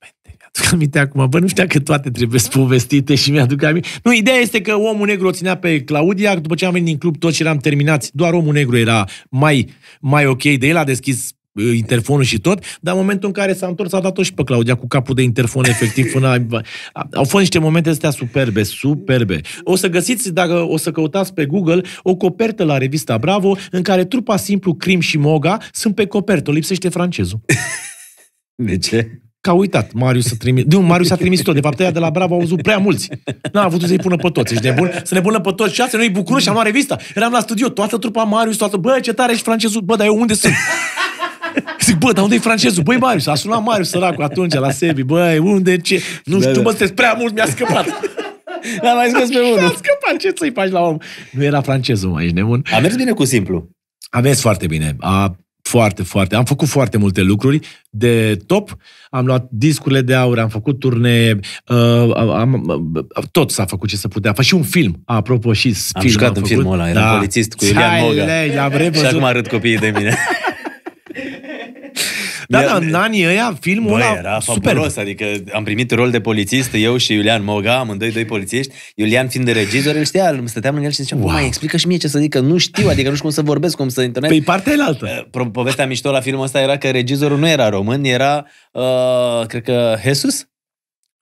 mi-aduc aminte acum, bă, nu știa că toate trebuie povestite și mi-aduc aminte. Nu, ideea este că omul negru o ținea pe Claudia, după ce am venit din club toți eram terminați, doar omul negru era mai, mai ok de el, a deschis uh, interfonul și tot, dar în momentul în care s-a întors, a dat-o și pe Claudia cu capul de interfon efectiv până... A, au fost niște momente astea superbe, superbe. O să găsiți, dacă o să căutați pe Google, o copertă la revista Bravo în care trupa simplu Crim și Moga sunt pe copertă, lipsește francezul. De ce? că a uitat Marius să trimis. De un Marius a trimis tot. De fapt, ea de la Bravo au auzit prea mulți. N-a avut să-i pună pe toți. Ești nebun? Să ne pună pe toți șase. Noi bucuroși și am luat revista. Eram la studio, toată trupa Marius, toată... Bă, ce tare ești francezul. Bă, dar eu unde sunt? Zic, bă, dar unde e francezul? Băi, Marius, a sunat Marius săracul atunci la Sebi. Băi, unde, ce? Nu știu, bă, sunteți prea mult, mi-a scăpat. l mai scos pe unul. Mi-a scăpat, ce să-i faci la om? Nu era francezul, mai ești nebun. A mers bine cu simplu. A mers foarte bine. A, foarte, foarte. Am făcut foarte multe lucruri de top. Am luat discurile de aur, am făcut turnee, uh, am, uh, tot s-a făcut ce se putea. Fă și un film, apropo, și am film. Jucat am jucat în făcut. filmul ăla, eram da. polițist cu Ilian Moga. Și acum arăt copiii de mine. Da, da, în anii ăia filmul ăla era fabulos, adică am primit rol de polițist, eu și Iulian Moga, amândoi doi polițiști, Iulian fiind de regizor, el știa, îmi stăteam lângă el și ziceam, wow. mai explică și mie ce să zic, că nu știu, adică nu știu cum să vorbesc, cum să internet. Păi partea e altă. Eh, povestea mișto la filmul ăsta era că regizorul nu era român, era, uh, cred că, Jesus?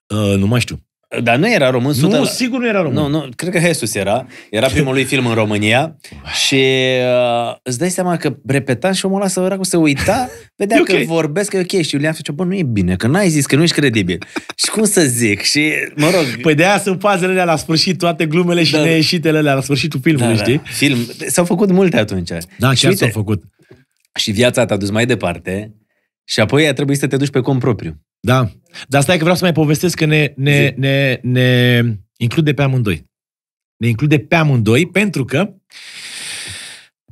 Uh, nu mai știu. Dar nu era român Nu, Nu, sigur nu era român. Nu, nu, cred că Hesus era. Era primul lui film în România și uh, îți dai seama că repeta și omul ăla să se uita, vedea okay. că vorbesc, că e ok. Și Iulian face, bă, nu e bine, că n-ai zis, că nu ești credibil. și cum să zic? Și, mă rog... Păi de aia sunt pazele alea la sfârșit, toate glumele și da. neieșitele alea la sfârșitul da, filmului, da, știi? Da. Film. S-au făcut multe atunci. Da, și chiar s-au făcut. Și viața ta a dus mai departe și apoi a trebuit să te duci pe cont propriu. Da. Dar stai că vreau să mai povestesc că ne, ne, ne, ne include pe amândoi. Ne include pe amândoi pentru că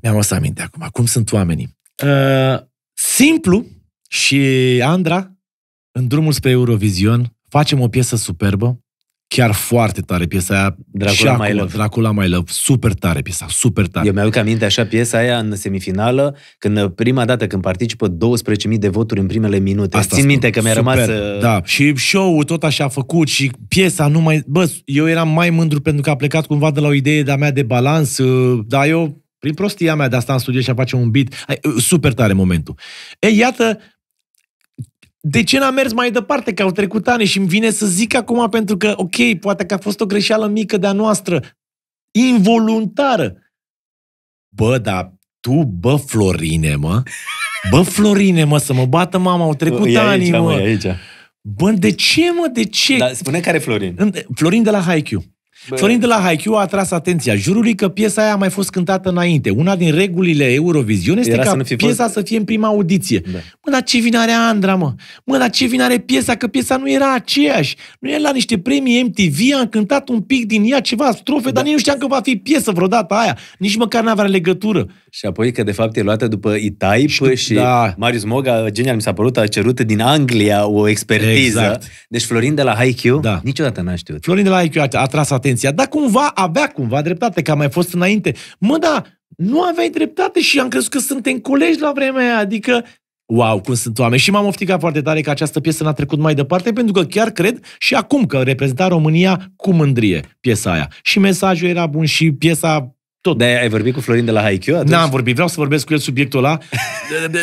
mi-am să aminte acum. Cum sunt oamenii? Uh, simplu și Andra, în drumul spre Eurovision, facem o piesă superbă chiar foarte tare piesa aia. Dracula acum, My Love. Dracula My Love. Super tare piesa, super tare. Eu mi-aduc aminte așa piesa aia în semifinală, când prima dată când participă 12.000 de voturi în primele minute. Asta Țin spun. minte că mi-a super, rămas... Uh, da, și show-ul tot așa a făcut și piesa nu mai... Bă, eu eram mai mândru pentru că a plecat cumva de la o idee de-a mea de balans, uh, dar eu prin prostia mea de asta în studie și a face un beat. Uh, super tare momentul. Ei, iată, de ce n-am mers mai departe, că au trecut ani și îmi vine să zic acum pentru că, ok, poate că a fost o greșeală mică de-a noastră, involuntară. Bă, dar tu, bă, Florine, mă, bă, Florine, mă, să mă bată mama, au trecut e ani, aici, mă. mă e aici. Bă, de ce, mă, de ce? Dar spune care Florin. Florin de la Haikyuu. Bă. Florin de la Haikyuu a atras atenția jurului că piesa aia a mai fost cântată înainte. Una din regulile Eurovision este Era ca să fi piesa fost... să fie în prima audiție. Da. Mă, dar ce vine are Andra, mă? Mă, dar ce vine are piesa? Că piesa nu era aceeași. Nu e la niște premii MTV, am cântat un pic din ea, ceva strofe, da. dar nici nu știam că va fi piesă vreodată aia. Nici măcar n-avea legătură. Și apoi că de fapt e luată după Itaip și, și da. Marius Moga, genial mi s-a părut, a cerut din Anglia o expertiză. Exact. Deci Florin de la Haikyuu, da. niciodată n-a știut. Florin de la Haikyuu a atras atenția atenția. Dar cumva avea cumva dreptate, că a mai fost înainte. Mă, da, nu aveai dreptate și am crezut că suntem colegi la vremea aia. Adică, wow, cum sunt oameni. Și m-am ofticat foarte tare că această piesă n-a trecut mai departe, pentru că chiar cred și acum că reprezenta România cu mândrie piesa aia. Și mesajul era bun și piesa tot. De ai vorbit cu Florin de la Haikyuu atunci? N-am vorbit, vreau să vorbesc cu el subiectul ăla.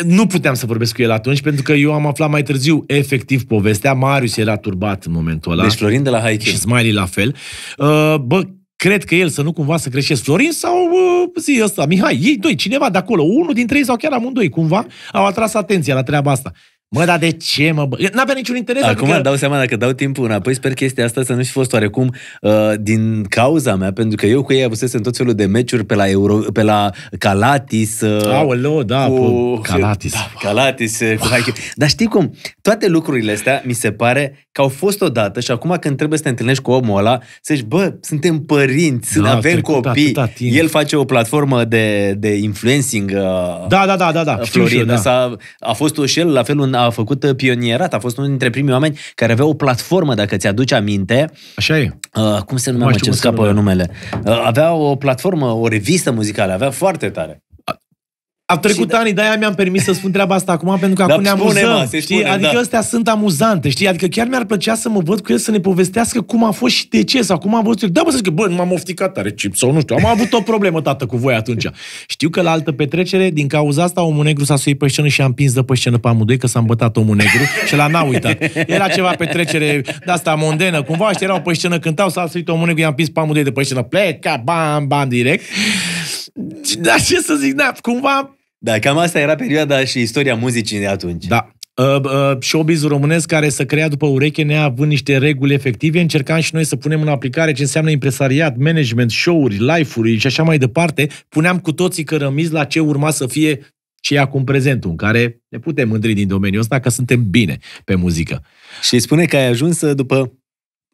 nu puteam să vorbesc cu el atunci, pentru că eu am aflat mai târziu efectiv povestea. Marius era turbat în momentul ăla. Deci Florin de la Haikyuu. Și Smiley la fel. Uh, bă, cred că el să nu cumva să creșesc Florin sau uh, zi ăsta, Mihai, ei doi, cineva de acolo, unul dintre ei sau chiar amândoi, cumva, au atras atenția la treaba asta. Mă, dar de ce, mă? Bă? N-avea niciun interes. Acum adică... dau seama, dacă dau timpul înapoi, sper că chestia asta să nu și fost oarecum uh, din cauza mea, pentru că eu cu ei avusesem tot felul de meciuri pe la, Euro, pe la Calatis. Uh, Aoleo, da, cu... Calatis. Da, Calatis. Wow. Uh, cu Haiku. Ah. Dar știi cum? Toate lucrurile astea mi se pare că au fost odată și acum când trebuie să te întâlnești cu omul ăla, să zici, bă, suntem părinți, da, avem copii, el face o platformă de, de influencing. Uh, da, da, da, da, da. Florin, Știu, da. a a fost o și el la fel un a făcut uh, pionierat, a fost unul dintre primii oameni care avea o platformă, dacă ți-aduci aminte. Așa e. Uh, cum se numea, mă, ce scapă numele? Uh, avea o platformă, o revistă muzicală, avea foarte tare. A trecut și da. ani, de aia mi-am permis să spun treaba asta acum, pentru că acum ne amuzăm. Mă, știi? Spune, adică da. astea sunt amuzante, știi? Adică chiar mi-ar plăcea să mă văd cu el să ne povestească cum a fost și de ce, sau cum am văzut Da, bă, să zic, bă, m-am ofticat tare, chip, sau nu știu. Am avut o problemă, tată, cu voi atunci. Știu că la altă petrecere, din cauza asta, omul negru s-a suit pe scenă și a împins de pe scenă pe amândoi, că s-a îmbătat omul negru și la n-a uitat. Era ceva petrecere de asta mondenă, cumva, și erau pe scenă, cântau, s-a suit omul negru, i-a împins pe amândoi de pe scenă, pleca, bam, bam, direct. Da, ce să zic, da, cumva... Da, cam asta era perioada și istoria muzicii de atunci. Da. Uh, uh, showbiz românesc care să crea după ureche neavând niște reguli efective, încercam și noi să punem în aplicare ce înseamnă impresariat, management, show-uri, life uri și așa mai departe. Puneam cu toții cărămizi la ce urma să fie și acum prezentul, în care ne putem mândri din domeniul ăsta că suntem bine pe muzică. Și spune că ai ajuns uh, după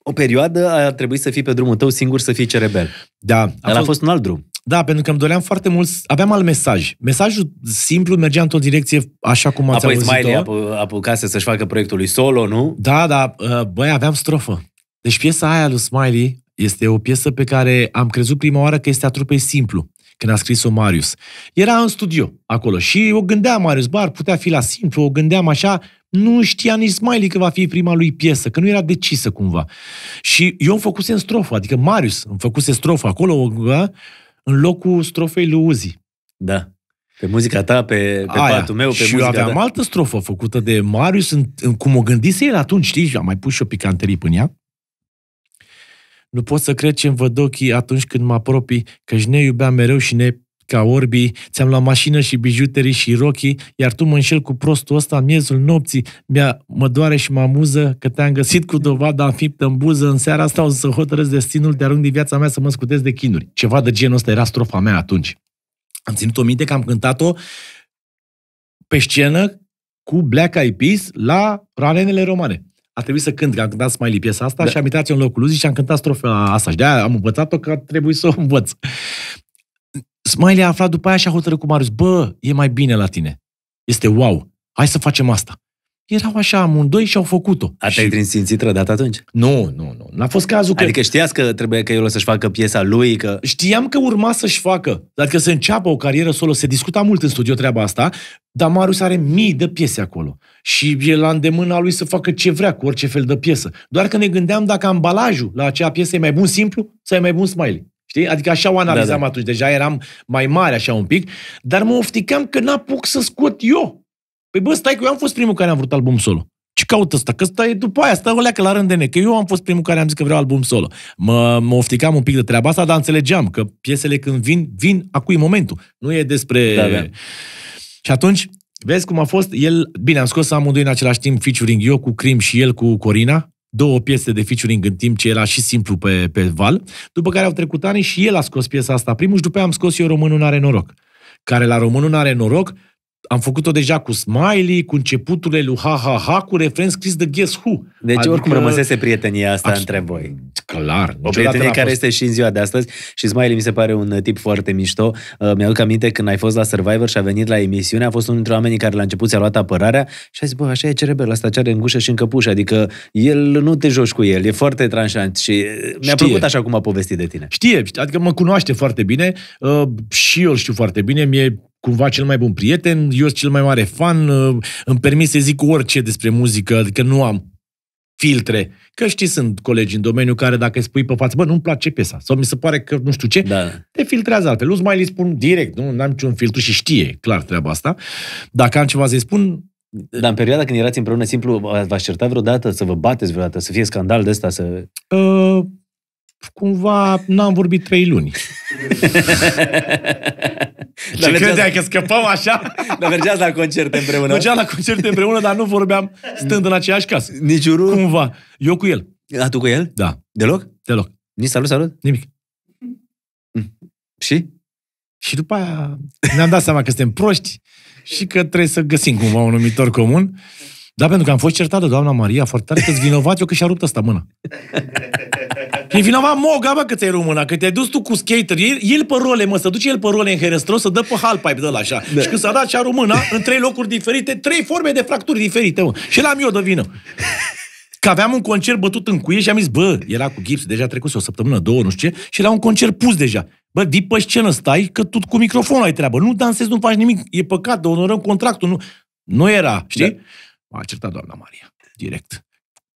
o perioadă a trebuit să fii pe drumul tău singur să fii cerebel. Da. Dar a, fost... a fost un alt drum. Da, pentru că îmi doream foarte mult, aveam alt mesaj. Mesajul simplu mergea într-o direcție așa cum ați Apoi auzit-o. Apoi Smiley ap- apucase să-și facă proiectul lui solo, nu? Da, da, uh, băi, aveam strofă. Deci piesa aia lui Smiley este o piesă pe care am crezut prima oară că este a trupei simplu, când a scris-o Marius. Era în studio acolo și o gândea Marius Bar, putea fi la simplu, o gândeam așa, nu știa nici Smiley că va fi prima lui piesă, că nu era decisă cumva. Și eu îmi în strofă, adică Marius îmi făcuse strofă acolo, în locul strofei lui Uzi. Da. Pe muzica ta, pe, pe Aia. patul meu, pe și muzica Și aveam ta. altă strofă făcută de Marius, în, în, cum o gândise el atunci, știi? Am mai pus și o picanterie până ea. Nu pot să cred ce-mi văd ochii atunci când mă apropii, că-și ne iubeam mereu și ne ca orbii, ți-am luat mașină și bijuterii și rochii, iar tu mă înșel cu prostul ăsta în miezul nopții, mi-a, mă doare și mă amuză că te-am găsit cu dovada înfiptă în buză, în seara asta o să hotărăsc destinul te arunc din viața mea să mă scutez de chinuri. Ceva de genul ăsta era strofa mea atunci. Am ținut-o minte că am cântat-o pe scenă cu Black Eyed Peas la ranenele romane. A trebuit să cânt, că am cântat Smiley piesa asta da. și am intrat în locul lui și am cântat strofa asta. Și de-aia am învățat-o că trebuie să o învăț. Smiley a aflat după aia și a hotărât cu Marius, bă, e mai bine la tine. Este wow, hai să facem asta. Erau așa amândoi și au făcut-o. A te-ai și... simțit rădat atunci? Nu, nu, nu. N-a fost cazul că... Adică știați că trebuie că el o să-și facă piesa lui, că... Știam că urma să-și facă. că să înceapă o carieră solo, se discuta mult în studio treaba asta, dar Marius are mii de piese acolo. Și e la îndemâna lui să facă ce vrea cu orice fel de piesă. Doar că ne gândeam dacă ambalajul la acea piesă e mai bun simplu sau e mai bun smiley. Știi? Adică așa o da, analizam da, da. atunci. Deja eram mai mare așa un pic, dar mă ofticam că n-apuc să scot eu. Păi bă, stai că eu am fost primul care am vrut album solo. Ce caută asta? Că stai după aia, stai o leacă la rândene, că eu am fost primul care am zis că vreau album solo. Mă, mă ofticam un pic de treaba asta, dar înțelegeam că piesele când vin, vin acu momentul. Nu e despre... Da, da. Și atunci, vezi cum a fost el... Bine, am scos amândoi în același timp featuring eu cu Crim și el cu Corina două piese de featuring în timp ce era și simplu pe, pe val, după care au trecut ani și el a scos piesa asta primul și după aia am scos eu Românul n-are noroc, care la Românul are noroc am făcut-o deja cu smiley, cu începuturile lui ha-ha-ha, cu refren scris de Guess Who. Deci adică... oricum rămăsese prietenia asta Aș... între voi. Clar. O prietenie care este și în ziua de astăzi și Smiley mi se pare un tip foarte mișto. Uh, mi-aduc aminte când ai fost la Survivor și a venit la emisiune, a fost unul dintre oamenii care la început ți-a luat apărarea și a zis, bă, așa e cerebel, asta ce are în gușă și în căpuș, adică el nu te joci cu el, e foarte tranșant și uh, Știe. mi-a plăcut așa cum a povestit de tine. Știe, adică mă cunoaște foarte bine uh, și eu îl știu foarte bine, mie cumva cel mai bun prieten, eu sunt cel mai mare fan, uh, îmi permit să zic orice despre muzică, adică nu am filtre. Că știi, sunt colegi în domeniu care dacă îi spui pe față, bă, nu-mi place piesa, sau mi se pare că nu știu ce, da. te filtrează altfel. Îți mai le spun direct, nu am niciun filtru și știe clar treaba asta. Dacă am ceva să-i spun, dar în perioada când erați împreună, simplu, v aș certa vreodată, să vă bateți vreodată, să fie scandal de ăsta, să... Uh, cumva n-am vorbit trei luni. Dar credeai la... că scăpăm așa? Dar mergeați la concerte împreună. Mergeam la concerte împreună, dar nu vorbeam stând în aceeași casă. Nici urât? Cumva. Eu cu el. A, tu cu el? Da. Deloc? Deloc. Nici salut, salut? Nimic. Mm. Și? Și după aia ne-am dat seama că suntem proști și că trebuie să găsim cumva un numitor comun. Da, pentru că am fost certat de doamna Maria foarte tare că-s vinovat eu că și-a rupt asta mâna. E vinovat moga, bă, că ți-ai româna, că te-ai dus tu cu skater. El, el pe role, mă, să duce el pe role în herestro, să dă pe halpipe de la așa. Da. Și când s-a dat cea româna, în trei locuri diferite, trei forme de fracturi diferite, mă. Și la am eu de vină. Că aveam un concert bătut în cuie și am zis, bă, era cu gips, deja trecuse o săptămână, două, nu știu ce, și era un concert pus deja. Bă, vii pe scenă, stai, că tu cu microfonul ai treabă. Nu dansezi, nu faci nimic, e păcat, de onorăm contractul. Nu, nu era, știi? Da. M-a certat doamna Maria, direct.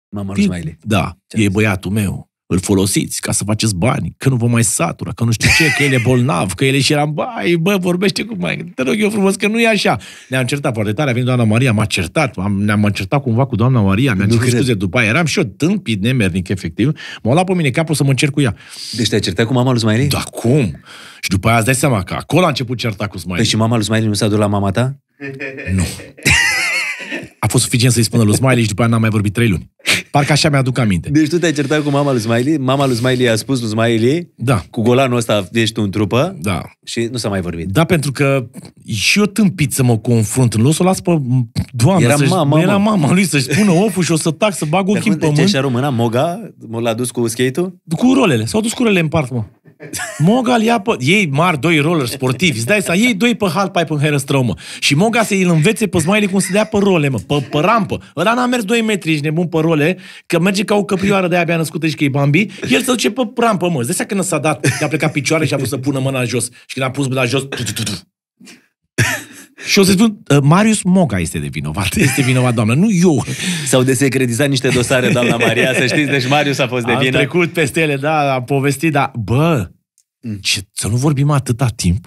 Mama lui păi, Da, e băiatul meu îl folosiți ca să faceți bani, că nu vă mai satură, că nu știu ce, că el e bolnav, că el e și eram, bai, bă, vorbește cu mai, te rog eu frumos, că nu e așa. Ne-am certat foarte tare, a venit doamna Maria, m-a certat, am, ne-am certat cumva cu doamna Maria, mi a zis scuze după aia, eram și eu tâmpit, nemernic, efectiv, m-a luat pe mine capul să mă cer cu ea. Deci te-ai certat cu mama lui Smiley? Da, cum? Și după aia îți dai seama că acolo a început certa cu Smiley. Deci păi și mama lui Smiley nu s-a dus la mama ta? Nu. A fost suficient să-i spună lui Smiley și după aia n-am mai vorbit trei luni. Parcă așa mi-aduc aminte. Deci tu te-ai certat cu mama lui Smiley, mama lui Smiley a spus lui Smiley, da. cu golanul ăsta ești în trupă da. și nu s-a mai vorbit. Da, pentru că și eu tâmpit să mă confrunt, nu o o las pe doamna era, mama, mama. era mama lui să-și spună oful și o să tac, să bag ochii în pământ. Ce, așa a Moga, l-a dus cu skate-ul? Cu rolele, s-au dus cu rolele în parc, mă. Mogal ia pe... Ei mari doi roller sportivi, îți dai să ei doi pe pe în herăstrăumă. Și Moga se îl învețe pe Smiley cum se dea pe role, mă, pe, pe rampă. Ăla n-a mers 2 metri și nebun pe role, că merge ca o căprioară de abia născută și că e Bambi. El se duce pe rampă, mă. Îți când s-a dat, i-a plecat picioare și a vrut să pună mâna jos. Și când a pus mâna jos, și o să spun, uh, Marius Moga este de vinovat. Este vinovat, doamnă, nu eu. S-au desecretizat niște dosare, doamna Maria, să știți, deci Marius a fost de vină. Am trecut peste ele, da, am povestit, dar, bă, mm. ce, să nu vorbim atâta timp.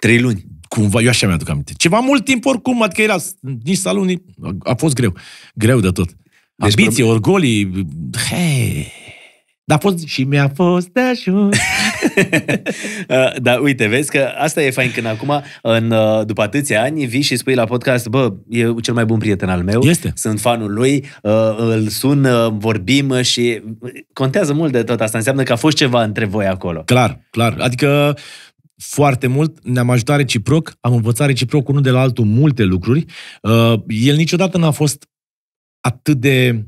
Trei luni. Cumva, eu așa mi-aduc aminte. Ceva mult timp oricum, adică era nici saluni, a fost greu. Greu de tot. Deci, Ambiție, orgolii, hei. Dar a fost și mi-a fost de ajuns. Uh, da, uite, vezi că asta e fain când acum, în, uh, după atâția ani, vii și spui la podcast, bă, e cel mai bun prieten al meu, este. sunt fanul lui, uh, îl sun, vorbim și contează mult de tot asta. Înseamnă că a fost ceva între voi acolo. Clar, clar. Adică foarte mult, ne-am ajutat reciproc, am învățat reciproc unul de la altul multe lucruri. El niciodată n-a fost atât de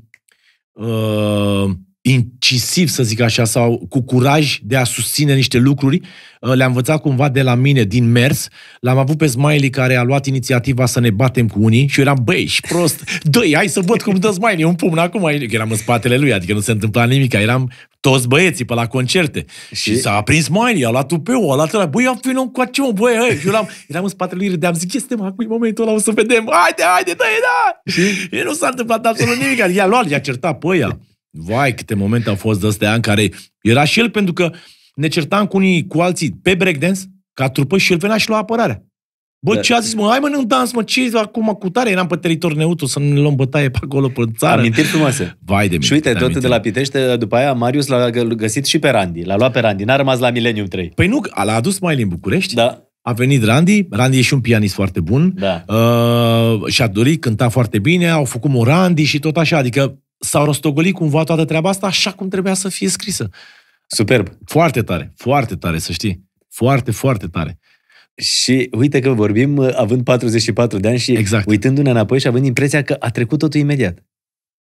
uh, incisiv, să zic așa, sau cu curaj de a susține niște lucruri. Uh, Le-am învățat cumva de la mine, din mers. L-am avut pe Smiley care a luat inițiativa să ne batem cu unii și eu eram, băi, și prost, Doi, hai să văd cum dă Smiley un pumn acum. Că eram în spatele lui, adică nu se întâmpla nimic, eram toți băieții pe la concerte. Și, și s-a aprins Smiley, a luat tupeu, a luat la, băi, am finit cu acel, băi, hai, Și eu eram, eram în spatele lui, râdeam, zic, este acum e momentul ăla, o să vedem, haide, haide, dă da! Și nu s-a întâmplat absolut nimic, adică i-a luat, i-a certat pe ea. Vai, câte momente au fost de astea în care era și el, pentru că ne certam cu unii, cu alții, pe breakdance, ca trupă și el venea și lua apărarea. Bă, da. ce a zis, mă, hai mă, nu dans, mă, ce acum cu tare? Eram pe teritoriu neutru să ne luăm bătaie pe acolo, pe țară. Amintiri frumoase. Vai de mine. Și uite, tot de la Pitește, după aia, Marius l-a găsit și pe Randy, L-a luat pe Randy, n-a rămas la Millennium 3. Păi nu, l-a adus mai în București. Da. A venit Randy, Randy e și un pianist foarte bun, da. uh, și-a dorit, cânta foarte bine, au făcut Morandi și tot așa, adică s-au rostogolit cumva toată treaba asta așa cum trebuia să fie scrisă. Superb. Foarte tare, foarte tare, să știi. Foarte, foarte tare. Și uite că vorbim uh, având 44 de ani și exact. uitându-ne înapoi și având impresia că a trecut totul imediat.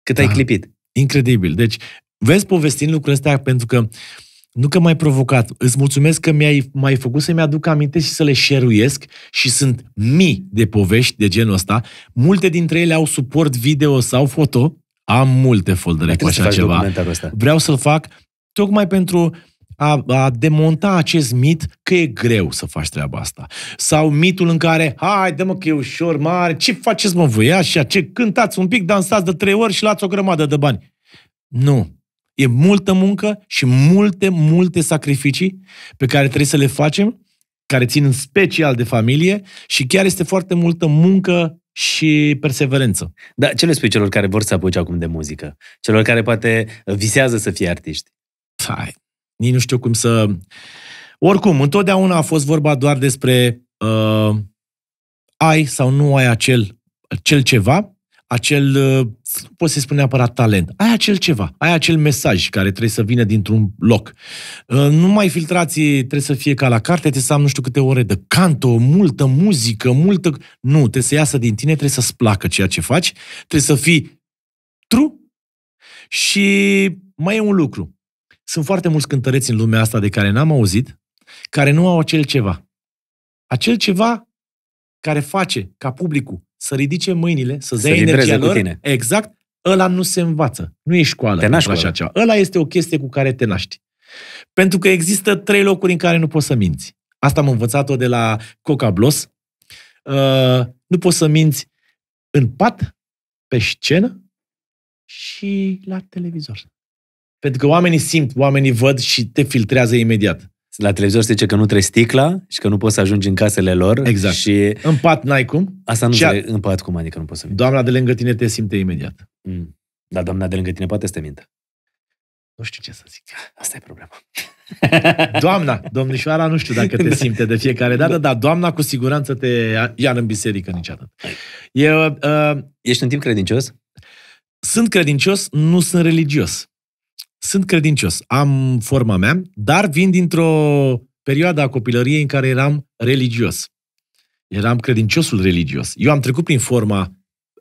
Cât da. ai clipit. Incredibil. Deci, vezi povestind lucrurile astea pentru că nu că m-ai provocat. Îți mulțumesc că mi-ai mai făcut să-mi aduc aminte și să le șeruiesc și sunt mii de povești de genul ăsta. Multe dintre ele au suport video sau foto am multe foldere cu așa ceva. Vreau să-l fac tocmai pentru a, a demonta acest mit că e greu să faci treaba asta. Sau mitul în care, hai, dă mă că e ușor, mare, ce faceți mă voi așa, ce cântați un pic, dansați de trei ori și luați o grămadă de bani. Nu. E multă muncă și multe, multe sacrificii pe care trebuie să le facem, care țin în special de familie și chiar este foarte multă muncă și perseverență. Dar ce le spui celor care vor să apuce acum de muzică? Celor care poate visează să fie artiști? Hai, nici nu știu cum să... Oricum, întotdeauna a fost vorba doar despre uh, ai sau nu ai acel, acel ceva, acel uh, nu poți să-i spune neapărat talent. Ai acel ceva, ai acel mesaj care trebuie să vină dintr-un loc. Uh, nu mai filtrații trebuie să fie ca la carte, trebuie să am nu știu câte ore de canto, multă muzică, multă... Nu, trebuie să iasă din tine, trebuie să-ți placă ceea ce faci, trebuie să fii true. Și mai e un lucru. Sunt foarte mulți cântăreți în lumea asta de care n-am auzit, care nu au acel ceva. Acel ceva care face ca publicul să ridice mâinile, să-ți dea să energia lor. Tine. Exact. Ăla nu se învață. Nu e școală. Te naști așa ceva. Ăla este o chestie cu care te naști. Pentru că există trei locuri în care nu poți să minți. Asta am învățat-o de la Coca Blos. Uh, nu poți să minți în pat, pe scenă și la televizor. Pentru că oamenii simt, oamenii văd și te filtrează imediat la televizor se zice că nu trebuie sticla și că nu poți să ajungi în casele lor. Exact. Și în pat n-ai cum. Asta nu a... în pat cum, adică nu poți să vin. Doamna de lângă tine te simte imediat. Mm. Dar doamna de lângă tine poate să te mintă. Nu știu ce să zic. Asta e problema. Doamna, domnișoara, nu știu dacă te da. simte de fiecare dată, da. dar doamna cu siguranță te ia în biserică niciodată. Eu, uh, Ești un timp credincios? Sunt credincios, nu sunt religios sunt credincios, am forma mea, dar vin dintr-o perioadă a copilăriei în care eram religios. Eram credinciosul religios. Eu am trecut prin forma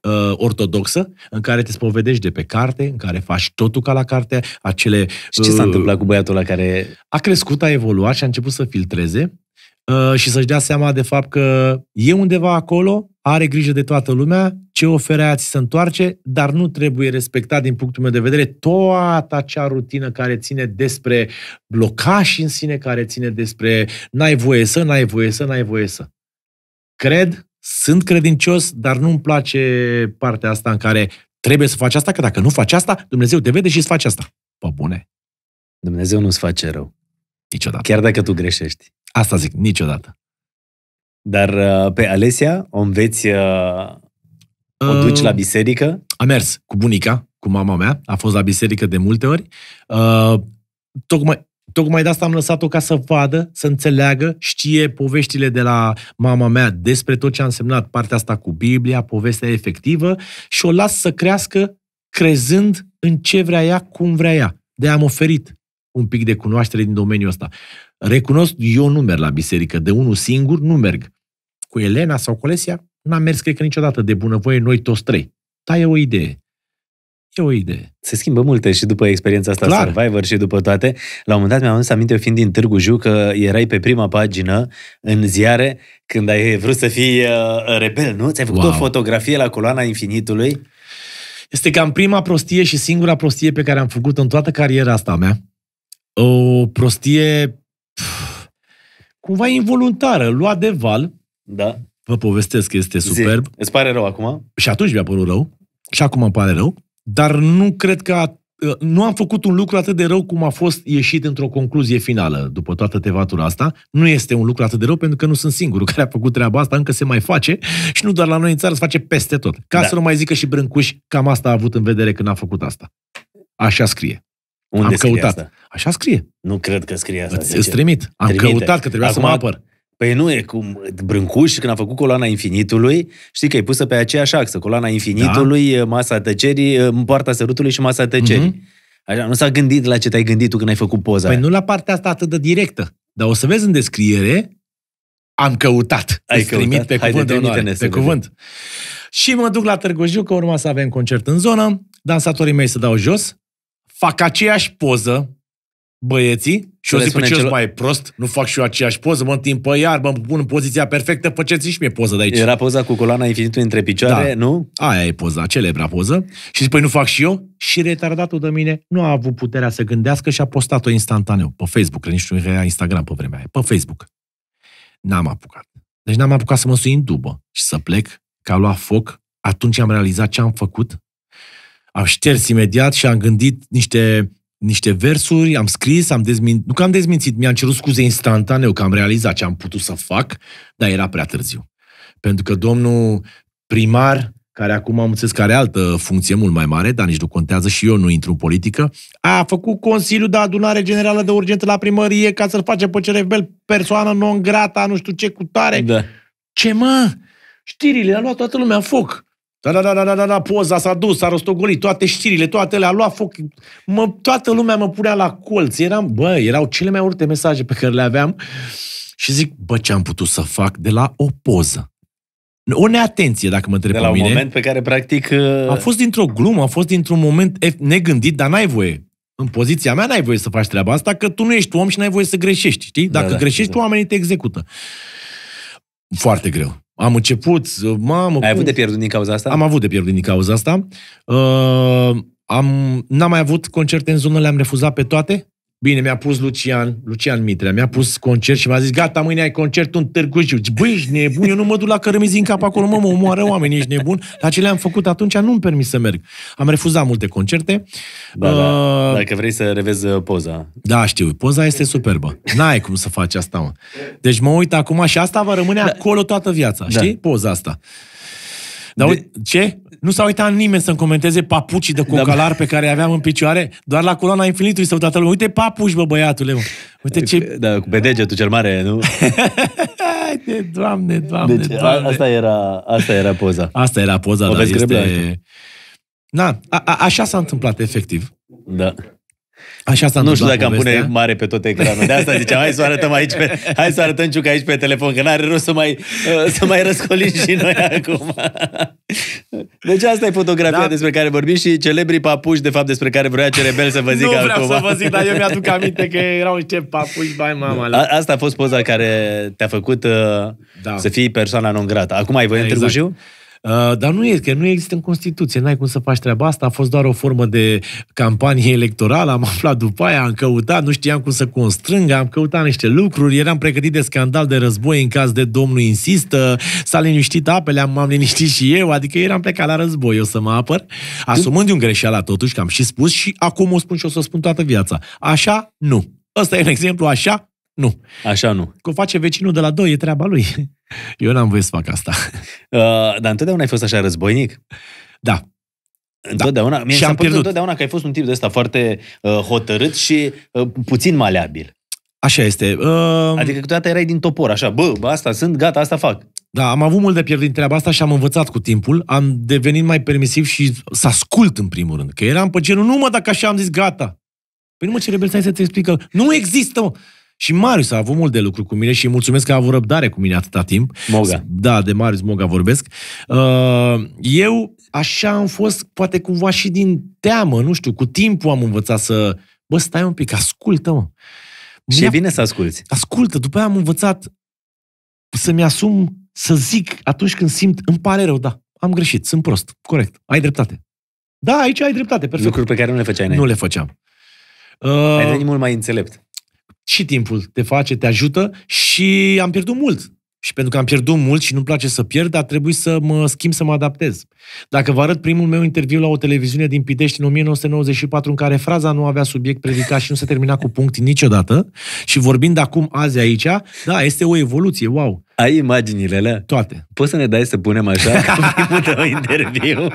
uh, ortodoxă, în care te spovedești de pe carte, în care faci totul ca la carte, acele... și ce s-a uh, întâmplat cu băiatul la care... A crescut, a evoluat și a început să filtreze uh, și să-și dea seama de fapt că e undeva acolo are grijă de toată lumea, ce oferea ți se întoarce, dar nu trebuie respectat din punctul meu de vedere toată acea rutină care ține despre blocaj în sine, care ține despre n-ai voie să, n-ai voie să, n-ai voie să. Cred, sunt credincios, dar nu-mi place partea asta în care trebuie să faci asta, că dacă nu faci asta, Dumnezeu te vede și îți face asta. Pă bune! Dumnezeu nu-ți face rău. Niciodată. Chiar dacă tu greșești. Asta zic, niciodată. Dar uh, pe Alesia o înveți, uh, o uh, duci la biserică? Am mers cu bunica, cu mama mea, a fost la biserică de multe ori. Tocmai, Tocmai de asta am lăsat-o ca să vadă, să înțeleagă, știe poveștile de la mama mea despre tot ce a însemnat partea asta cu Biblia, povestea efectivă și o las să crească crezând în ce vrea ea, cum vrea ea. De am oferit un pic de cunoaștere din domeniul ăsta. Recunosc, eu nu merg la biserică, de unul singur nu merg cu Elena sau cu Olesia, n-am mers, cred că niciodată, de bunăvoie noi toți trei. Dar e o idee. E o idee. Se schimbă multe și după experiența asta Clar. Survivor și după toate. La un moment dat mi-am adus aminte, eu fiind din Târgu Jiu, că erai pe prima pagină în ziare când ai vrut să fii uh, rebel, nu? Ți-ai făcut wow. o fotografie la coloana infinitului. Este cam prima prostie și singura prostie pe care am făcut-o în toată cariera asta mea. O prostie pf, cumva involuntară, luat de val, da. Vă povestesc că este superb. Zi. Îți pare rău acum? Și atunci mi-a părut rău. Și acum îmi pare rău. Dar nu cred că a, ă, nu am făcut un lucru atât de rău cum a fost ieșit într-o concluzie finală după toată tevatura asta. Nu este un lucru atât de rău pentru că nu sunt singurul care a făcut treaba asta, încă se mai face și nu doar la noi în țară, se face peste tot. Ca da. să nu mai zică și Brâncuș, cam asta a avut în vedere când a făcut asta. Așa scrie. Unde am scrie căutat. Asta? Așa scrie. Nu cred că scrie asta. Îți, îți trimit. Am Trimite. căutat că trebuia Acum, să mă apăr. Păi nu e cum Brâncuș, când a făcut coloana infinitului, știi că e pusă pe aceeași axă, coloana infinitului, da. masa tăcerii, poarta sărutului și masa tăcerii. Mm-hmm. Așa, nu s-a gândit la ce te-ai gândit tu când ai făcut poza Păi aia. nu la partea asta atât de directă, dar o să vezi în descriere, am căutat. Ai căutat? Trimit pe Hai cuvânt de onoare, pe cuvânt. Și mă duc la Târgu Jiu, că urma să avem concert în zonă, dansatorii mei se dau jos, fac aceeași poză, băieții și o zic pe cel mai prost, nu fac și eu aceeași poză, mă întind pe iar, mă pun în poziția perfectă, faceți și mie poză de aici. Era poza cu coloana infinitului între picioare, da. nu? Aia e poza, celebra poză. Și zic, păi nu fac și eu? Și retardatul de mine nu a avut puterea să gândească și a postat-o instantaneu pe Facebook, că nici nu era Instagram pe vremea aia, pe Facebook. N-am apucat. Deci n-am apucat să mă sui în dubă și să plec, că a luat foc. Atunci am realizat ce am făcut, am șters imediat și am gândit niște niște versuri, am scris, am dezmințit, nu că am dezmințit, mi-am cerut scuze instantaneu că am realizat ce am putut să fac, dar era prea târziu. Pentru că domnul primar, care acum am înțeles că are altă funcție mult mai mare, dar nici nu contează și eu nu intru în politică, a făcut Consiliul de Adunare Generală de Urgență la primărie ca să-l face pe CRFBL persoană non grata, nu știu ce, cu tare. Da. Ce mă? Știrile, a luat toată lumea foc. Da, da, da, da, da, da, poza s-a dus, s-a rostogolit, toate știrile, toate le-a luat foc. Mă, toată lumea mă punea la colț. Eram, bă, erau cele mai urte mesaje pe care le aveam. Și zic, bă, ce am putut să fac de la o poză? O neatenție, dacă mă întreb De la mine. un moment pe care, practic... A uh, fost dintr-o glumă, a fost dintr-un moment negândit, dar n-ai voie. În poziția mea n-ai voie să faci treaba asta, că tu nu ești om și n-ai voie să greșești, știi? Dacă da, da, greșești, da. oamenii te execută. Foarte greu. Am început, mamă... Ai avut de pierdut din cauza asta? Am avut de pierdut din cauza asta. Uh, am, n-am mai avut concerte în zonă, le-am refuzat pe toate. Bine, mi-a pus Lucian, Lucian Mitrea, mi-a pus concert și mi-a zis, gata, mâine ai concert în Târgu Jiu. Băi, ești nebun, eu nu mă duc la cărămizi în cap acolo, mă, mă omoară oamenii, ești nebun. La ce le-am făcut atunci, nu-mi permis să merg. Am refuzat multe concerte. Da, da. uh, da, dacă vrei să revezi uh, poza. Da, știu, poza este superbă. N-ai cum să faci asta, mă. Deci mă uit acum și asta va rămâne da. acolo toată viața, da. știi? Poza asta. Dar de... ce? Nu s-a uitat nimeni să-mi comenteze papucii de cocalar da, pe care aveam în picioare, doar la coloana infinitului sau toată lumea. Uite papuci, bă, băiatule, mă. Uite ce... Da, cu degetul cel mare, nu? de doamne, doamne, deci, doamne. Asta era, asta era poza. Asta era poza, o da, este... Da, a, a, așa s-a întâmplat, efectiv. Da. Așa s-a Nu știu dacă am pune mare pe tot ecranul. De asta ziceam, hai să arătăm aici pe, hai să arătăm Ciuca aici pe telefon, că n-are rost să mai, uh, să mai răscolim și noi acum. Deci asta e fotografia da. despre care vorbim și celebrii papuși, de fapt, despre care vrea Cerebel să vă zic Nu vreau acum. să vă zic, dar eu mi-aduc aminte că erau ce papuși, bai mama. La... A, asta a fost poza care te-a făcut uh, da. să fii persoana non grata. Acum ai voie exact. în Târgu exact. Jiu? Uh, dar nu e, că nu există în Constituție, n-ai cum să faci treaba asta, a fost doar o formă de campanie electorală, am aflat după aia, am căutat, nu știam cum să constrâng, am căutat niște lucruri, eram pregătit de scandal de război în caz de domnul insistă, s-a liniștit apele, am, am liniștit și eu, adică eram plecat la război, eu să mă apăr, asumând un greșeală totuși, că am și spus și acum o spun și o să o spun toată viața. Așa, nu. Ăsta e un exemplu, așa, nu. Așa nu. Că o face vecinul de la doi, e treaba lui. Eu n-am voie să fac asta. Uh, dar întotdeauna ai fost așa războinic? Da. Întotdeauna. Da. Mie și am pierdut. Întotdeauna că ai fost un tip de ăsta foarte uh, hotărât și uh, puțin maleabil. Așa este. Uh... Adică câteodată erai din topor, așa, bă, bă, asta sunt, gata, asta fac. Da, am avut mult de pierdut treaba asta și am învățat cu timpul. Am devenit mai permisiv și să ascult în primul rând. Că eram pe genul, nu mă, dacă așa am zis, gata. Păi nu mă, ce rebel să te explică. Nu există, mă. Și Marius a avut mult de lucru cu mine și îi mulțumesc că a avut răbdare cu mine atâta timp. Moga. Da, de Marius Moga vorbesc. Uh, eu așa am fost, poate cumva și din teamă, nu știu, cu timpul am învățat să... Bă, stai un pic, ascultă-mă. Și e bine să asculți. Ascultă, după aia am învățat să-mi asum, să zic atunci când simt, îmi pare rău, da, am greșit, sunt prost, corect, ai dreptate. Da, aici ai dreptate, perfect. Lucruri pe care nu le făceai noi. Nu le făceam. Uh, ai devenit mult mai înțelept și timpul te face, te ajută și am pierdut mult. Și pentru că am pierdut mult și nu-mi place să pierd, a trebuit să mă schimb, să mă adaptez. Dacă vă arăt primul meu interviu la o televiziune din Pitești în 1994, în care fraza nu avea subiect predicat și nu se termina cu punct niciodată, și vorbind acum azi aici, da, este o evoluție, wow. Ai imaginile alea? Toate. Poți să ne dai să punem așa Că primul interviu?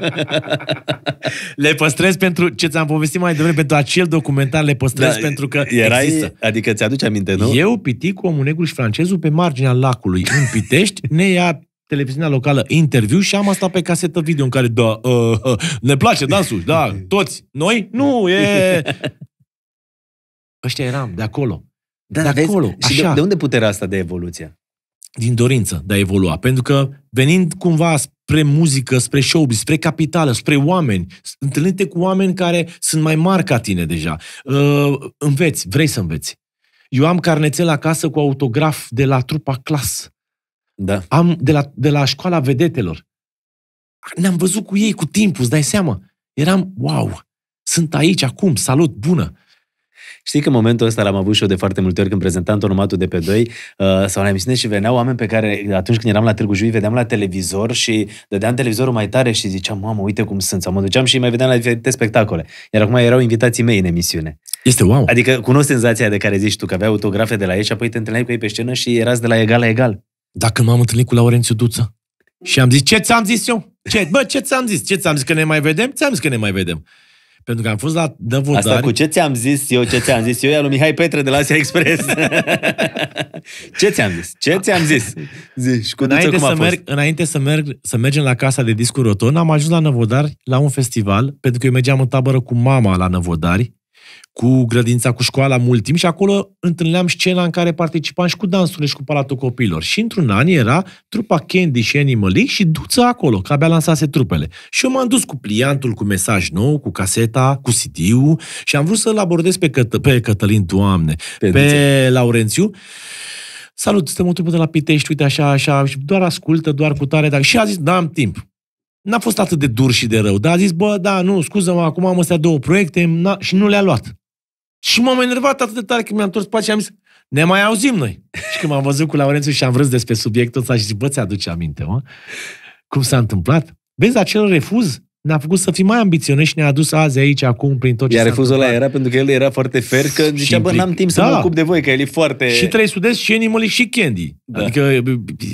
le păstrez pentru, ce ți-am povestit mai devreme, pentru acel documentar le păstrez da, pentru că erai, există. Adică ți-aduce aminte, nu? Eu, Piticu, omul negru și francezul, pe marginea lacului, în Pitești, ne ia televiziunea locală interviu și am asta pe casetă video în care, da, uh, uh, ne place dansul, da, toți, noi, nu, e... Ăștia eram, de acolo. Da, de acolo, vezi, așa. Și de, de unde puterea asta de evoluție? din dorință de a evolua. Pentru că venind cumva spre muzică, spre showbiz, spre capitală, spre oameni, întâlnite cu oameni care sunt mai mari ca tine deja, uh, înveți, vrei să înveți. Eu am carnețel acasă cu autograf de la trupa clas. Da. Am de la, de la școala vedetelor. Ne-am văzut cu ei cu timpul, îți dai seama. Eram, wow, sunt aici acum, salut, bună. Știi că momentul ăsta l-am avut și eu de foarte multe ori când prezentam tonomatul de pe 2 uh, sau la emisiune și veneau oameni pe care atunci când eram la Târgu Jui, vedeam la televizor și dădeam televizorul mai tare și ziceam, mamă, uite cum sunt. Sau mă duceam și mai vedeam la diferite spectacole. Iar acum erau invitații mei în emisiune. Este wow. Adică cunosc senzația de care zici tu, că aveai autografe de la ei și apoi te întâlneai cu ei pe scenă și erați de la egal la egal. Dacă m-am întâlnit cu Laurențiu Duță și am zis, ce ți-am zis eu? Ce? Bă, ce ți-am zis? Ce ți-am zis că ne mai vedem? Ți-am zis că ne mai vedem. Pentru că am fost la Dăvodari... Asta cu ce ți-am zis eu, ce ți-am zis eu, e lui Mihai Petre de la Asia Express. ce ți-am zis? Ce ți-am zis? Zici, cu înainte, cum a să fost? Merg, înainte să, merg, să mergem la casa de discuri roton, am ajuns la Năvodari la un festival, pentru că eu mergeam în tabără cu mama la Năvodari, cu grădința, cu școala mult timp și acolo întâlneam scena în care participam și cu dansurile și cu Palatul Copilor. Și într-un an era trupa Candy și Animal League și duță acolo, că abia lansase trupele. Și eu m-am dus cu pliantul, cu mesaj nou, cu caseta, cu CD-ul și am vrut să-l abordez pe, Căt- pe Cătălin, doamne, pe, pe Laurențiu. Salut, suntem o trupă de la Pitești, uite așa, așa, și doar ascultă, doar cu tare. Dar... Și a zis, da, am timp n-a fost atât de dur și de rău, dar a zis, bă, da, nu, scuză-mă, acum am astea două proiecte și nu le-a luat. Și m-am enervat atât de tare că mi-am întors pe și am zis, ne mai auzim noi. și când m-am văzut cu Laurențiu și am vrut despre subiectul ăsta și zic, bă, ți-aduce aminte, mă? Cum s-a întâmplat? Vezi, acel refuz ne-a făcut să fim mai ambiționați și ne-a adus azi aici, acum, prin tot ce Iar refuzul ăla era pentru că el era foarte fer, că zicea, bă, n-am timp să da. mă ocup de voi, că el e foarte... Și trei sudest și Animal și Candy. Da. Adică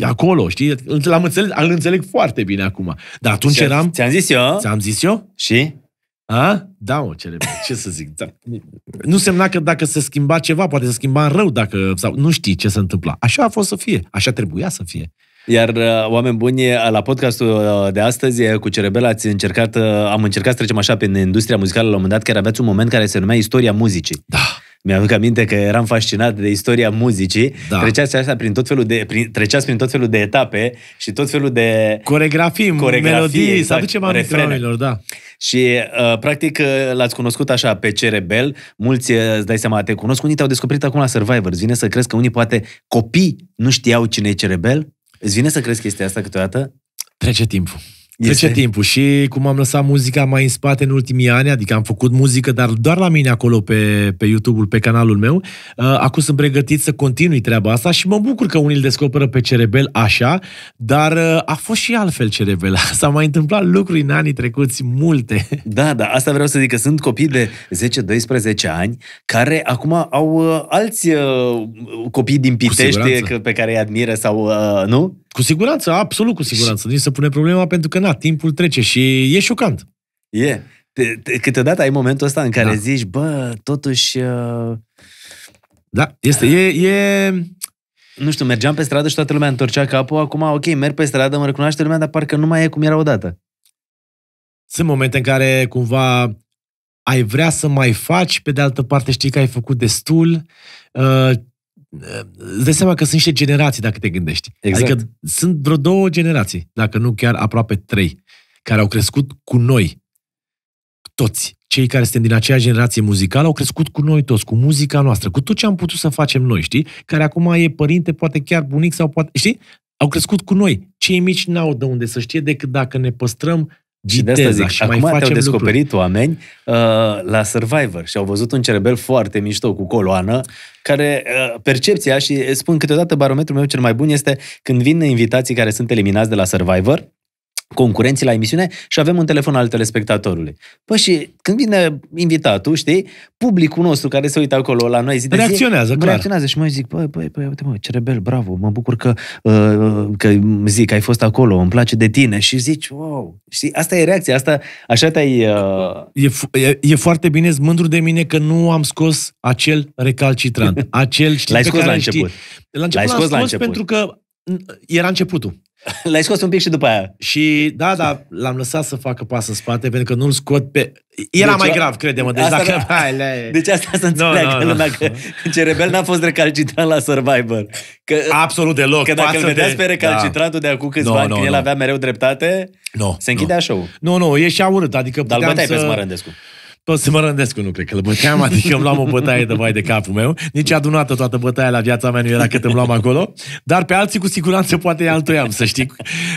acolo, știi? L-am îl înțeleg foarte bine acum. Dar atunci și eram... Ți-am zis eu. Ți-am zis eu. Și? A? Da, mă, cere, ce să zic. Da. Nu semna că dacă se schimba ceva, poate se schimba în rău, dacă, sau nu știi ce se întâmpla. Așa a fost să fie, așa trebuia să fie. Iar, uh, oameni buni, uh, la podcastul uh, de astăzi cu Cerebel ați încercat, am încercat să trecem așa prin industria muzicală la un moment dat, chiar aveați un moment care se numea istoria muzicii. Da. Mi-aduc aminte că eram fascinat de istoria muzicii. Da. Treceați asta prin tot felul de prin, treceați prin tot felul de etape și tot felul de coregrafii, coregrafii melodii, exact, să aducem aminte oamenilor, da. Și, uh, practic, uh, l-ați cunoscut așa pe ce rebel, mulți, uh, îți dai seama, te cunosc, unii te-au descoperit acum la Survivor. Îți vine să crezi că unii, poate, copii nu știau cine e ce rebel? Îți vine să crezi chestia asta câteodată? Trece timpul. Trece timpul și cum am lăsat muzica mai în spate în ultimii ani, adică am făcut muzică, dar doar la mine acolo pe, pe YouTube-ul, pe canalul meu, uh, acum sunt pregătit să continui treaba asta și mă bucur că unii îl descoperă pe Cerebel așa, dar uh, a fost și altfel Cerebel. S-a mai întâmplat lucruri în anii trecuți multe. Da, da, asta vreau să zic că sunt copii de 10-12 ani care acum au uh, alți copii din Pitești pe care îi admiră sau nu? Cu siguranță, absolut cu siguranță. Nu se pune problema pentru că, na, timpul trece și e șocant. E. Câteodată ai momentul ăsta în care da. zici, bă, totuși... Uh... Da, este, e, e... Nu știu, mergeam pe stradă și toată lumea întorcea capul, acum, ok, merg pe stradă, mă recunoaște lumea, dar parcă nu mai e cum era odată. Sunt momente în care, cumva, ai vrea să mai faci, pe de altă parte știi că ai făcut destul, uh, îți dai seama că sunt niște generații dacă te gândești. Exact. Adică sunt vreo două generații, dacă nu chiar aproape trei, care au crescut cu noi. Toți. Cei care suntem din aceeași generație muzicală au crescut cu noi toți, cu muzica noastră, cu tot ce am putut să facem noi, știi? Care acum e părinte, poate chiar bunic sau poate, știi? Au crescut cu noi. Cei mici n-au de unde să știe decât dacă ne păstrăm și de asta zic, și acum te-au descoperit lucruri. oameni uh, la Survivor și au văzut un cerebel foarte mișto cu coloană, care uh, percepția, și spun câteodată barometrul meu cel mai bun este când vin invitații care sunt eliminați de la Survivor, concurenții la emisiune și avem un telefon al telespectatorului. Păi și când vine invitatul, știi, publicul nostru care se uită acolo la noi zi de Reacționează, zi, clar. Reacționează și mă zic, păi, păi, păi, uite mă, ce rebel, bravo, mă bucur că, uh, că zic, că ai fost acolo, îmi place de tine și zici, wow, știi, asta e reacția, asta, așa te-ai... Uh... E, e, e, foarte bine, sunt mândru de mine că nu am scos acel recalcitrant, acel știi, L-ai scos la început. Știi. La început l-ai scos, l-am scos la început. pentru că era începutul. L-ai scos un pic și după aia. Și da, da, l-am lăsat să facă pas în spate pentru că nu-l scot pe... Era deci, mai grav, crede-mă. Deci, asta dacă... Da. Hai, deci asta să înțeleagă no, no, lumea no. că rebel n-a fost recalcitrant la Survivor. Că, Absolut deloc. Că dacă îl vedeați de... pe da. recalcitrantul da. de acum câțiva no, ani, no, când no. el avea mereu dreptate, no, se închidea no. show-ul. Nu, no, nu, no, e și urât. Adică Dar îl băteai să... pe Smărândescu să mă răndesc nu cred că îl băteam, adică îmi luam o bătaie de vai de capul meu. Nici adunată toată bătaia la viața mea nu era cât îmi luam acolo, dar pe alții cu siguranță poate îi altoiam, să știi.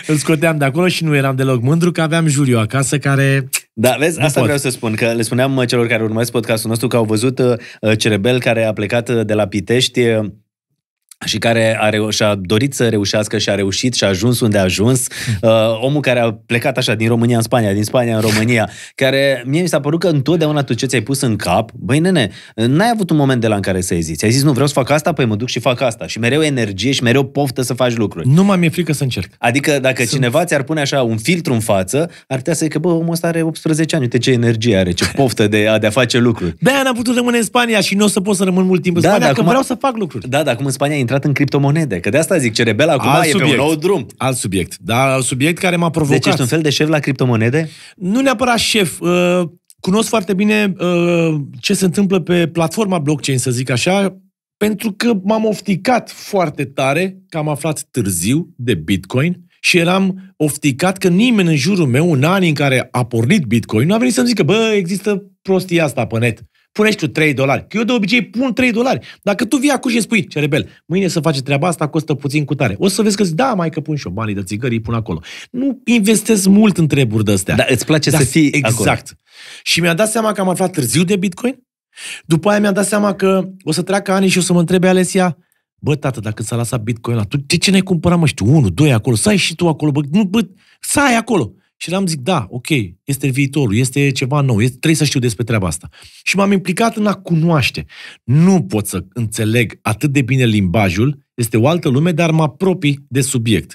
Îl scoteam de acolo și nu eram deloc mândru că aveam Juliu acasă care da, vezi, asta pot. vreau să spun, că le spuneam celor care urmăresc podcastul nostru că au văzut uh, Cerebel care a plecat uh, de la Pitești uh, și care a reu- și-a dorit să reușească și a reușit și a ajuns unde a ajuns. Hmm. Uh, omul care a plecat așa din România în Spania, din Spania în România, care mie mi s-a părut că întotdeauna tu ce ți-ai pus în cap, băi nene, n-ai avut un moment de la în care să eziți. Ai zis, nu, vreau să fac asta, păi mă duc și fac asta. Și mereu energie și mereu poftă să faci lucruri. Nu mai mi-e frică să încerc. Adică dacă Sunt... cineva ți-ar pune așa un filtru în față, ar putea să zică, bă, omul ăsta are 18 ani, uite ce energie are, ce poftă de a, de a face lucruri. Da, n-am putut rămâne în Spania și nu o să pot să rămân mult timp în da, Spania, că acum... vreau să fac lucruri. Da, dar acum în Spania intrat în criptomonede. Că de asta zic, rebel acum alt e subiect, pe un nou drum. Alt subiect. Dar alt subiect care m-a provocat. Deci ești un fel de șef la criptomonede? Nu neapărat șef. Uh, cunosc foarte bine uh, ce se întâmplă pe platforma blockchain, să zic așa, pentru că m-am ofticat foarte tare, că am aflat târziu de Bitcoin și eram ofticat că nimeni în jurul meu, în anii în care a pornit Bitcoin, nu a venit să-mi zică, bă, există prostia asta pe net și tu 3 dolari. Că eu de obicei pun 3 dolari. Dacă tu vii acum și îmi spui, ce rebel, mâine să faci treaba asta costă puțin cu tare. O să vezi că zic da, mai că pun și eu banii de țigări, îi pun acolo. Nu investez mult în treburi de astea. Dar îți place da, să fii Exact. Acolo. Și mi a dat seama că am aflat târziu de Bitcoin. După aia mi a dat seama că o să treacă ani și o să mă întrebe Alesia, bă, tată, dacă s-a lăsat Bitcoin la tu, de ce ne cumpărăm mă, știu, unul, doi acolo, să ai și tu acolo, bă, nu, bă, să ai acolo. Și le am zic, da, ok, este viitorul, este ceva nou, este, trebuie să știu despre treaba asta. Și m-am implicat în a cunoaște. Nu pot să înțeleg atât de bine limbajul, este o altă lume, dar mă apropii de subiect.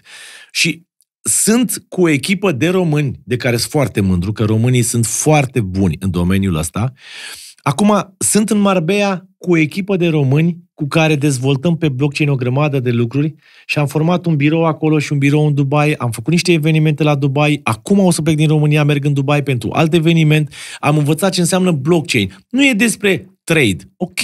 Și sunt cu o echipă de români, de care sunt foarte mândru, că românii sunt foarte buni în domeniul ăsta, uh, Acum, sunt în Marbea cu o echipă de români cu care dezvoltăm pe blockchain o grămadă de lucruri și am format un birou acolo și un birou în Dubai, am făcut niște evenimente la Dubai, acum o să plec din România, merg în Dubai pentru alt eveniment, am învățat ce înseamnă blockchain. Nu e despre trade. Ok,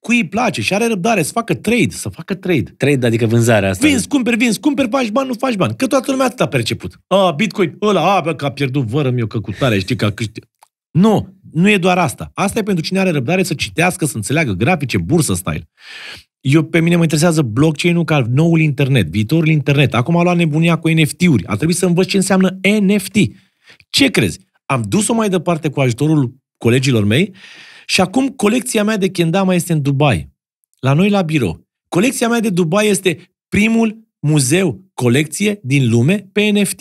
cui îi place și are răbdare să facă trade, să facă trade. Trade, adică vânzarea asta. Vinzi, cumperi, vinzi, cumperi, faci bani, nu faci bani. Că toată lumea atât a perceput. A, Bitcoin, ăla, a, bă, că a pierdut vără mi-o căcutare, știi, că a câștigat. Nu, nu e doar asta. Asta e pentru cine are răbdare să citească, să înțeleagă grafice, bursă style. Eu, pe mine mă interesează blockchain-ul ca noul internet, viitorul internet. Acum a luat nebunia cu NFT-uri. A trebuit să învăț ce înseamnă NFT. Ce crezi? Am dus-o mai departe cu ajutorul colegilor mei și acum colecția mea de kendama este în Dubai. La noi la birou. Colecția mea de Dubai este primul muzeu, colecție din lume pe NFT.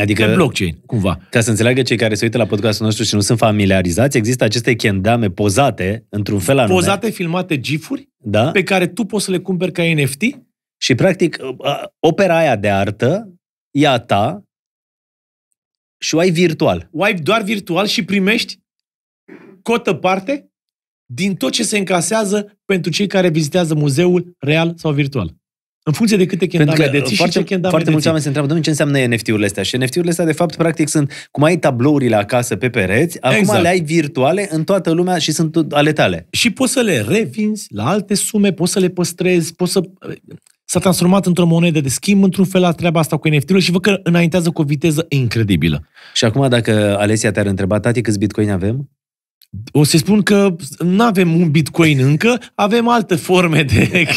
Adică, pe blockchain, cumva. Ca să înțeleagă cei care se uită la podcastul nostru și nu sunt familiarizați, există aceste kendame pozate, într-un fel anume. Pozate, filmate, gifuri, da? pe care tu poți să le cumperi ca NFT. Și, practic, ă, ă, opera aia de artă e a ta și o ai virtual. O ai doar virtual și primești cotă parte din tot ce se încasează pentru cei care vizitează muzeul real sau virtual. În funcție de câte kendame Pentru că deții foarte, și ce kendame Foarte mulți oameni se întreabă, ce înseamnă NFT-urile astea? Și NFT-urile astea, de fapt, practic sunt, cum ai tablourile acasă pe pereți, acum exact. le ai virtuale în toată lumea și sunt ale tale. Și poți să le revinzi la alte sume, poți să le păstrezi, poți să... S-a transformat într-o monedă de schimb, într-un fel la treaba asta cu NFT-urile și văd că înaintează cu o viteză incredibilă. Și acum, dacă Alesia te-ar întreba, tati, câți bitcoin avem? O să spun că nu avem un bitcoin încă, avem alte forme de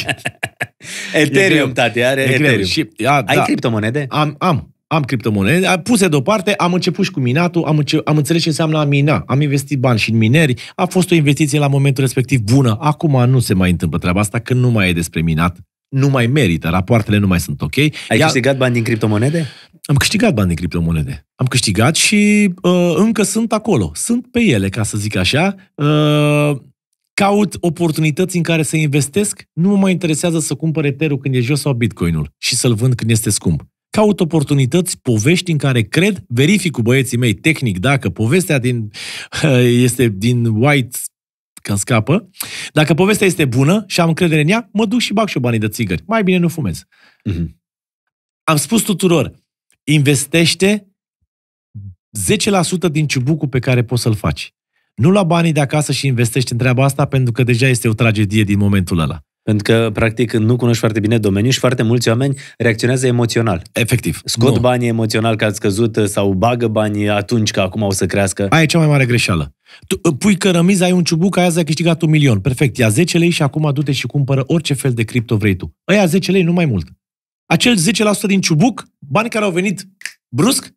Ethereum, tati, are e Ethereum. Și, a, Ai da. criptomonede? Am, am. Am criptomonede, am puse deoparte, am început și cu minatul, am, înce- am înțeles ce înseamnă a mina, am investit bani și în mineri, a fost o investiție la momentul respectiv bună. Acum nu se mai întâmplă treaba asta, când nu mai e despre minat, nu mai merită, rapoartele nu mai sunt ok. Ai Ia... câștigat bani din criptomonede? Am câștigat bani din criptomonede. Am câștigat și uh, încă sunt acolo. Sunt pe ele, ca să zic așa. Uh, caut oportunități în care să investesc, nu mă mai interesează să cumpăr Ethereum când e jos sau Bitcoinul și să-l vând când este scump. Caut oportunități, povești în care cred, verific cu băieții mei tehnic dacă povestea din, este din white că scapă. Dacă povestea este bună și am încredere în ea, mă duc și bag și banii de țigări. Mai bine nu fumez. Mm-hmm. Am spus tuturor, investește 10% din ciubucul pe care poți să-l faci. Nu lua banii de acasă și investești în treaba asta pentru că deja este o tragedie din momentul ăla. Pentru că, practic, nu cunoști foarte bine domeniul și foarte mulți oameni reacționează emoțional. Efectiv. Scot nu. banii emoțional că ați scăzut sau bagă banii atunci că acum o să crească. Aia e cea mai mare greșeală. Tu pui cărămizi, ai un ciubuc, aia ai câștigat un milion. Perfect, ia 10 lei și acum du-te și cumpără orice fel de cripto vrei tu. Aia 10 lei, nu mai mult. Acel 10% din ciubuc, bani care au venit brusc,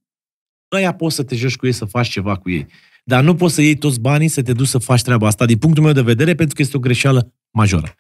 aia poți să te joci cu ei, să faci ceva cu ei. Dar nu poți să iei toți banii să te duci să faci treaba asta, din punctul meu de vedere, pentru că este o greșeală majoră.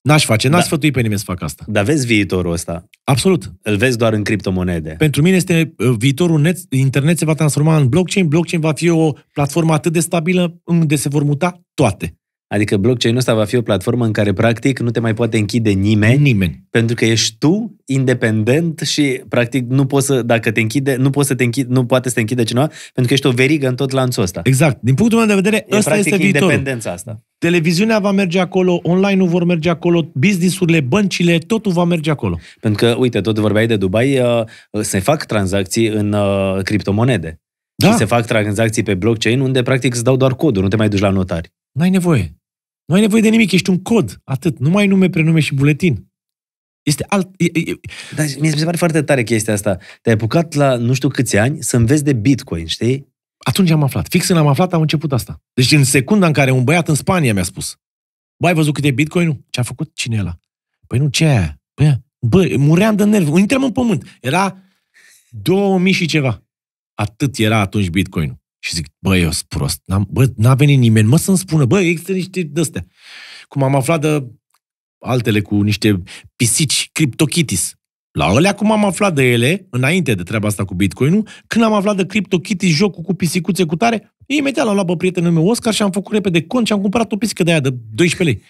N-aș face, n-aș da. sfătui pe nimeni să facă asta. Dar vezi viitorul ăsta? Absolut. Îl vezi doar în criptomonede. Pentru mine este uh, viitorul net, internet se va transforma în blockchain, blockchain va fi o platformă atât de stabilă unde se vor muta toate. Adică blockchain-ul ăsta va fi o platformă în care practic nu te mai poate închide nimeni, nimeni. pentru că ești tu independent și practic nu poți să, dacă te închide, nu poți să te închide, nu poate să te închide cineva, pentru că ești o verigă în tot lanțul ăsta. Exact. Din punctul meu de vedere, e ăsta este viitorul. independența asta. Televiziunea va merge acolo, online-ul vor merge acolo, business-urile, băncile, totul va merge acolo. Pentru că, uite, tot vorbeai de Dubai, uh, se fac tranzacții în uh, criptomonede. Da. Și se fac tranzacții pe blockchain unde practic îți dau doar codul, nu te mai duci la notari. Nu ai nevoie. Nu ai nevoie de nimic, ești un cod, atât. Nu mai nume, prenume și buletin. Este alt... E, e... Dar mi se pare foarte tare chestia asta. Te-ai apucat la nu știu câți ani să înveți de Bitcoin, știi? Atunci am aflat. Fix când am aflat, am început asta. Deci în secunda în care un băiat în Spania mi-a spus Bă, ai văzut cât e Bitcoin-ul? Ce a făcut? Cine e ăla? Păi nu, ce aia? Bă, păi, bă, muream de nervi. Intrăm în pământ. Era 2000 și ceva. Atât era atunci Bitcoin-ul. Și zic, bă, eu sunt prost. N-am, bă, n-a venit nimeni, mă să-mi spună, bă, există niște de Cum am aflat de altele cu niște pisici CryptoKitties. La alea cum am aflat de ele, înainte de treaba asta cu Bitcoin-ul, când am aflat de CryptoKitties, jocul cu pisicuțe cu tare, imediat l-am luat pe prietenul meu Oscar și am făcut repede cont și am cumpărat o pisică de aia de 12 lei.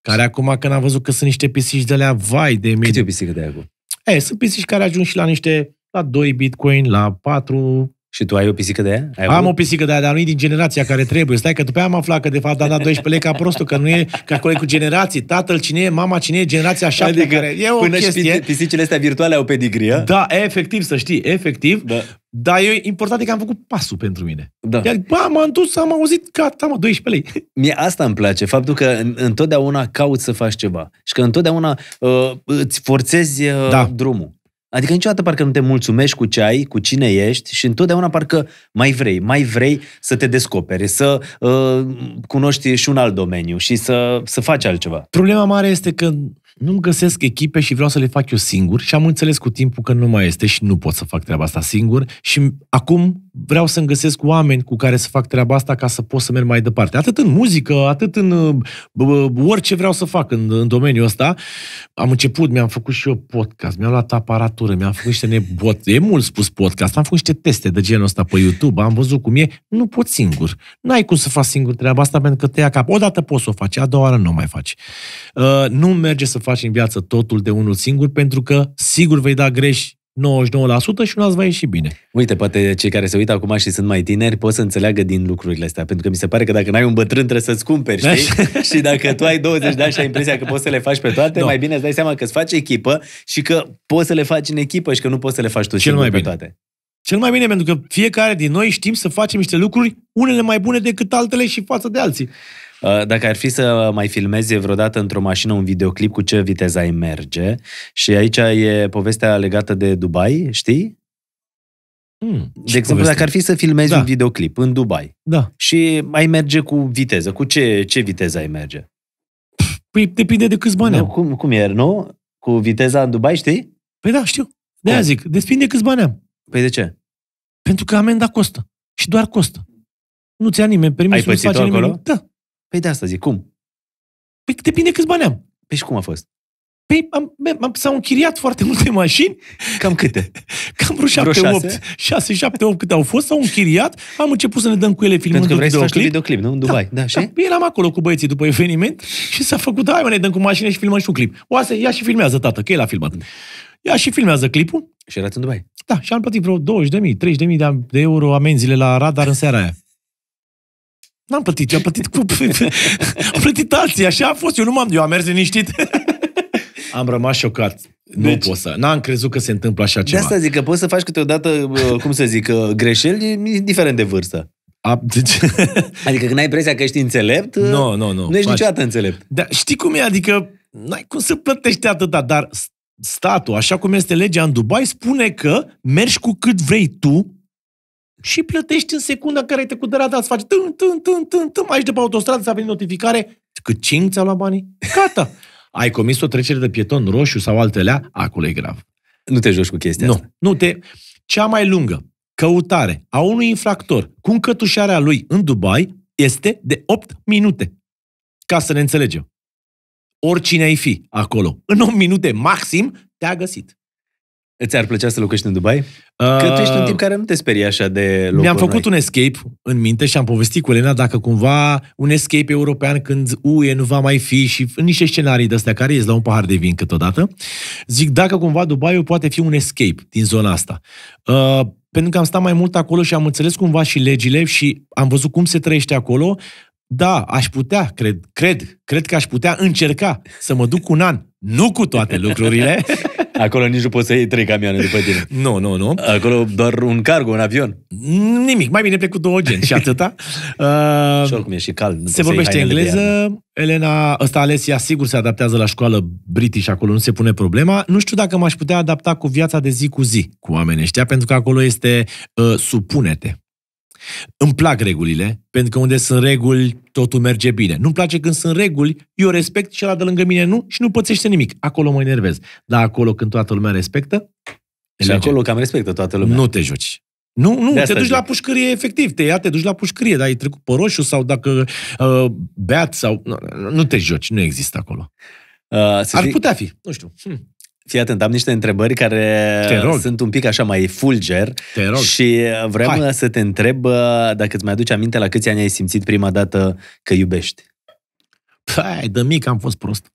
Care acum, când am văzut că sunt niște pisici de alea, vai de mine. Câte o pisică de aia? Cu? E, sunt pisici care ajung și la niște, la 2 bitcoin, la 4, și tu ai o pisică de aia? Ai am avut? o pisică de aia, dar nu e din generația care trebuie. Stai că după aia am aflat că de fapt a dat 12 lei ca prostul, că nu e ca acolo cu generații. Tatăl cine e, mama cine e, generația 7 adică, care e o până chestie. Și pisicile astea virtuale au pedigrie. Da, efectiv, să știi, efectiv. Da. Dar e important că am făcut pasul pentru mine. Da. Iar, bă, m-am dus, am auzit, gata, mă, 12 lei. Mie asta îmi place, faptul că întotdeauna cauți să faci ceva. Și că întotdeauna uh, îți forțezi uh, da. drumul. Adică niciodată parcă nu te mulțumești cu ce ai, cu cine ești și întotdeauna parcă mai vrei, mai vrei să te descoperi, să uh, cunoști și un alt domeniu și să, să faci altceva. Problema mare este că nu găsesc echipe și vreau să le fac eu singur și am înțeles cu timpul că nu mai este și nu pot să fac treaba asta singur și acum vreau să-mi găsesc oameni cu care să fac treaba asta ca să pot să merg mai departe. Atât în muzică, atât în orice vreau să fac în, în domeniul ăsta. Am început, mi-am făcut și eu podcast, mi-am luat aparatură, mi-am făcut niște nebot. E mult spus podcast, am făcut niște teste de genul ăsta pe YouTube, am văzut cum e. Nu pot singur. N-ai cum să faci singur treaba asta pentru că te ia cap. Odată poți să o faci, a doua oară nu o mai faci. Uh, nu merge să faci în viață totul de unul singur pentru că sigur vei da greș 99% și nu ați va ieși bine. Uite, poate cei care se uită acum și sunt mai tineri pot să înțeleagă din lucrurile astea, pentru că mi se pare că dacă n-ai un bătrân trebuie să-ți cumperi, da? și dacă tu ai 20 de ani și ai impresia că poți să le faci pe toate, no. Da. mai bine îți dai seama că îți faci echipă și că poți să le faci în echipă și că nu poți să le faci tu Cel mai bine. pe toate. Cel mai bine, pentru că fiecare din noi știm să facem niște lucruri, unele mai bune decât altele și față de alții. Uh, dacă ar fi să mai filmezi vreodată într-o mașină un videoclip, cu ce viteză ai merge? Și aici e povestea legată de Dubai, știi? Hmm, de exemplu, poveste. dacă ar fi să filmezi da. un videoclip în Dubai da. și mai merge cu viteză, cu ce, ce viteză ai merge? Păi depinde de câți bani nu, am. Cum, cum e, nu? Cu viteza în Dubai, știi? Păi da, știu. De aia da. zic, depinde câți bani am. Păi de ce? Pentru că amenda costă. Și doar costă. Nu ți-a nimeni permis. să faci acolo? Nimeni. Da. Păi de asta zic, cum? Păi depinde câți bani am. Păi și cum a fost? Păi am, am, s-au închiriat foarte multe mașini. Cam câte? Cam vreo 7, vreo 8. 6, 7, 8 câte au fost, s-au închiriat. Am început să ne dăm cu ele filmul Pentru că vrei videoclip. să videoclip, nu? În da, Dubai. Da, da, și? Da, eram acolo cu băieții după eveniment și s-a făcut, hai mă, ne dăm cu mașină și filmăm și un clip. Oase, ia și filmează, tată, că el a filmat. Ia și filmează clipul. Și erați în Dubai. Da, și am plătit vreo 20.000, 30.000 de euro amenziile la radar în seara aia. N-am plătit, eu am plătit cu... am plătit alții, așa a fost, eu nu m-am... Eu am mers liniștit. am rămas șocat. Nu deci, pot să. N-am crezut că se întâmplă așa ceva. De asta zic că poți să faci câteodată, cum să zic, uh, greșeli, indiferent de vârstă. A, deci... adică când ai impresia că ești înțelept, uh, no, no, no, nu ești faci. niciodată înțelept. Da, știi cum e? Adică n-ai cum să plătești atâta, dar statul, așa cum este legea în Dubai, spune că mergi cu cât vrei tu și plătești în secunda în care ai trecut de rata, îți faci tân, tân, tân, tân, tân, aici de pe autostradă să a venit notificare, că cinci ți-a luat banii, gata. Ai comis o trecere de pieton roșu sau altele, acolo e grav. Nu te joci cu chestia nu, asta. Nu, te... Cea mai lungă căutare a unui infractor cu încătușarea lui în Dubai este de 8 minute. Ca să ne înțelegem. Oricine ai fi acolo, în 8 minute maxim, te-a găsit. Îți ar plăcea să locuiești în Dubai? Uh, că tu ești un timp care nu te sperie așa de locuri Mi-am făcut noi. un escape în minte și am povestit cu Elena dacă cumva un escape european când UE nu va mai fi și în niște scenarii de-astea care ies la un pahar de vin câteodată. Zic dacă cumva Dubai poate fi un escape din zona asta. Uh, pentru că am stat mai mult acolo și am înțeles cumva și legile și am văzut cum se trăiește acolo. Da, aș putea, cred, cred, cred că aș putea încerca să mă duc un an nu cu toate lucrurile. Acolo nici nu poți să iei trei camioane după tine. Nu, nu, nu. Acolo doar un cargo, un avion. Nimic. Mai bine plec cu două genți și atâta. Uh, și oricum e și cald. Se vorbește engleză. Elena, ăsta Alesia, sigur se adaptează la școală british, acolo nu se pune problema. Nu știu dacă m-aș putea adapta cu viața de zi cu zi cu oamenii ăștia, pentru că acolo este uh, supune-te. Îmi plac regulile, pentru că unde sunt reguli, totul merge bine. Nu-mi place când sunt reguli, eu respect și ăla de lângă mine nu și nu pățește nimic. Acolo mă enervez. Dar acolo când toată lumea respectă, și merge. acolo cam respectă toată lumea. Nu te joci. Nu, nu, te duci zic. la pușcărie efectiv, te ia, te duci la pușcărie, dar ai trecut pe roșu sau dacă uh, beat sau... Nu, nu te joci, nu există acolo. Uh, Ar fi... putea fi, nu știu. Hm. Fii atent, am niște întrebări care sunt un pic așa mai fulger te rog. și uh, vreau Hai. Uh, să te întreb uh, dacă îți mai aduci aminte la câți ani ai simțit prima dată că iubești. Păi, de mic am fost prost.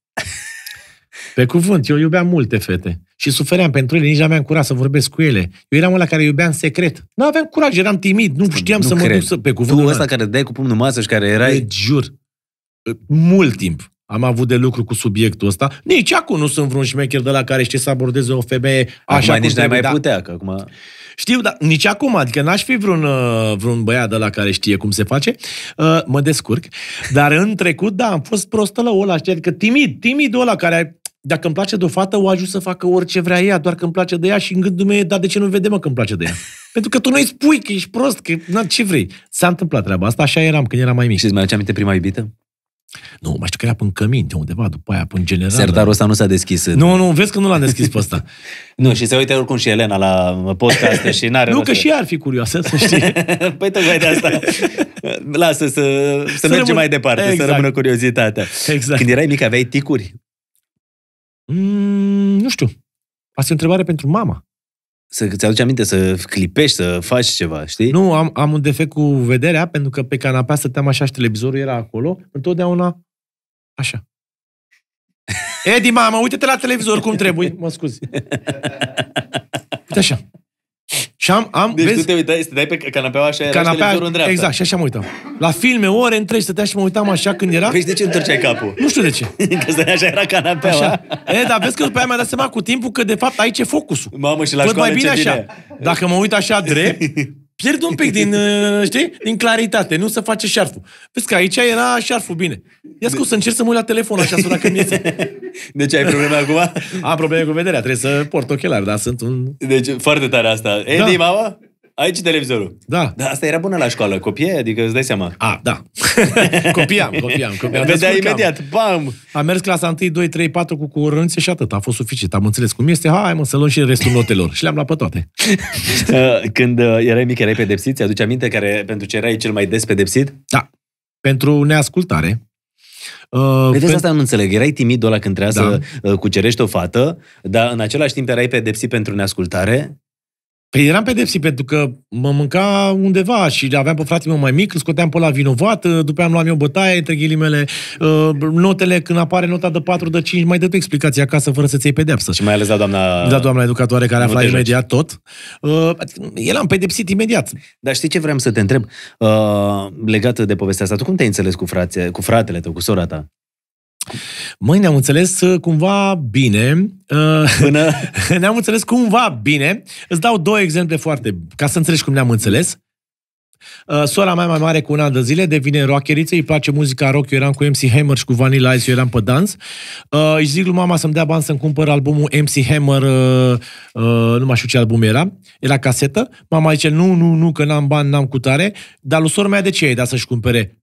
Pe cuvânt, eu iubeam multe fete și sufeream pentru ele, nici nu aveam curaj să vorbesc cu ele. Eu eram la care iubeam secret. Nu aveam curaj, eram timid, nu știam nu să cred. mă duc să, pe cuvânt. Tu ăsta care dai cu pumnul masă și care erai... Îți jur, mult timp. Am avut de lucru cu subiectul ăsta. Nici acum nu sunt vreun șmecher de la care știe să abordeze o femeie așa acum cum nici trebuie, mai da. putea, că acum... Știu, dar nici acum, adică n-aș fi vreun, uh, vreun băiat de la care știe cum se face. Uh, mă descurc. Dar în trecut, da, am fost la ăla, știi, adică timid, timid ăla care dacă îmi place de o fată, o ajut să facă orice vrea ea, doar că îmi place de ea și în gândul meu e, dar de ce nu vedem că îmi place de ea? Pentru că tu nu-i spui că ești prost, că na, ce vrei. S-a întâmplat treaba asta, așa eram când eram mai mic. Și îți mai aduce aminte prima iubită? Nu, mai știu că era până cămin, de undeva, după aia, până general. Sertarul ăsta nu s-a deschis. Nu, nu, vezi că nu l-am deschis pe ăsta. nu, și se uite oricum și Elena la podcast și n-are Nu, că și ar fi curioasă, să știe. păi tocmai de asta. Lasă să, să, să mergem rămân... mai departe, exact. să rămână curiozitatea. Exact. Când erai mic, aveai ticuri? Mm, nu știu. Asta e o întrebare pentru mama să îți aduci aminte, să clipești, să faci ceva, știi? Nu, am, am un defect cu vederea, pentru că pe canapea stăteam așa și televizorul era acolo, întotdeauna așa. Edi, mamă, uite-te la televizor cum trebuie. Mă scuzi. Uite așa. Și am, am deci vezi, tu te uitai, stăteai pe canapea așa, era canapea, și în dreapta. Exact, și așa mă uitam. La filme, ore întregi, stăteam și mă uitam așa când era. Vezi de ce întorceai capul? Nu știu de ce. că stăteai așa, era canapea. Așa. E, dar vezi că după aia mi-a dat seama cu timpul că de fapt aici e focusul. Mamă, și la Văd mai bine așa. Bine. Dacă mă uit așa drept, pierd un pic din, uh, știi, din claritate, nu se face șarful. Vezi că aici era șarful bine. Ia scuze, să încerc să mă uit la telefon așa, să dacă mi iese. Deci ai probleme acum? Am probleme cu vederea, trebuie să port ochelari, dar sunt un... Deci foarte tare asta. Ei, da. mama? Aici televizorul. Da. Dar asta era bună la școală. Copie? adică îți dai seama. A, da. copiam, copiam, copiam. Vedea imediat, bam! Am mers clasa 1, 2, 3, 4 cu curânțe și atât. A fost suficient. Am înțeles cum este. Hai, mă, să luăm și restul notelor. și le-am luat pe toate. Uh, când uh, erai mic, erai pedepsit? Ți-aduci aminte care, pentru ce erai cel mai des pedepsit? Da. Pentru neascultare. Uh, păi Vedeți, pe... asta nu înțeleg. Erai timid ăla când trebuia da. să uh, cucerești o fată, dar în același timp erai pedepsit pentru neascultare Păi eram pedepsit pentru că mă mânca undeva și aveam pe fratele meu mai mic, îl scoteam pe la vinovat, după am luat eu bătaie, între ghilimele, uh, notele, când apare nota de 4, de 5, mai dă tu explicația acasă fără să-ți iei pedepsă. Și mai ales la doamna... Da, doamna educatoare care afla imediat tot. Uh, El am pedepsit imediat. Dar știi ce vreau să te întreb? Uh, de povestea asta, tu cum te-ai înțeles cu, frate, cu fratele tău, cu sora ta? Măi, ne-am înțeles uh, cumva bine. Uh, Până... ne-am înțeles cumva bine. Îți dau două exemple foarte... Ca să înțelegi cum ne-am înțeles. Uh, sora mea mai mare cu un an de zile devine rockeriță, îi place muzica rock, eu eram cu MC Hammer și cu Vanilla Ice, eu eram pe dans. Uh, îi zic lui mama să-mi dea bani să-mi cumpăr albumul MC Hammer, uh, uh, nu mai știu ce album era, era casetă. Mama zice, nu, nu, nu, că n-am bani, n-am cutare, dar lui sora mea de ce ai da să-și cumpere?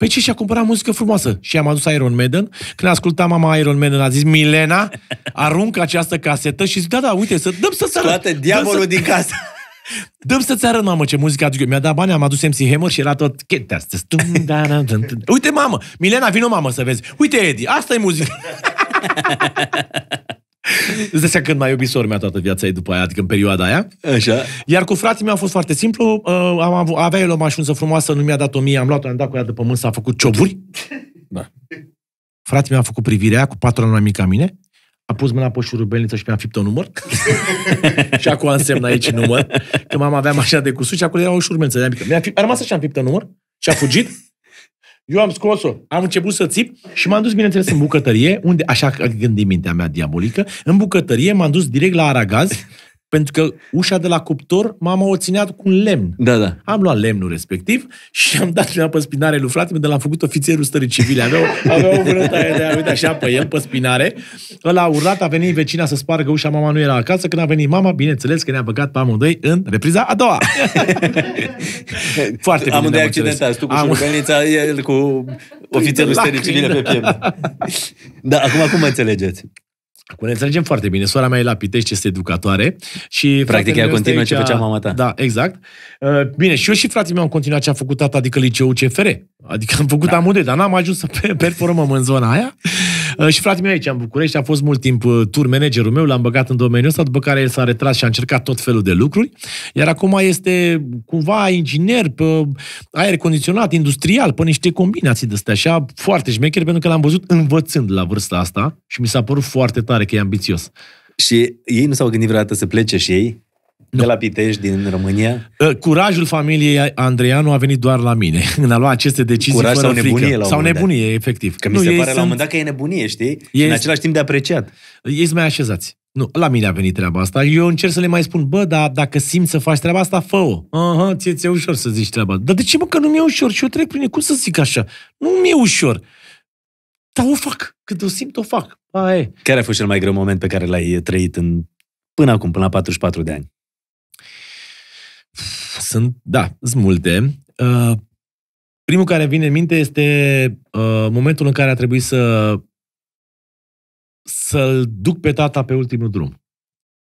Păi ce și-a cumpărat muzică frumoasă? Și am adus Iron Maiden. Când ascultam mama Iron Maiden, a zis, Milena, aruncă această casetă și zic, da, da, uite, să dăm să-ți arăt. Scoate diavolul din casă. Dăm să-ți arăt, mamă, ce muzică aduc eu. Mi-a dat bani, am adus MC Hammer și era tot Uite, mamă, Milena, vină, mamă, să vezi. Uite, Edi, asta e muzică. Îți dai când mai iubit sora mea toată viața ei după aia, adică în perioada aia. Așa. Iar cu fratele meu a fost foarte simplu. Uh, am avea el o mașină frumoasă, nu mi-a dat-o mie, am luat-o, am dat cu ea de pământ, s-a făcut cioburi. Da. Fratele meu a făcut privirea cu patru ani mai mic ca mine, a pus mâna pe șurubelniță și mi-a fipt un număr. și acum însemn aici număr. Că mama avea mașina de cusut și acolo era o șurubelniță. Mi-a, fi... a rămas așa, am fipt un număr și a fugit. Eu am scos-o. Am început să țip și m-am dus, bineînțeles, în bucătărie, unde, așa gândi mintea mea diabolică, în bucătărie m-am dus direct la Aragaz pentru că ușa de la cuptor, mama o ținea cu un lemn. Da, da. Am luat lemnul respectiv și am dat mea pe spinare lui frate meu, de l-am făcut ofițerul stării civile. Aveau, aveau o vânătaie de a uita așa pe el, pe spinare. Ăla a urlat, a venit vecina să spargă ușa, mama nu era acasă. Când a venit mama, bineînțeles că ne-a băgat pe amândoi în repriza a doua. Foarte bine Amândoi accidentați, tu cu am... el cu ofițerul stării civile pe piept. Da, acum cum mă înțelegeți? Cu ne înțelegem foarte bine. Sora mea e la Pitești, este educatoare. Și Practic ea continuă aici... ce făcea mama ta. Da, exact. Uh, bine, și eu și fratele meu am continuat ce a făcut tata, adică liceul CFR. Adică am făcut da. amude, dar n-am ajuns să performăm în zona aia. Uh, și fratele meu aici, în București, a fost mult timp uh, tur managerul meu, l-am băgat în domeniul ăsta, după care el s-a retras și a încercat tot felul de lucruri, iar acum este cumva inginer pe aer condiționat, industrial, pe niște combinații de astea, așa foarte șmecher, pentru că l-am văzut învățând la vârsta asta și mi s-a părut foarte tare că e ambițios. Și ei nu s-au gândit vreodată să plece și ei? nu. de la Pitești, din România. Ă, curajul familiei Andreianu a venit doar la mine, în a luat aceste decizii Curaj fără sau frică. nebunie, la Sau nebunie, dat. efectiv. Că nu, mi se pare sunt... la un moment dat că e nebunie, știi? Ei... Și în același timp de apreciat. Ei sunt mai așezați. Nu, la mine a venit treaba asta. Eu încerc să le mai spun, bă, dar dacă simți să faci treaba asta, fă-o. Aha, ție ți-e ușor să zici treaba. Dar de ce, mă, că nu mi-e ușor? Și eu trec prin cum să zic așa? Nu mi-e ușor. Dar o fac. Când o simt, o fac. A, e. Care a fost cel mai greu moment pe care l-ai trăit în... până acum, până la 44 de ani? Sunt, da, sunt multe. Uh, primul care vine în minte este uh, momentul în care a trebuit să să-l duc pe tata pe ultimul drum.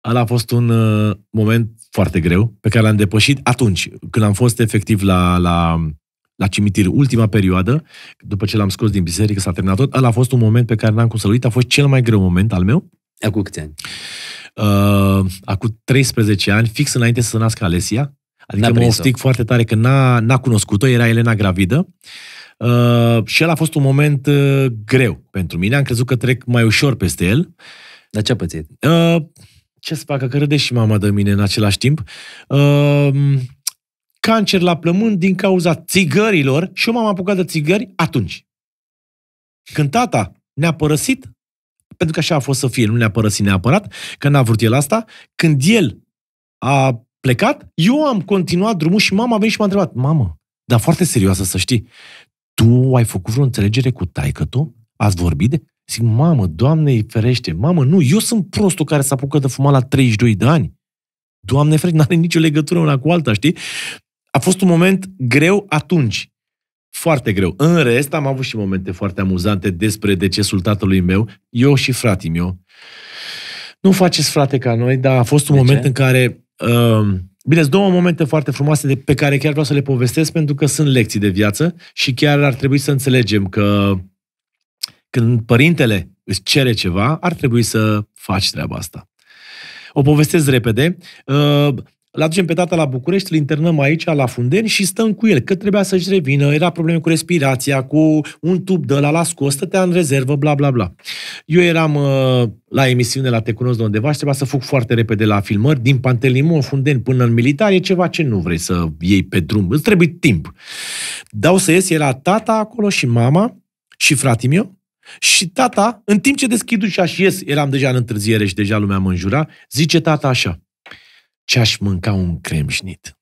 Ăla a fost un uh, moment foarte greu, pe care l-am depășit atunci, când am fost efectiv la, la, la cimitir, ultima perioadă, după ce l-am scos din biserică, s-a terminat tot, ăla a fost un moment pe care n-am cum să-l uit, a fost cel mai greu moment al meu. Acum câți ani? uh, acum 13 ani, fix înainte să se nască Alesia. Adică mă oftic foarte tare că n-a, n-a cunoscut-o, era Elena gravidă. Uh, și el a fost un moment uh, greu pentru mine. Am crezut că trec mai ușor peste el. Dar ce a pățit? Uh, ce să facă, că râde și mama de mine în același timp. Uh, cancer la plămân din cauza țigărilor și eu m-am apucat de țigări atunci. Când tata ne-a părăsit, pentru că așa a fost să fie, nu ne-a părăsit neapărat, că n-a vrut el asta. Când el a plecat, eu am continuat drumul și mama a venit și m-a întrebat, mamă, dar foarte serioasă să știi, tu ai făcut vreo înțelegere cu taică tu? Ați vorbit de? Zic, mamă, Doamne ferește, mamă, nu, eu sunt prostul care s-a apucat de fumat la 32 de ani. Doamne ferește, n-are nicio legătură una cu alta, știi? A fost un moment greu atunci. Foarte greu. În rest, am avut și momente foarte amuzante despre decesul tatălui meu, eu și fratii meu. Nu faceți frate ca noi, dar a fost un de moment ce? în care... Uh, bine, sunt două momente foarte frumoase de, pe care chiar vreau să le povestesc pentru că sunt lecții de viață și chiar ar trebui să înțelegem că când părintele îți cere ceva, ar trebui să faci treaba asta. O povestesc repede. Uh, îl aducem pe tata la București, îl internăm aici, la Fundeni și stăm cu el. Că trebuia să-și revină, era probleme cu respirația, cu un tub de la la scos, stătea în rezervă, bla, bla, bla. Eu eram uh, la emisiune la Te Cunosc de undeva și trebuia să fug foarte repede la filmări, din Pantelimon, Fundeni până în militar, e ceva ce nu vrei să iei pe drum, îți trebuie timp. Dau să ies, era tata acolo și mama și fratii meu, și tata, în timp ce deschid ușa și ies, eram deja în întârziere și deja lumea mă înjura, zice tata așa, ce aș mânca un cremșnit.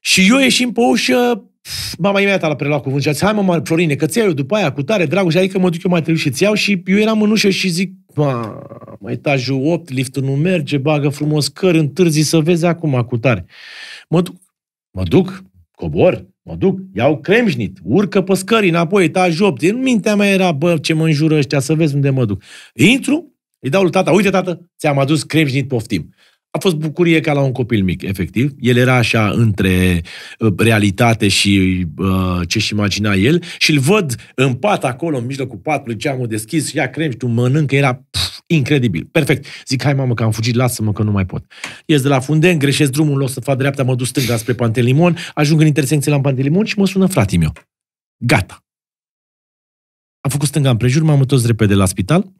Și eu ieșim pe ușă, mama imediat l-a preluat cuvânt și a zis, hai mă, Florine, că ți eu după aia cu tare, dragul, și adică mă duc eu mai târziu și ți iau și eu eram în ușă și zic, mă, etajul 8, liftul nu merge, bagă frumos cări, întârzi să vezi acum cu tare. Mă duc, mă duc, cobor, mă duc, iau cremșnit, urcă pe scări înapoi, etajul 8. În mintea mea era, bă, ce mă înjură ăștia, să vezi unde mă duc. Intru, îi dau lui tata, uite tată, ți-am adus cremșnit poftim. A fost bucurie ca la un copil mic, efectiv. El era așa între uh, realitate și uh, ce-și imagina el și îl văd în pat acolo, în mijlocul patului, geamul deschis, ia crem și tu mănâncă, era pf, incredibil, perfect. Zic, hai mamă că am fugit, lasă-mă că nu mai pot. Ies de la funden, greșesc drumul, în loc să fac dreapta, mă duc stânga spre Pantelimon, ajung în intersecție la Pantelimon și mă sună fratele meu. Gata. Am făcut stânga împrejur, m-am întors repede la spital,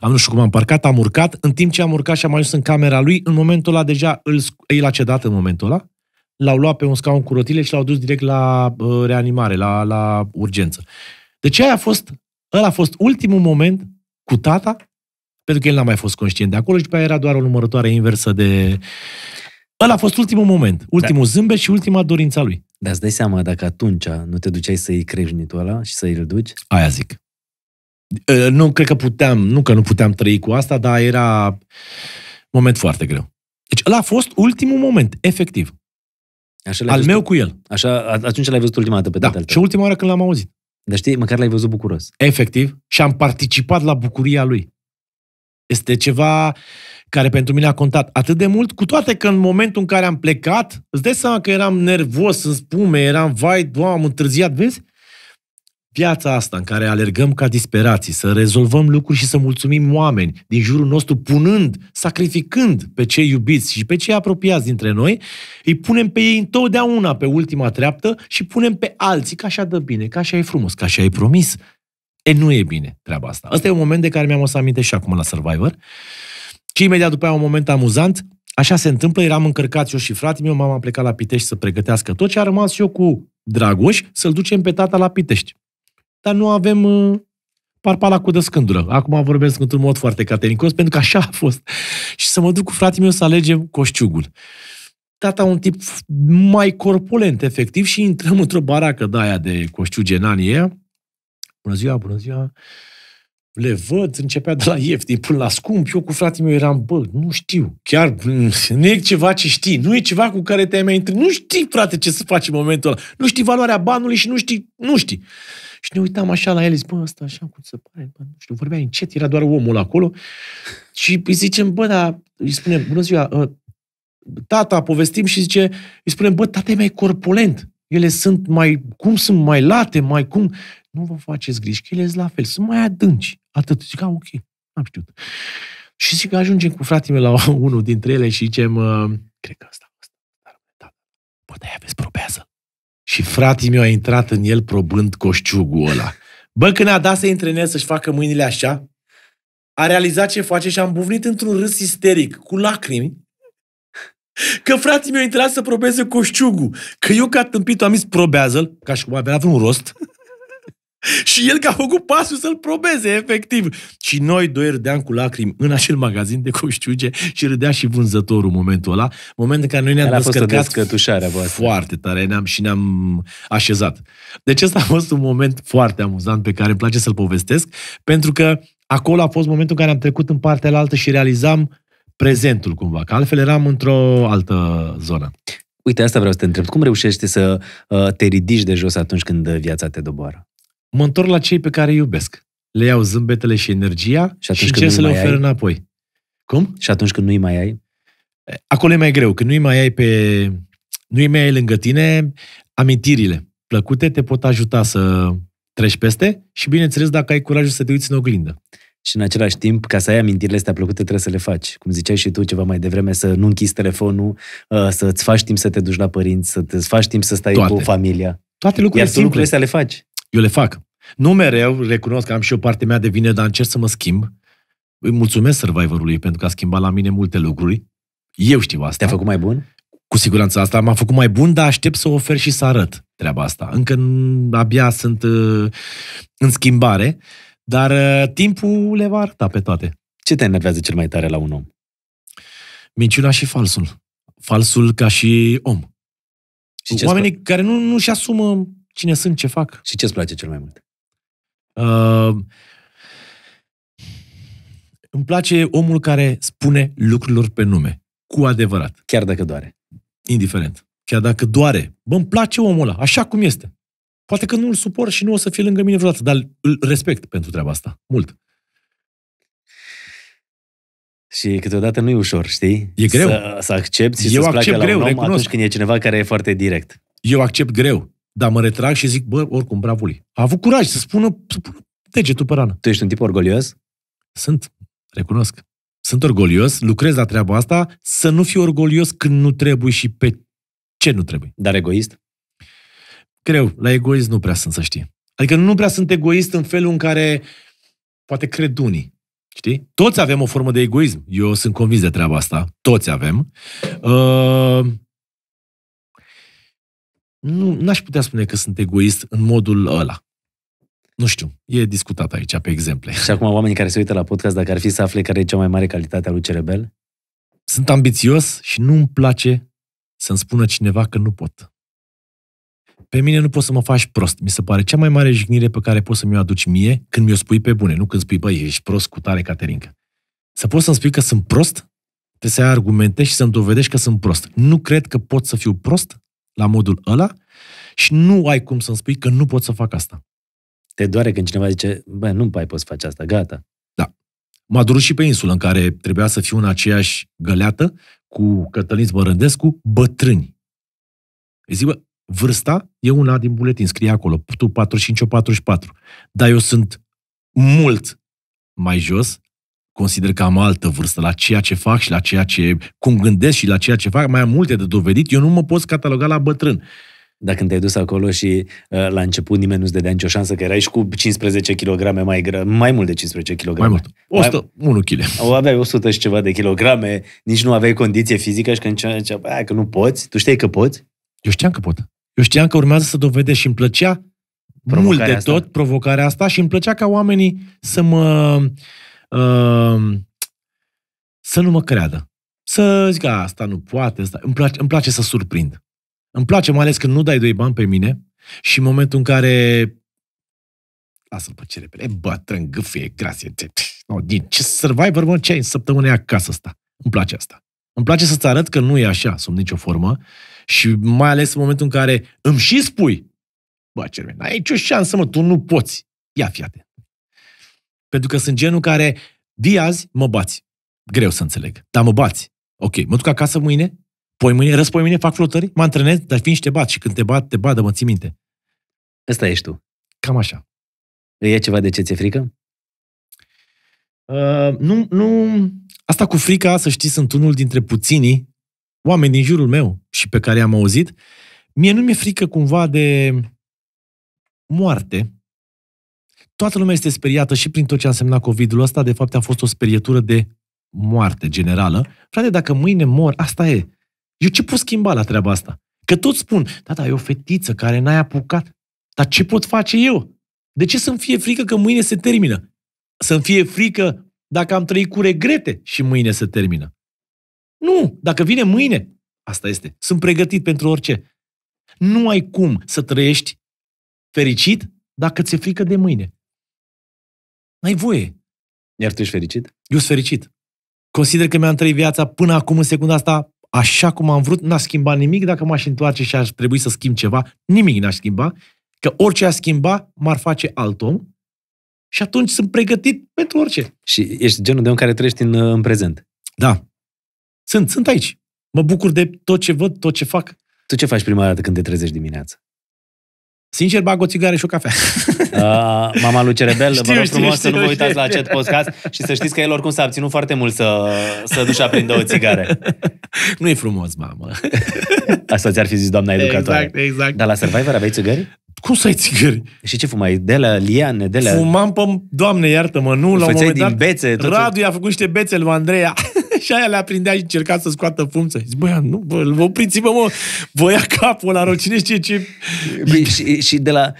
am nu știu cum am parcat, am urcat, în timp ce am urcat și am ajuns în camera lui, în momentul ăla deja îl, ei l-a cedat în momentul ăla, l-au luat pe un scaun cu rotile și l-au dus direct la uh, reanimare, la, la urgență. Deci aia a fost, ăla a fost ultimul moment cu tata, pentru că el n-a mai fost conștient de acolo și după aia era doar o numărătoare inversă de... Ăla a fost ultimul moment, da. ultimul da. zâmbet și ultima dorința lui. Dar îți dai seama dacă atunci nu te duceai să i crești ăla și să i duci? Aia zic. Ă, nu, cred că puteam, nu că nu puteam trăi cu asta, dar era moment foarte greu. Deci ăla a fost ultimul moment, efectiv. Așa Al meu cu el. Așa, atunci l-ai văzut ultima dată pe da, tatăl și ultima oară când l-am auzit. Dar știi, măcar l-ai văzut bucuros. Efectiv. Și am participat la bucuria lui. Este ceva care pentru mine a contat atât de mult, cu toate că în momentul în care am plecat, îți dai seama că eram nervos, în spume, eram, vai, doamne, am întârziat, vezi? Viața asta în care alergăm ca disperații, să rezolvăm lucruri și să mulțumim oameni din jurul nostru, punând, sacrificând pe cei iubiți și pe cei apropiați dintre noi, îi punem pe ei întotdeauna pe ultima treaptă și punem pe alții ca așa dă bine, ca așa e frumos, ca așa e promis. E, nu e bine treaba asta. Asta e un moment de care mi-am o să aminte și acum la Survivor. Și imediat după aia un moment amuzant, Așa se întâmplă, eram încărcați eu și fratele meu, mama a plecat la Pitești să pregătească tot ce a rămas eu cu Dragoș, să-l ducem pe tata la Pitești dar nu avem uh, parpala cu descândură. Acum vorbesc într-un mod foarte catenicos, pentru că așa a fost. Și să mă duc cu fratele meu să alegem coșciugul. Tata un tip mai corpulent, efectiv, și intrăm într-o baracă de aia de coșciuge în anii Bună ziua, bună ziua. Le văd, începea de la ieftin până la scump. Eu cu fratele meu eram, bă, nu știu. Chiar mm, nu e ceva ce știi. Nu e ceva cu care te-ai mai întâlnit. Nu știi, frate, ce să faci în momentul ăla. Nu știi valoarea banului și nu știi, nu știi. Și ne uitam așa la el, zic, bă, așa, cum se pare, bă, nu știu, vorbea încet, era doar omul acolo. Și îi zicem, bă, da, îi spune, bună ziua, ă, tata, povestim și zice, îi spunem, bă, tata e mai corpulent. Ele sunt mai, cum sunt mai late, mai cum. Nu vă faceți griji, că ele sunt la fel, sunt mai adânci. Atât. Zic, a, ok, am știut. Și zic ajungem cu fratele la unul dintre ele și zicem, ă, cred că asta, asta, dar da. Bă, aveți probează. Și fratii mi au intrat în el probând coșciugul ăla. Bă, când a dat să intre în el să-și facă mâinile așa, a realizat ce face și a îmbuvnit într-un râs isteric, cu lacrimi, Că fratii mi au intrat să probeze coșciugul. Că eu ca tâmpit am zis probează-l, ca și cum avea vreun rost. și el că a făcut pasul să-l probeze, efectiv. Și noi doi râdeam cu lacrimi în acel magazin de coșciuge și râdea și vânzătorul momentul ăla, moment în care noi ne-am descărcat foarte tare ne-am, și ne-am așezat. Deci ăsta a fost un moment foarte amuzant pe care îmi place să-l povestesc, pentru că acolo a fost momentul în care am trecut în partea altă și realizam prezentul cumva, că altfel eram într-o altă zonă. Uite, asta vreau să te întreb. Cum reușești să uh, te ridici de jos atunci când viața te doboară? mă întorc la cei pe care îi iubesc. Le iau zâmbetele și energia și, și ce să le ofer ai? înapoi. Cum? Și atunci când nu-i mai ai? Acolo e mai greu. Când nu-i mai ai pe... Nu-i mai ai lângă tine, amintirile plăcute te pot ajuta să treci peste și, bineînțeles, dacă ai curajul să te uiți în oglindă. Și în același timp, ca să ai amintirile astea plăcute, trebuie să le faci. Cum ziceai și tu ceva mai devreme, să nu închizi telefonul, ă, să-ți faci timp să te duci la părinți, să-ți faci timp să stai Toate. cu familia. Toate lucrurile Iar simple. lucrurile astea le faci. Eu le fac. Nu mereu, recunosc că am și o parte mea de vină, dar încerc să mă schimb. Îi mulțumesc Survivorului pentru că a schimbat la mine multe lucruri. Eu știu asta. Te-a făcut mai bun? Cu siguranță asta m-a făcut mai bun, dar aștept să ofer și să arăt treaba asta. Încă abia sunt uh, în schimbare, dar uh, timpul le va arăta pe toate. Ce te enervează cel mai tare la un om? Minciuna și falsul. Falsul ca și om. Și Oamenii spune? care nu, nu-și asumă cine sunt, ce fac. Și ce îți place cel mai mult? Uh, îmi place omul care spune lucrurilor pe nume. Cu adevărat. Chiar dacă doare. Indiferent. Chiar dacă doare. Bă, îmi place omul ăla, așa cum este. Poate că nu îl supor și nu o să fie lângă mine vreodată, dar îl respect pentru treaba asta. Mult. Și câteodată nu e ușor, știi? E greu. Să, să accepti și Eu să-ți accept placă greu, la un om recunosc. atunci când e cineva care e foarte direct. Eu accept greu. Dar mă retrag și zic, bă, oricum, bravo lui. A avut curaj să spună, să pună degetul pe rană. Tu ești un tip orgolios? Sunt, recunosc. Sunt orgolios, lucrez la treaba asta, să nu fiu orgolios când nu trebuie și pe ce nu trebuie. Dar egoist? Creu, la egoist nu prea sunt, să știi. Adică nu prea sunt egoist în felul în care poate cred unii. Știi? Toți avem o formă de egoism. Eu sunt convins de treaba asta. Toți avem. Uh, nu, n-aș putea spune că sunt egoist în modul ăla. Nu știu, e discutat aici pe exemple. Și acum oamenii care se uită la podcast, dacă ar fi să afle care e cea mai mare calitate a lui Cerebel? Sunt ambițios și nu îmi place să-mi spună cineva că nu pot. Pe mine nu poți să mă faci prost. Mi se pare cea mai mare jignire pe care poți să mi-o aduci mie când mi-o spui pe bune, nu când spui, băi, ești prost cu tare, Caterinca. Să poți să-mi spui că sunt prost, trebuie să ai argumente și să-mi dovedești că sunt prost. Nu cred că pot să fiu prost la modul ăla și nu ai cum să-mi spui că nu pot să fac asta. Te doare când cineva zice, bă, nu mai poți face asta, gata. Da. M-a durut și pe insulă în care trebuia să fiu în aceeași găleată cu Cătălin Zbărândescu, bătrâni. Îi zic, bă, vârsta e una din buletin, scrie acolo, tu 45, 44. Dar eu sunt mult mai jos consider că am altă vârstă la ceea ce fac și la ceea ce, cum gândesc și la ceea ce fac, mai am multe de dovedit, eu nu mă pot cataloga la bătrân. Dacă când te-ai dus acolo și uh, la început nimeni nu-ți dădea nicio șansă, că erai și cu 15 kg mai gră, mai mult de 15 kg. Mai mult, 101 kg. Aveai 100 și ceva de kilograme, nici nu aveai condiție fizică și când începea, că nu poți, tu știi că poți? Eu știam că pot. Eu știam că urmează să dovedești și îmi plăcea provocarea mult de asta. tot provocarea asta și îmi plăcea ca oamenii să mă Ehm, să nu mă creadă. Să zic, asta nu poate, asta... Îmi, place, îmi place să surprind. Îmi place mai ales când nu dai doi bani pe mine și în momentul în care lasă-l pe cere, e bătrân, gâfie, grasie, no, din ce Survivor, mă, ce ai în săptămâna acasă asta? Îmi place asta. Îmi place să-ți arăt că nu e așa, sunt nicio formă, și mai ales în momentul în care îmi și spui, bă, ce n-ai nicio șansă, mă, tu nu poți. Ia, fiate. Pentru că sunt genul care, azi, mă bați. Greu să înțeleg, dar mă bați. Ok, mă duc acasă mâine, poi mâine, răspoi mâine, fac flotări, mă antrenez, dar fiind și te bat. Și când te bat, te bat, mă ții minte. Ăsta ești tu. Cam așa. E ceva de ce ți-e frică? Uh, nu, nu... Asta cu frica, să știi, sunt unul dintre puținii oameni din jurul meu și pe care am auzit. Mie nu mi-e frică cumva de moarte, toată lumea este speriată și prin tot ce a însemnat COVID-ul ăsta, de fapt a fost o sperietură de moarte generală. Frate, dacă mâine mor, asta e. Eu ce pot schimba la treaba asta? Că tot spun, da, da, e o fetiță care n-ai apucat. Dar ce pot face eu? De ce să-mi fie frică că mâine se termină? Să-mi fie frică dacă am trăit cu regrete și mâine se termină. Nu, dacă vine mâine, asta este. Sunt pregătit pentru orice. Nu ai cum să trăiești fericit dacă ți-e frică de mâine. N-ai voie. Iar tu ești fericit? Eu sunt fericit. Consider că mi-am trăit viața până acum, în secunda asta, așa cum am vrut, n-a schimbat nimic. Dacă m-aș întoarce și aș trebui să schimb ceva, nimic n-aș schimba. Că orice a schimba, m-ar face alt om. Și atunci sunt pregătit pentru orice. Și ești genul de om care trăiești în, în prezent. Da. Sunt, sunt aici. Mă bucur de tot ce văd, tot ce fac. Tu ce faci prima dată când te trezești dimineața? Sincer, bag o țigară și o cafea. Uh, mama lui Cerebel, știu, vă rog frumos știu, să știu, nu vă uitați știu. la acest podcast și să știți că el oricum s-a abținut foarte mult să, să dușa prin două țigare. nu e frumos, mamă. Asta ți-ar fi zis doamna exact, educatoare. Exact, exact. Dar la Survivor aveai țigări? Cum să ai țigări? Și ce fumai? De la liane, de la... Fumam pe... Doamne, iartă-mă, nu, Îl la un moment din bețe, tot Radu i-a făcut niște bețe lui Andreea. și aia le aprindea și încerca să scoată fumță. Zic, băia, nu, bă, opriți-vă, mă, ia capul la știe ce... Bă, Și, și, de la...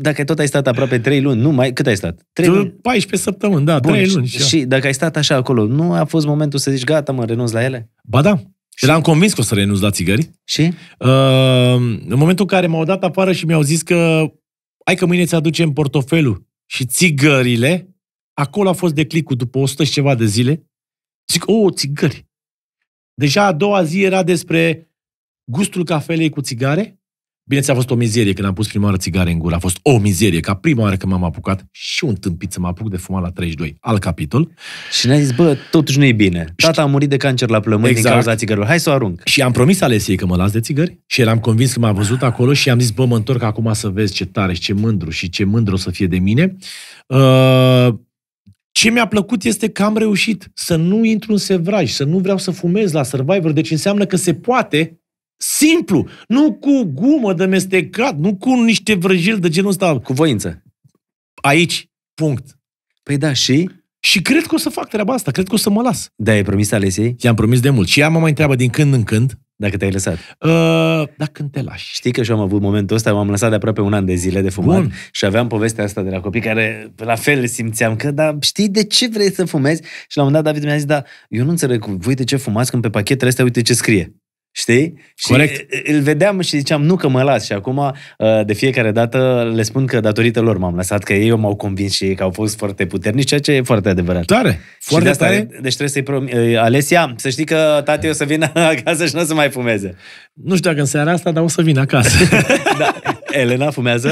Dacă tot ai stat aproape 3 luni, nu mai... Cât ai stat? 3 luni? 14 săptămâni, da, Bun, 3 luni. Și, și dacă ai stat așa acolo, nu a fost momentul să zici, gata, mă, renunț la ele? Ba da, și l-am convins că o să renunț la țigări. Și? Uh, în momentul în care m-au dat afară și mi-au zis că hai că mâine ți-aducem portofelul și țigările, acolo a fost declicul după 100 și ceva de zile. Zic, o, oh, țigări. Deja a doua zi era despre gustul cafelei cu țigare. Bine, ți-a fost o mizerie când am pus prima oară țigare în gură. A fost o mizerie, ca prima oară când m-am apucat și un tâmpit să mă apuc de fumat la 32, Al capitol. Și ne-a zis, bă, totuși nu-i bine. Tata a murit de cancer la plămâni exact. din cauza țigărilor. Hai să o arunc. Și am promis Alesiei că mă las de țigări și eram convins că m-a văzut acolo și am zis, bă, mă întorc acum să vezi ce tare și ce mândru și ce mândru o să fie de mine. Uh, ce mi-a plăcut este că am reușit să nu intru în sevraj, să nu vreau să fumez la Survivor, deci înseamnă că se poate simplu, nu cu gumă de mestecat, nu cu niște vrăjeli de genul ăsta. Cu voință. Aici, punct. Păi da, și? Și cred că o să fac treaba asta, cred că o să mă las. Da, ai promis Alesiei? I-am promis de mult. Și ea mă mai întreabă din când în când, dacă te-ai lăsat. Uh, da, când te lași. Știi că și am avut momentul ăsta, m-am lăsat de aproape un an de zile de fumat Bun. și aveam povestea asta de la copii care la fel simțeam că, da, știi de ce vrei să fumezi? Și la un moment dat David mi-a zis, da, eu nu înțeleg, voi de ce fumați când pe pachetele astea uite ce scrie. Știi? Corect. îl vedeam și ziceam, nu că mă las. Și acum, uh, de fiecare dată, le spun că datorită lor m-am lăsat, că ei m-au convins și că au fost foarte puternici, ceea ce e foarte adevărat. Tare! Foarte de tare! Deci trebuie să-i prom- Alesia, să știi că tati o să vină acasă și nu o să mai fumeze. Nu știu dacă în seara asta, dar o să vină acasă. da. Elena fumează?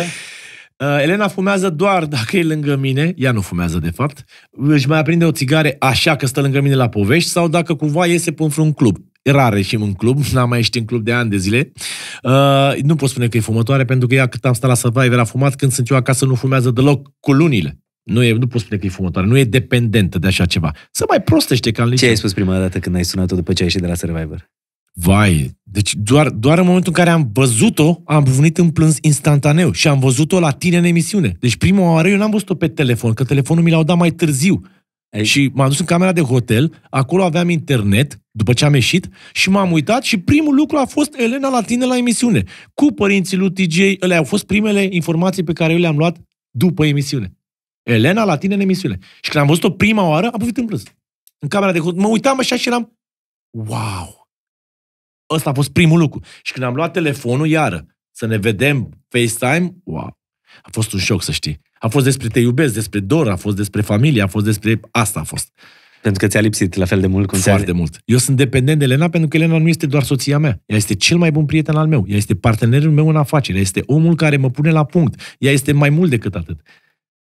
Uh, Elena fumează doar dacă e lângă mine, ea nu fumează de fapt, își mai aprinde o țigare așa că stă lângă mine la povești sau dacă cumva iese pe un club rar ieșim în club, n-am mai ieșit în club de ani de zile. Uh, nu pot spune că e fumătoare, pentru că ea cât am stat la Survivor a fumat, când sunt eu acasă nu fumează deloc cu lunile. Nu, e, nu pot spune că e fumătoare, nu e dependentă de așa ceva. Să mai prostește ca în Ce ai spus prima dată când ai sunat-o după ce ai ieșit de la Survivor? Vai, deci doar, doar în momentul în care am văzut-o, am venit în plâns instantaneu și am văzut-o la tine în emisiune. Deci prima oară eu n-am văzut-o pe telefon, că telefonul mi l-au dat mai târziu. Ei. Și m-am dus în camera de hotel, acolo aveam internet, după ce am ieșit, și m-am uitat și primul lucru a fost Elena la tine la emisiune. Cu părinții lui TJ, ele au fost primele informații pe care eu le-am luat după emisiune. Elena la tine în emisiune. Și când am văzut-o prima oară, am văzut în plus. În camera de hotel, mă uitam așa și eram, wow! Ăsta a fost primul lucru. Și când am luat telefonul, iară, să ne vedem FaceTime, wow! A fost un șoc, să știi. A fost despre te iubesc, despre dor, a fost despre familie, a fost despre asta a fost. Pentru că ți-a lipsit la fel de mult cum Foarte ți mult. Eu sunt dependent de Elena pentru că Elena nu este doar soția mea. Ea este cel mai bun prieten al meu. Ea este partenerul meu în afacere. Este omul care mă pune la punct. Ea este mai mult decât atât.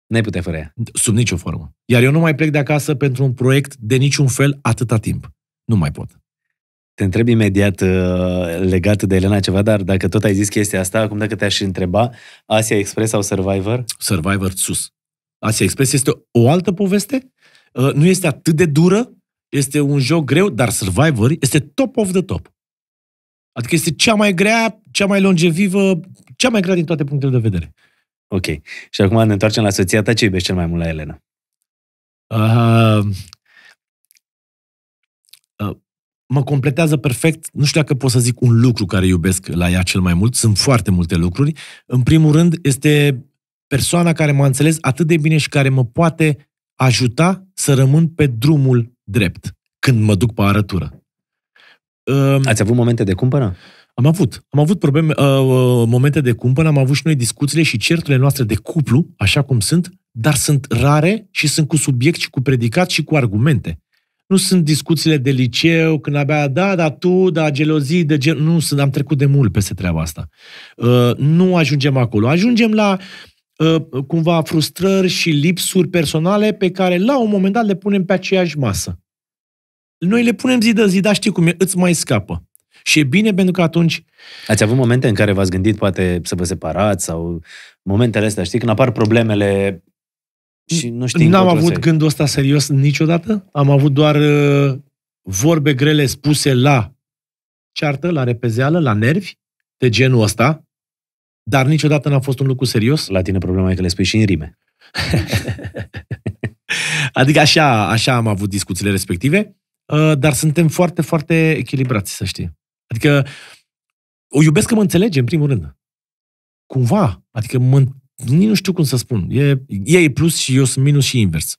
N-ai putea fără ea. Sub nicio formă. Iar eu nu mai plec de acasă pentru un proiect de niciun fel atâta timp. Nu mai pot. Te întreb imediat uh, legat de Elena ceva, dar dacă tot ai zis chestia asta, acum dacă te-aș întreba, Asia Express sau Survivor? Survivor sus. Asia Express este o altă poveste, uh, nu este atât de dură, este un joc greu, dar Survivor este top of the top. Adică este cea mai grea, cea mai longevivă, cea mai grea din toate punctele de vedere. Ok. Și acum ne întoarcem la soția ta. Ce iubești cel mai mult la Elena? Uh, mă completează perfect. Nu știu dacă pot să zic un lucru care iubesc la ea cel mai mult. Sunt foarte multe lucruri. În primul rând, este persoana care m-a înțeles atât de bine și care mă poate ajuta să rămân pe drumul drept când mă duc pe arătură. Ați avut momente de cumpără? Am avut. Am avut probleme, uh, uh momente de cumpără. am avut și noi discuțiile și certurile noastre de cuplu, așa cum sunt, dar sunt rare și sunt cu subiect și cu predicat și cu argumente. Nu sunt discuțiile de liceu, când abia, da, da, tu, da, gelozii, de gen... Nu, sunt, am trecut de mult peste treaba asta. Uh, nu ajungem acolo. Ajungem la uh, cumva frustrări și lipsuri personale pe care la un moment dat le punem pe aceeași masă. Noi le punem zi de zi, dar știi cum e, îți mai scapă. Și e bine pentru că atunci... Ați avut momente în care v-ați gândit poate să vă separați sau momentele astea, știi, când apar problemele și nu știi N-am avut să gândul ăsta serios niciodată. Am avut doar uh, vorbe grele spuse la ceartă, la repezeală, la nervi, de genul ăsta, dar niciodată n-a fost un lucru serios. La tine problema e că le spui și în rime. adică așa, așa am avut discuțiile respective, uh, dar suntem foarte, foarte echilibrați, să știi. Adică o iubesc că mă înțelege, în primul rând. Cumva. Adică mă, nu știu cum să spun. E, e plus și eu sunt minus și invers.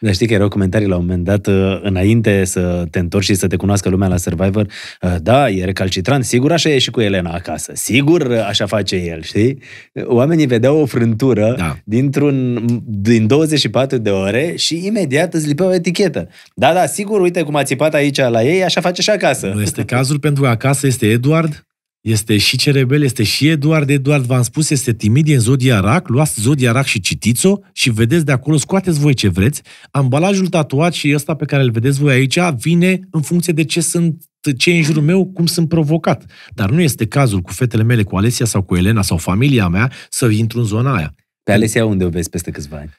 Dar știi că erau comentarii la un moment dat uh, înainte să te întorci și să te cunoască lumea la Survivor. Uh, da, e recalcitrant, sigur așa e și cu Elena acasă. Sigur uh, așa face el, știi? Oamenii vedeau o frântură da. dintr-un, din 24 de ore și imediat îți lipeau etichetă. Da, da, sigur, uite cum a țipat aici la ei, așa face și acasă. Nu este cazul pentru că acasă este Eduard, este și Cerebel, este și Eduard. Eduard, v-am spus, este timid, e în Zodia Rac. Luați Zodia Rac și citiți-o și vedeți de acolo, scoateți voi ce vreți. Ambalajul tatuat și ăsta pe care îl vedeți voi aici vine în funcție de ce sunt ce e în jurul meu, cum sunt provocat. Dar nu este cazul cu fetele mele, cu Alesia sau cu Elena sau familia mea să intru în zona aia. Pe Alesia unde o vezi peste câțiva ani?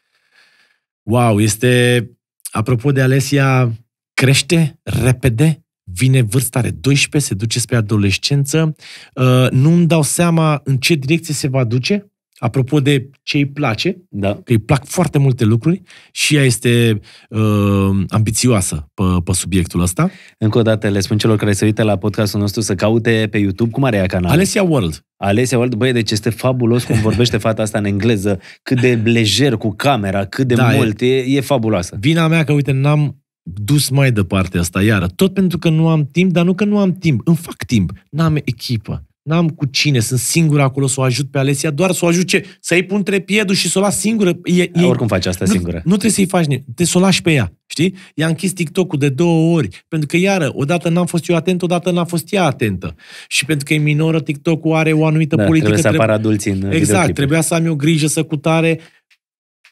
Wow, este... Apropo de Alesia, crește repede vine vârsta are 12, se duce spre adolescență, uh, nu îmi dau seama în ce direcție se va duce, apropo de ce îi place, da. că îi plac foarte multe lucruri și ea este uh, ambițioasă pe, pe subiectul ăsta. Încă o dată le spun celor care se uită la podcastul nostru să caute pe YouTube, cum are ea canalul? Alessia World. Alessia World, băie, deci este fabulos cum vorbește fata asta în engleză, cât de lejer cu camera, cât de da, mult, e, e fabuloasă. Vina mea că, uite, n-am dus mai departe asta, iară. Tot pentru că nu am timp, dar nu că nu am timp. Îmi fac timp. N-am echipă. N-am cu cine, sunt singur acolo să o ajut pe Alesia, doar să o ajut ce? Să-i pun trepiedul și să o las singură. E, da, e... Oricum faci asta nu, singură. Nu trebuie să-i faci nimic, trebuie să o lași pe ea, știi? I-a închis TikTok-ul de două ori, pentru că iară, odată n-am fost eu atent, odată n-a fost ea atentă. Și pentru că e minoră, TikTok-ul are o anumită da, politică. Trebuie să apară adulții în Exact, trebuia să am eu grijă să cutare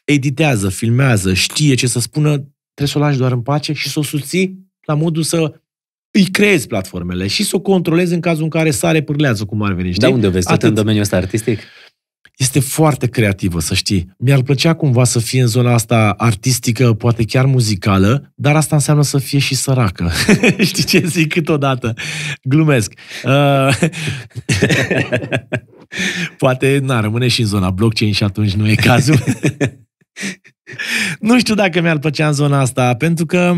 editează, filmează, știe ce să spună, Trebuie să o lași doar în pace și să o susții la modul să îi creezi platformele și să o controlezi în cazul în care sare pârlează cum ar veni. Știi? Da, unde vezi? Atât. în domeniul ăsta artistic? Este foarte creativă, să știi. Mi-ar plăcea cumva să fie în zona asta artistică, poate chiar muzicală, dar asta înseamnă să fie și săracă. știi ce zic câteodată? Glumesc. Uh... poate, na, rămâne și în zona blockchain și atunci nu e cazul. nu știu dacă mi-ar plăcea în zona asta, pentru că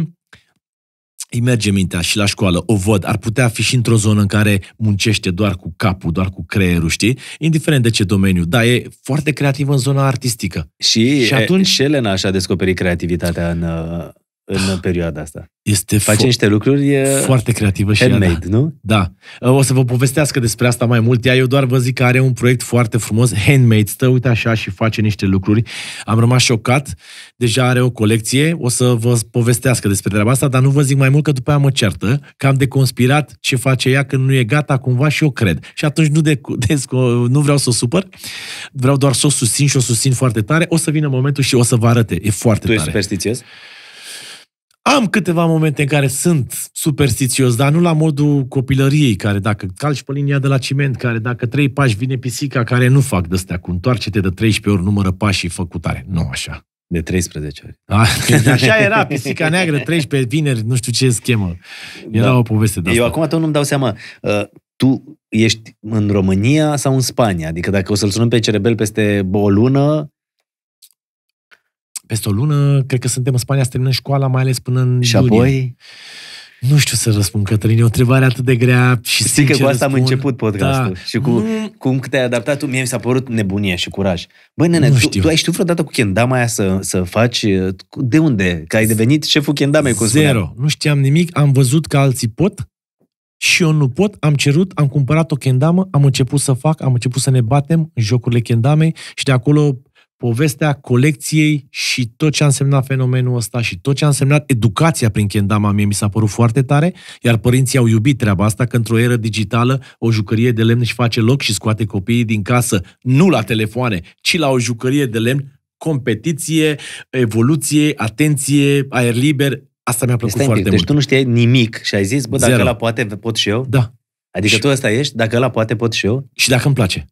îi merge mintea și la școală, o văd, ar putea fi și într-o zonă în care muncește doar cu capul, doar cu creierul, știi? Indiferent de ce domeniu, dar e foarte creativ în zona artistică. Și, și atunci... Elena și-a descoperit creativitatea în, uh, în da. perioada asta. Este Face fo- niște lucruri e foarte creativă și handmade, ea, da. nu? Da. Ă, o să vă povestească despre asta mai mult. Ea, eu doar vă zic că are un proiect foarte frumos, handmade, stă, uite așa și face niște lucruri. Am rămas șocat. Deja are o colecție. O să vă povestească despre treaba asta, dar nu vă zic mai mult că după aia mă certă. că am deconspirat ce face ea când nu e gata cumva și eu cred. Și atunci nu, de, desco, nu vreau să o supăr, vreau doar să o susțin și o susțin foarte tare. O să vină momentul și o să vă arăte. E foarte tu tare. Tu ești superstițios? Am câteva momente în care sunt superstițios, dar nu la modul copilăriei, care dacă calci pe linia de la ciment, care dacă trei pași vine pisica, care nu fac de-astea cu întoarce-te de 13 ori, numără pașii făcutare. Nu așa. De 13 ori. A, așa era, pisica neagră, 13 vineri, nu știu ce schemă. Era da. o poveste de asta. Eu acum tot nu-mi dau seama. Uh, tu ești în România sau în Spania? Adică dacă o să-l sunăm pe Cerebel peste o lună, peste o lună, cred că suntem în Spania să terminăm școala, mai ales până în Și iunie. apoi? Nu știu să răspund, Cătălin, e o întrebare atât de grea și Știi că cu asta răspund. am început podcastul da. și cu nu, mm. cum te-ai adaptat tu, mie mi s-a părut nebunie și curaj. Băi, nene, tu, știu. tu, ai știut vreodată cu kendama aia să, să faci? De unde? Că ai devenit șeful kendamei, cu Zero. Spuneam. Nu știam nimic, am văzut că alții pot și eu nu pot, am cerut, am cumpărat o kendamă, am început să fac, am început să ne batem în jocurile kendamei și de acolo povestea colecției și tot ce a însemnat fenomenul ăsta și tot ce a însemnat educația prin Kendama mie mi s-a părut foarte tare, iar părinții au iubit treaba asta că într-o eră digitală o jucărie de lemn își face loc și scoate copiii din casă, nu la telefoane, ci la o jucărie de lemn, competiție, evoluție, atenție, aer liber, Asta mi-a plăcut Stai foarte deci mult. Deci tu nu știai nimic și ai zis, bă, dacă Zero. ăla poate, pot și eu? Da. Adică și... tu ăsta ești, dacă ăla poate, pot și eu? Și dacă îmi place.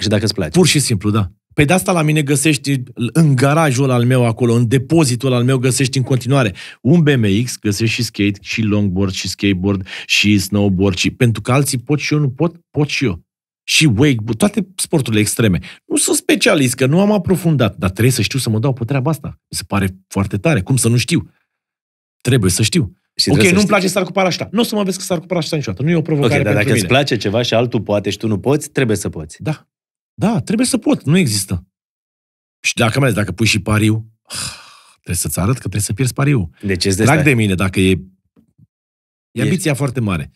Și dacă îți place. Pur și simplu, da. Pe păi de asta la mine găsești în garajul al meu acolo, în depozitul al meu găsești în continuare un BMX, găsești și skate, și longboard, și skateboard, și snowboard, și... pentru că alții pot și eu nu pot, pot și eu. Și wakeboard, toate sporturile extreme. Nu sunt specialist, că nu am aprofundat, dar trebuie să știu să mă dau pe treaba asta. Mi se pare foarte tare. Cum să nu știu? Trebuie să știu. Și ok, nu-mi place să sar cu parașta. Nu o să mă vezi că sar cu parașta niciodată. Nu e o provocare okay, dar pentru dacă mine. îți place ceva și altul poate și tu nu poți, trebuie să poți. Da, da, trebuie să pot, nu există. Și dacă mai dacă pui și pariu, ah, trebuie să-ți arăt că trebuie să pierzi pariu. De este Drag de mine, dacă e... E ambiția ești. foarte mare.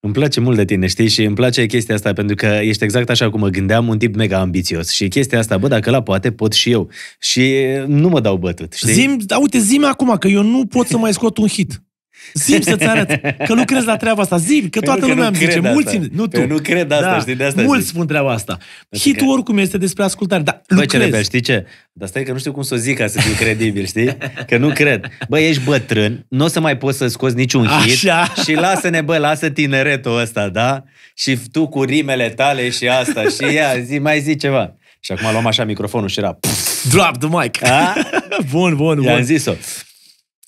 Îmi place mult de tine, știi? Și îmi place chestia asta, pentru că ești exact așa cum mă gândeam, un tip mega ambițios. Și chestia asta, bă, dacă la poate, pot și eu. Și nu mă dau bătut, știi? Zim, da, uite, zime acum că eu nu pot să mai scot un hit. Zim să-ți arăt că lucrez la treaba asta. Zim, că păi toată că lumea îmi zice. Mulți asta. nu păi tu. Eu nu cred asta, da. știi, de asta Mulți zic. spun treaba asta. Hitul păi oricum este despre ascultare, dar Bă, ce rebel, știi ce? Dar stai că nu știu cum să o zic ca să fiu credibil, știi? Că nu cred. Bă, ești bătrân, nu o să mai poți să scoți niciun hit Așa. și lasă-ne, bă, lasă tineretul ăsta, da? Și tu cu rimele tale și asta și ea, zi, mai zi ceva. Și acum luam așa microfonul și era... Drop the mic! A? bun, bun, bun. I-am zis-o.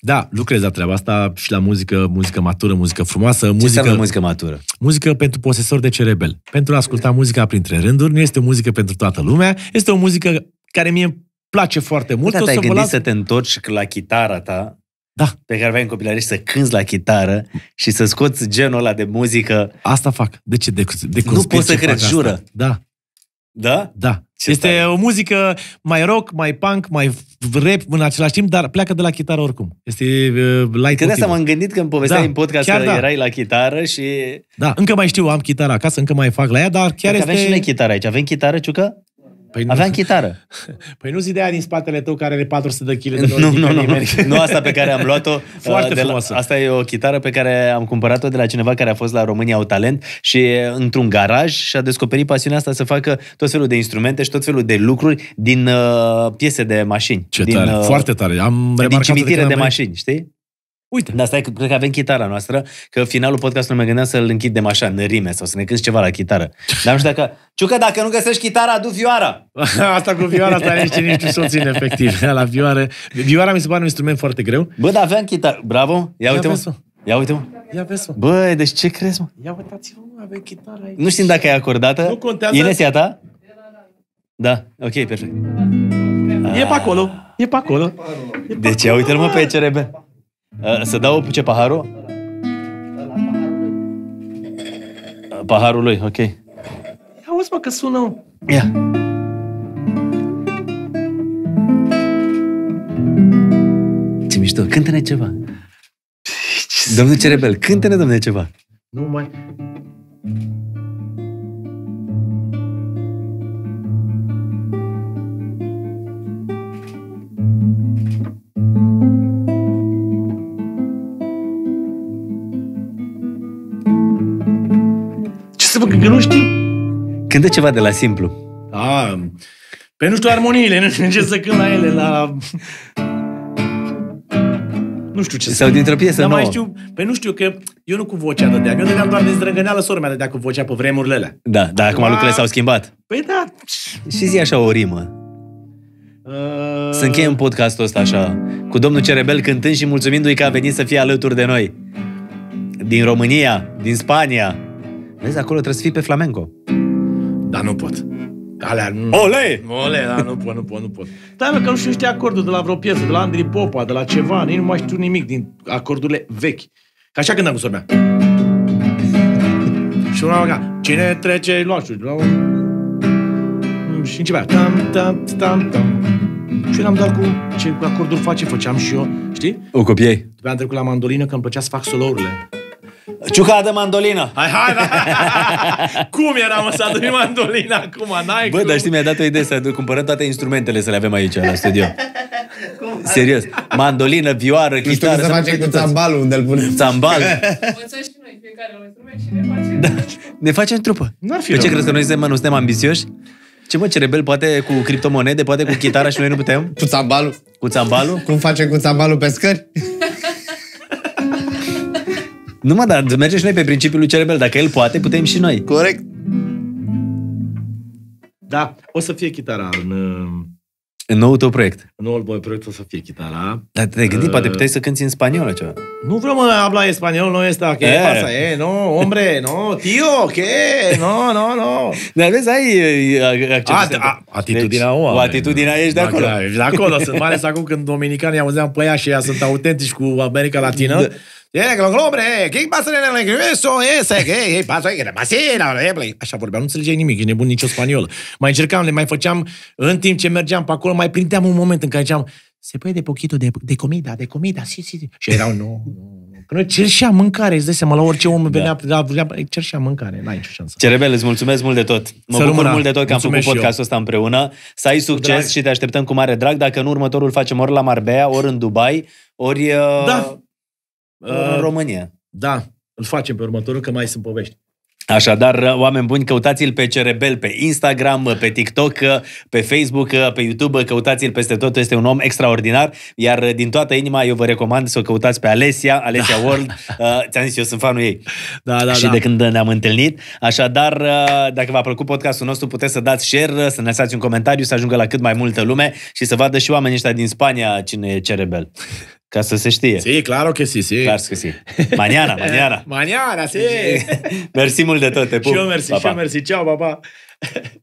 Da, lucrez la treaba asta și la muzică, muzică matură, muzică frumoasă. Ce muzică, muzică matură? Muzică pentru posesor de cerebel. Pentru a asculta muzica printre rânduri, nu este o muzică pentru toată lumea, este o muzică care mie îmi place foarte mult. Da, te-ai gândit las... să te întorci la chitara ta da. pe care aveai în copilărie și să cânți la chitară și să scoți genul ăla de muzică. Asta fac. De ce? De, de nu pot să cred, jură. Asta. Da. Da? Da. Ce este tare. o muzică mai rock, mai punk, mai rap în același timp, dar pleacă de la chitară oricum. Este uh, light Când asta m-am gândit când povesteai da, în podcast că da. erai la chitară și... Da, încă mai știu, am chitară acasă, încă mai fac la ea, dar chiar Dacă este... avem și noi chitară aici. Avem chitară, Ciucă? Păi nu. Aveam chitară. Păi nu-ți ideea din spatele tău care are 400 de kg de nu, nu, nu, nu, asta pe care am luat-o. Uh, foarte de frumoasă. La, asta e o chitară pe care am cumpărat-o de la cineva care a fost la România Au Talent și într-un garaj și a descoperit pasiunea asta să facă tot felul de instrumente și tot felul de lucruri din uh, piese de mașini. Ce din, tare, uh, foarte tare. Am din cimitire de, de mașini, știi? Uite. Dar stai, cred că avem chitara noastră, că finalul podcastului mă gândeam să-l închidem așa, în rime, sau să ne cânti ceva la chitară. Dar nu știu dacă... Ciucă, dacă nu găsești chitara, du vioara! asta cu vioara, asta nici nici nu soțin, efectiv, la vioară. Vioara mi se pare un instrument foarte greu. Bă, dar aveam chitară. Bravo! Ia, uite-mă! Ia uite-mă! Ia vezi, mă. Bă, deci ce crezi, mă? Ia uitați-vă, mă, avem chitară aici. Nu știm dacă e acordată. Nu contează. Ines, ta? Da, ok, perfect. E pe acolo. E pe acolo. Deci ia uite-l, mă, pe CRB. Uh, să dau ce, paharul? Uh, paharul lui, ok. Auzi, mă, că sună... Ia. Ce mișto, cântă-ne ceva. Domnul Cerebel, cântă-ne, domnule, ceva. Nu mai... Pentru că nu Când e ceva de la simplu. A, da, pe păi nu știu armoniile, nu știu ce să cânt la ele, la... Nu știu ce Sau dintr-o piesă nouă. mai știu, pe păi nu știu că eu nu cu vocea dădeam. Eu dădeam doar de zdrângăneală, sora mea dădea cu vocea pe vremurile alea. Da, dar acum la... lucrurile s-au schimbat. Păi da. Și zi așa o rimă. Uh... Să încheiem podcastul ăsta așa, cu domnul Cerebel cântând și mulțumindu-i că a venit să fie alături de noi. Din România, din Spania, Vezi, acolo trebuie să fii pe flamenco. Dar nu pot. Alea, nu... Ole! Ole, da, nu pot, nu pot, nu pot. Dar mă, că nu știu niște acorduri de la vreo piesă, de la Andrei Popa, de la ceva, nici nu mai știu nimic din acordurile vechi. Ca așa când am sorbea. și una ca, cine trece loașul? La... Și începea, tam, tam, tam, tam. Și eram doar cu ce acorduri face, făceam și eu, știi? O copiei. După am trecut la mandolină, că îmi plăcea să fac solourile. Ciuca de mandolină! Hai, hai, da. Cum era, să aduci mandolina acum? N-ai Bă, cum. dar știi, mi-a dat o idee să cumpărăm toate instrumentele să le avem aici, la studio. Cum? Serios. Mandolină, vioară, chitară. Nu știu să facem cu țambalul, unde îl punem. Țambal. și noi fiecare un instrument și ne facem... Da. Ne facem trupă. Nu ar fi Pe ce crezi că noi suntem, nu suntem ambițioși? Ce mă, ce rebel, poate cu criptomonede, poate cu chitara și noi nu putem? Cu țambalul. Cu țambalul? Cum facem cu țambalul pe scări? Nu mă, dar mergem și noi pe principiul lui Cerebel. Dacă el poate, putem și noi. Corect. Da, o să fie chitara în... În noul tău proiect. În noul meu proiect o să fie chitara. Dar te-ai gândit, uh, poate puteai să cânti în spaniolă ceva. Nu vreau, mă, habla spaniol, nu este, que eh. pasa, e, eh, no, hombre, no, tio, ok, no, no, no. Dar vezi, ai acceptat. A, atitudinea deci, o atitudinea ești de acolo. De acolo, sunt mai ales acum când dominicanii auzeam pe ea și ea sunt autentici cu America Latină. Da. Yeah, că lombre, că pasă de la eso, ese, că e pasa de masina, Așa vorbeam, nu înțelegeai nimic, e nebun nicio spaniolă. Mai încercam, le mai făceam, în timp ce mergeam pe acolo, mai prindeam un moment în care ziceam, se păi de pochito de, de comida, de comida, si, si, si. Și erau, nu, Că noi cerșeam mâncare, îți dai seama, la orice om venea, da. da venea cerșeam mâncare, n-ai nicio șansă. Cerebel, îți mulțumesc mult de tot. Mă Să bucur mult de tot că mulțumesc am făcut podcastul ăsta împreună. Să ai succes drag. și te așteptăm cu mare drag. Dacă nu, următorul facem ori la Marbea, ori în Dubai, ori... Uh, da. Uh, în ă, România. Da, îl facem pe următorul, că mai sunt povești. Așadar, oameni buni, căutați-l pe Cerebel pe Instagram, pe TikTok, pe Facebook, pe YouTube, căutați-l peste tot, este un om extraordinar, iar din toată inima eu vă recomand să o căutați pe Alesia, Alesia da. World, uh, ți-am zis, eu sunt fanul ei. Da, da, și da. de când ne-am întâlnit. Așadar, ă, dacă v-a plăcut podcastul nostru, puteți să dați share, să ne lăsați un comentariu, să ajungă la cât mai multă lume și să vadă și oamenii ăștia din Spania cine e Cerebel. Ca să se știe. Sí, claro que sí, sí. Clar că sí. Mañana, mañana. mañana, sí. mersi mult de tot, te pup. Și eu mersi, și eu mersi. Ceau, pa, pa.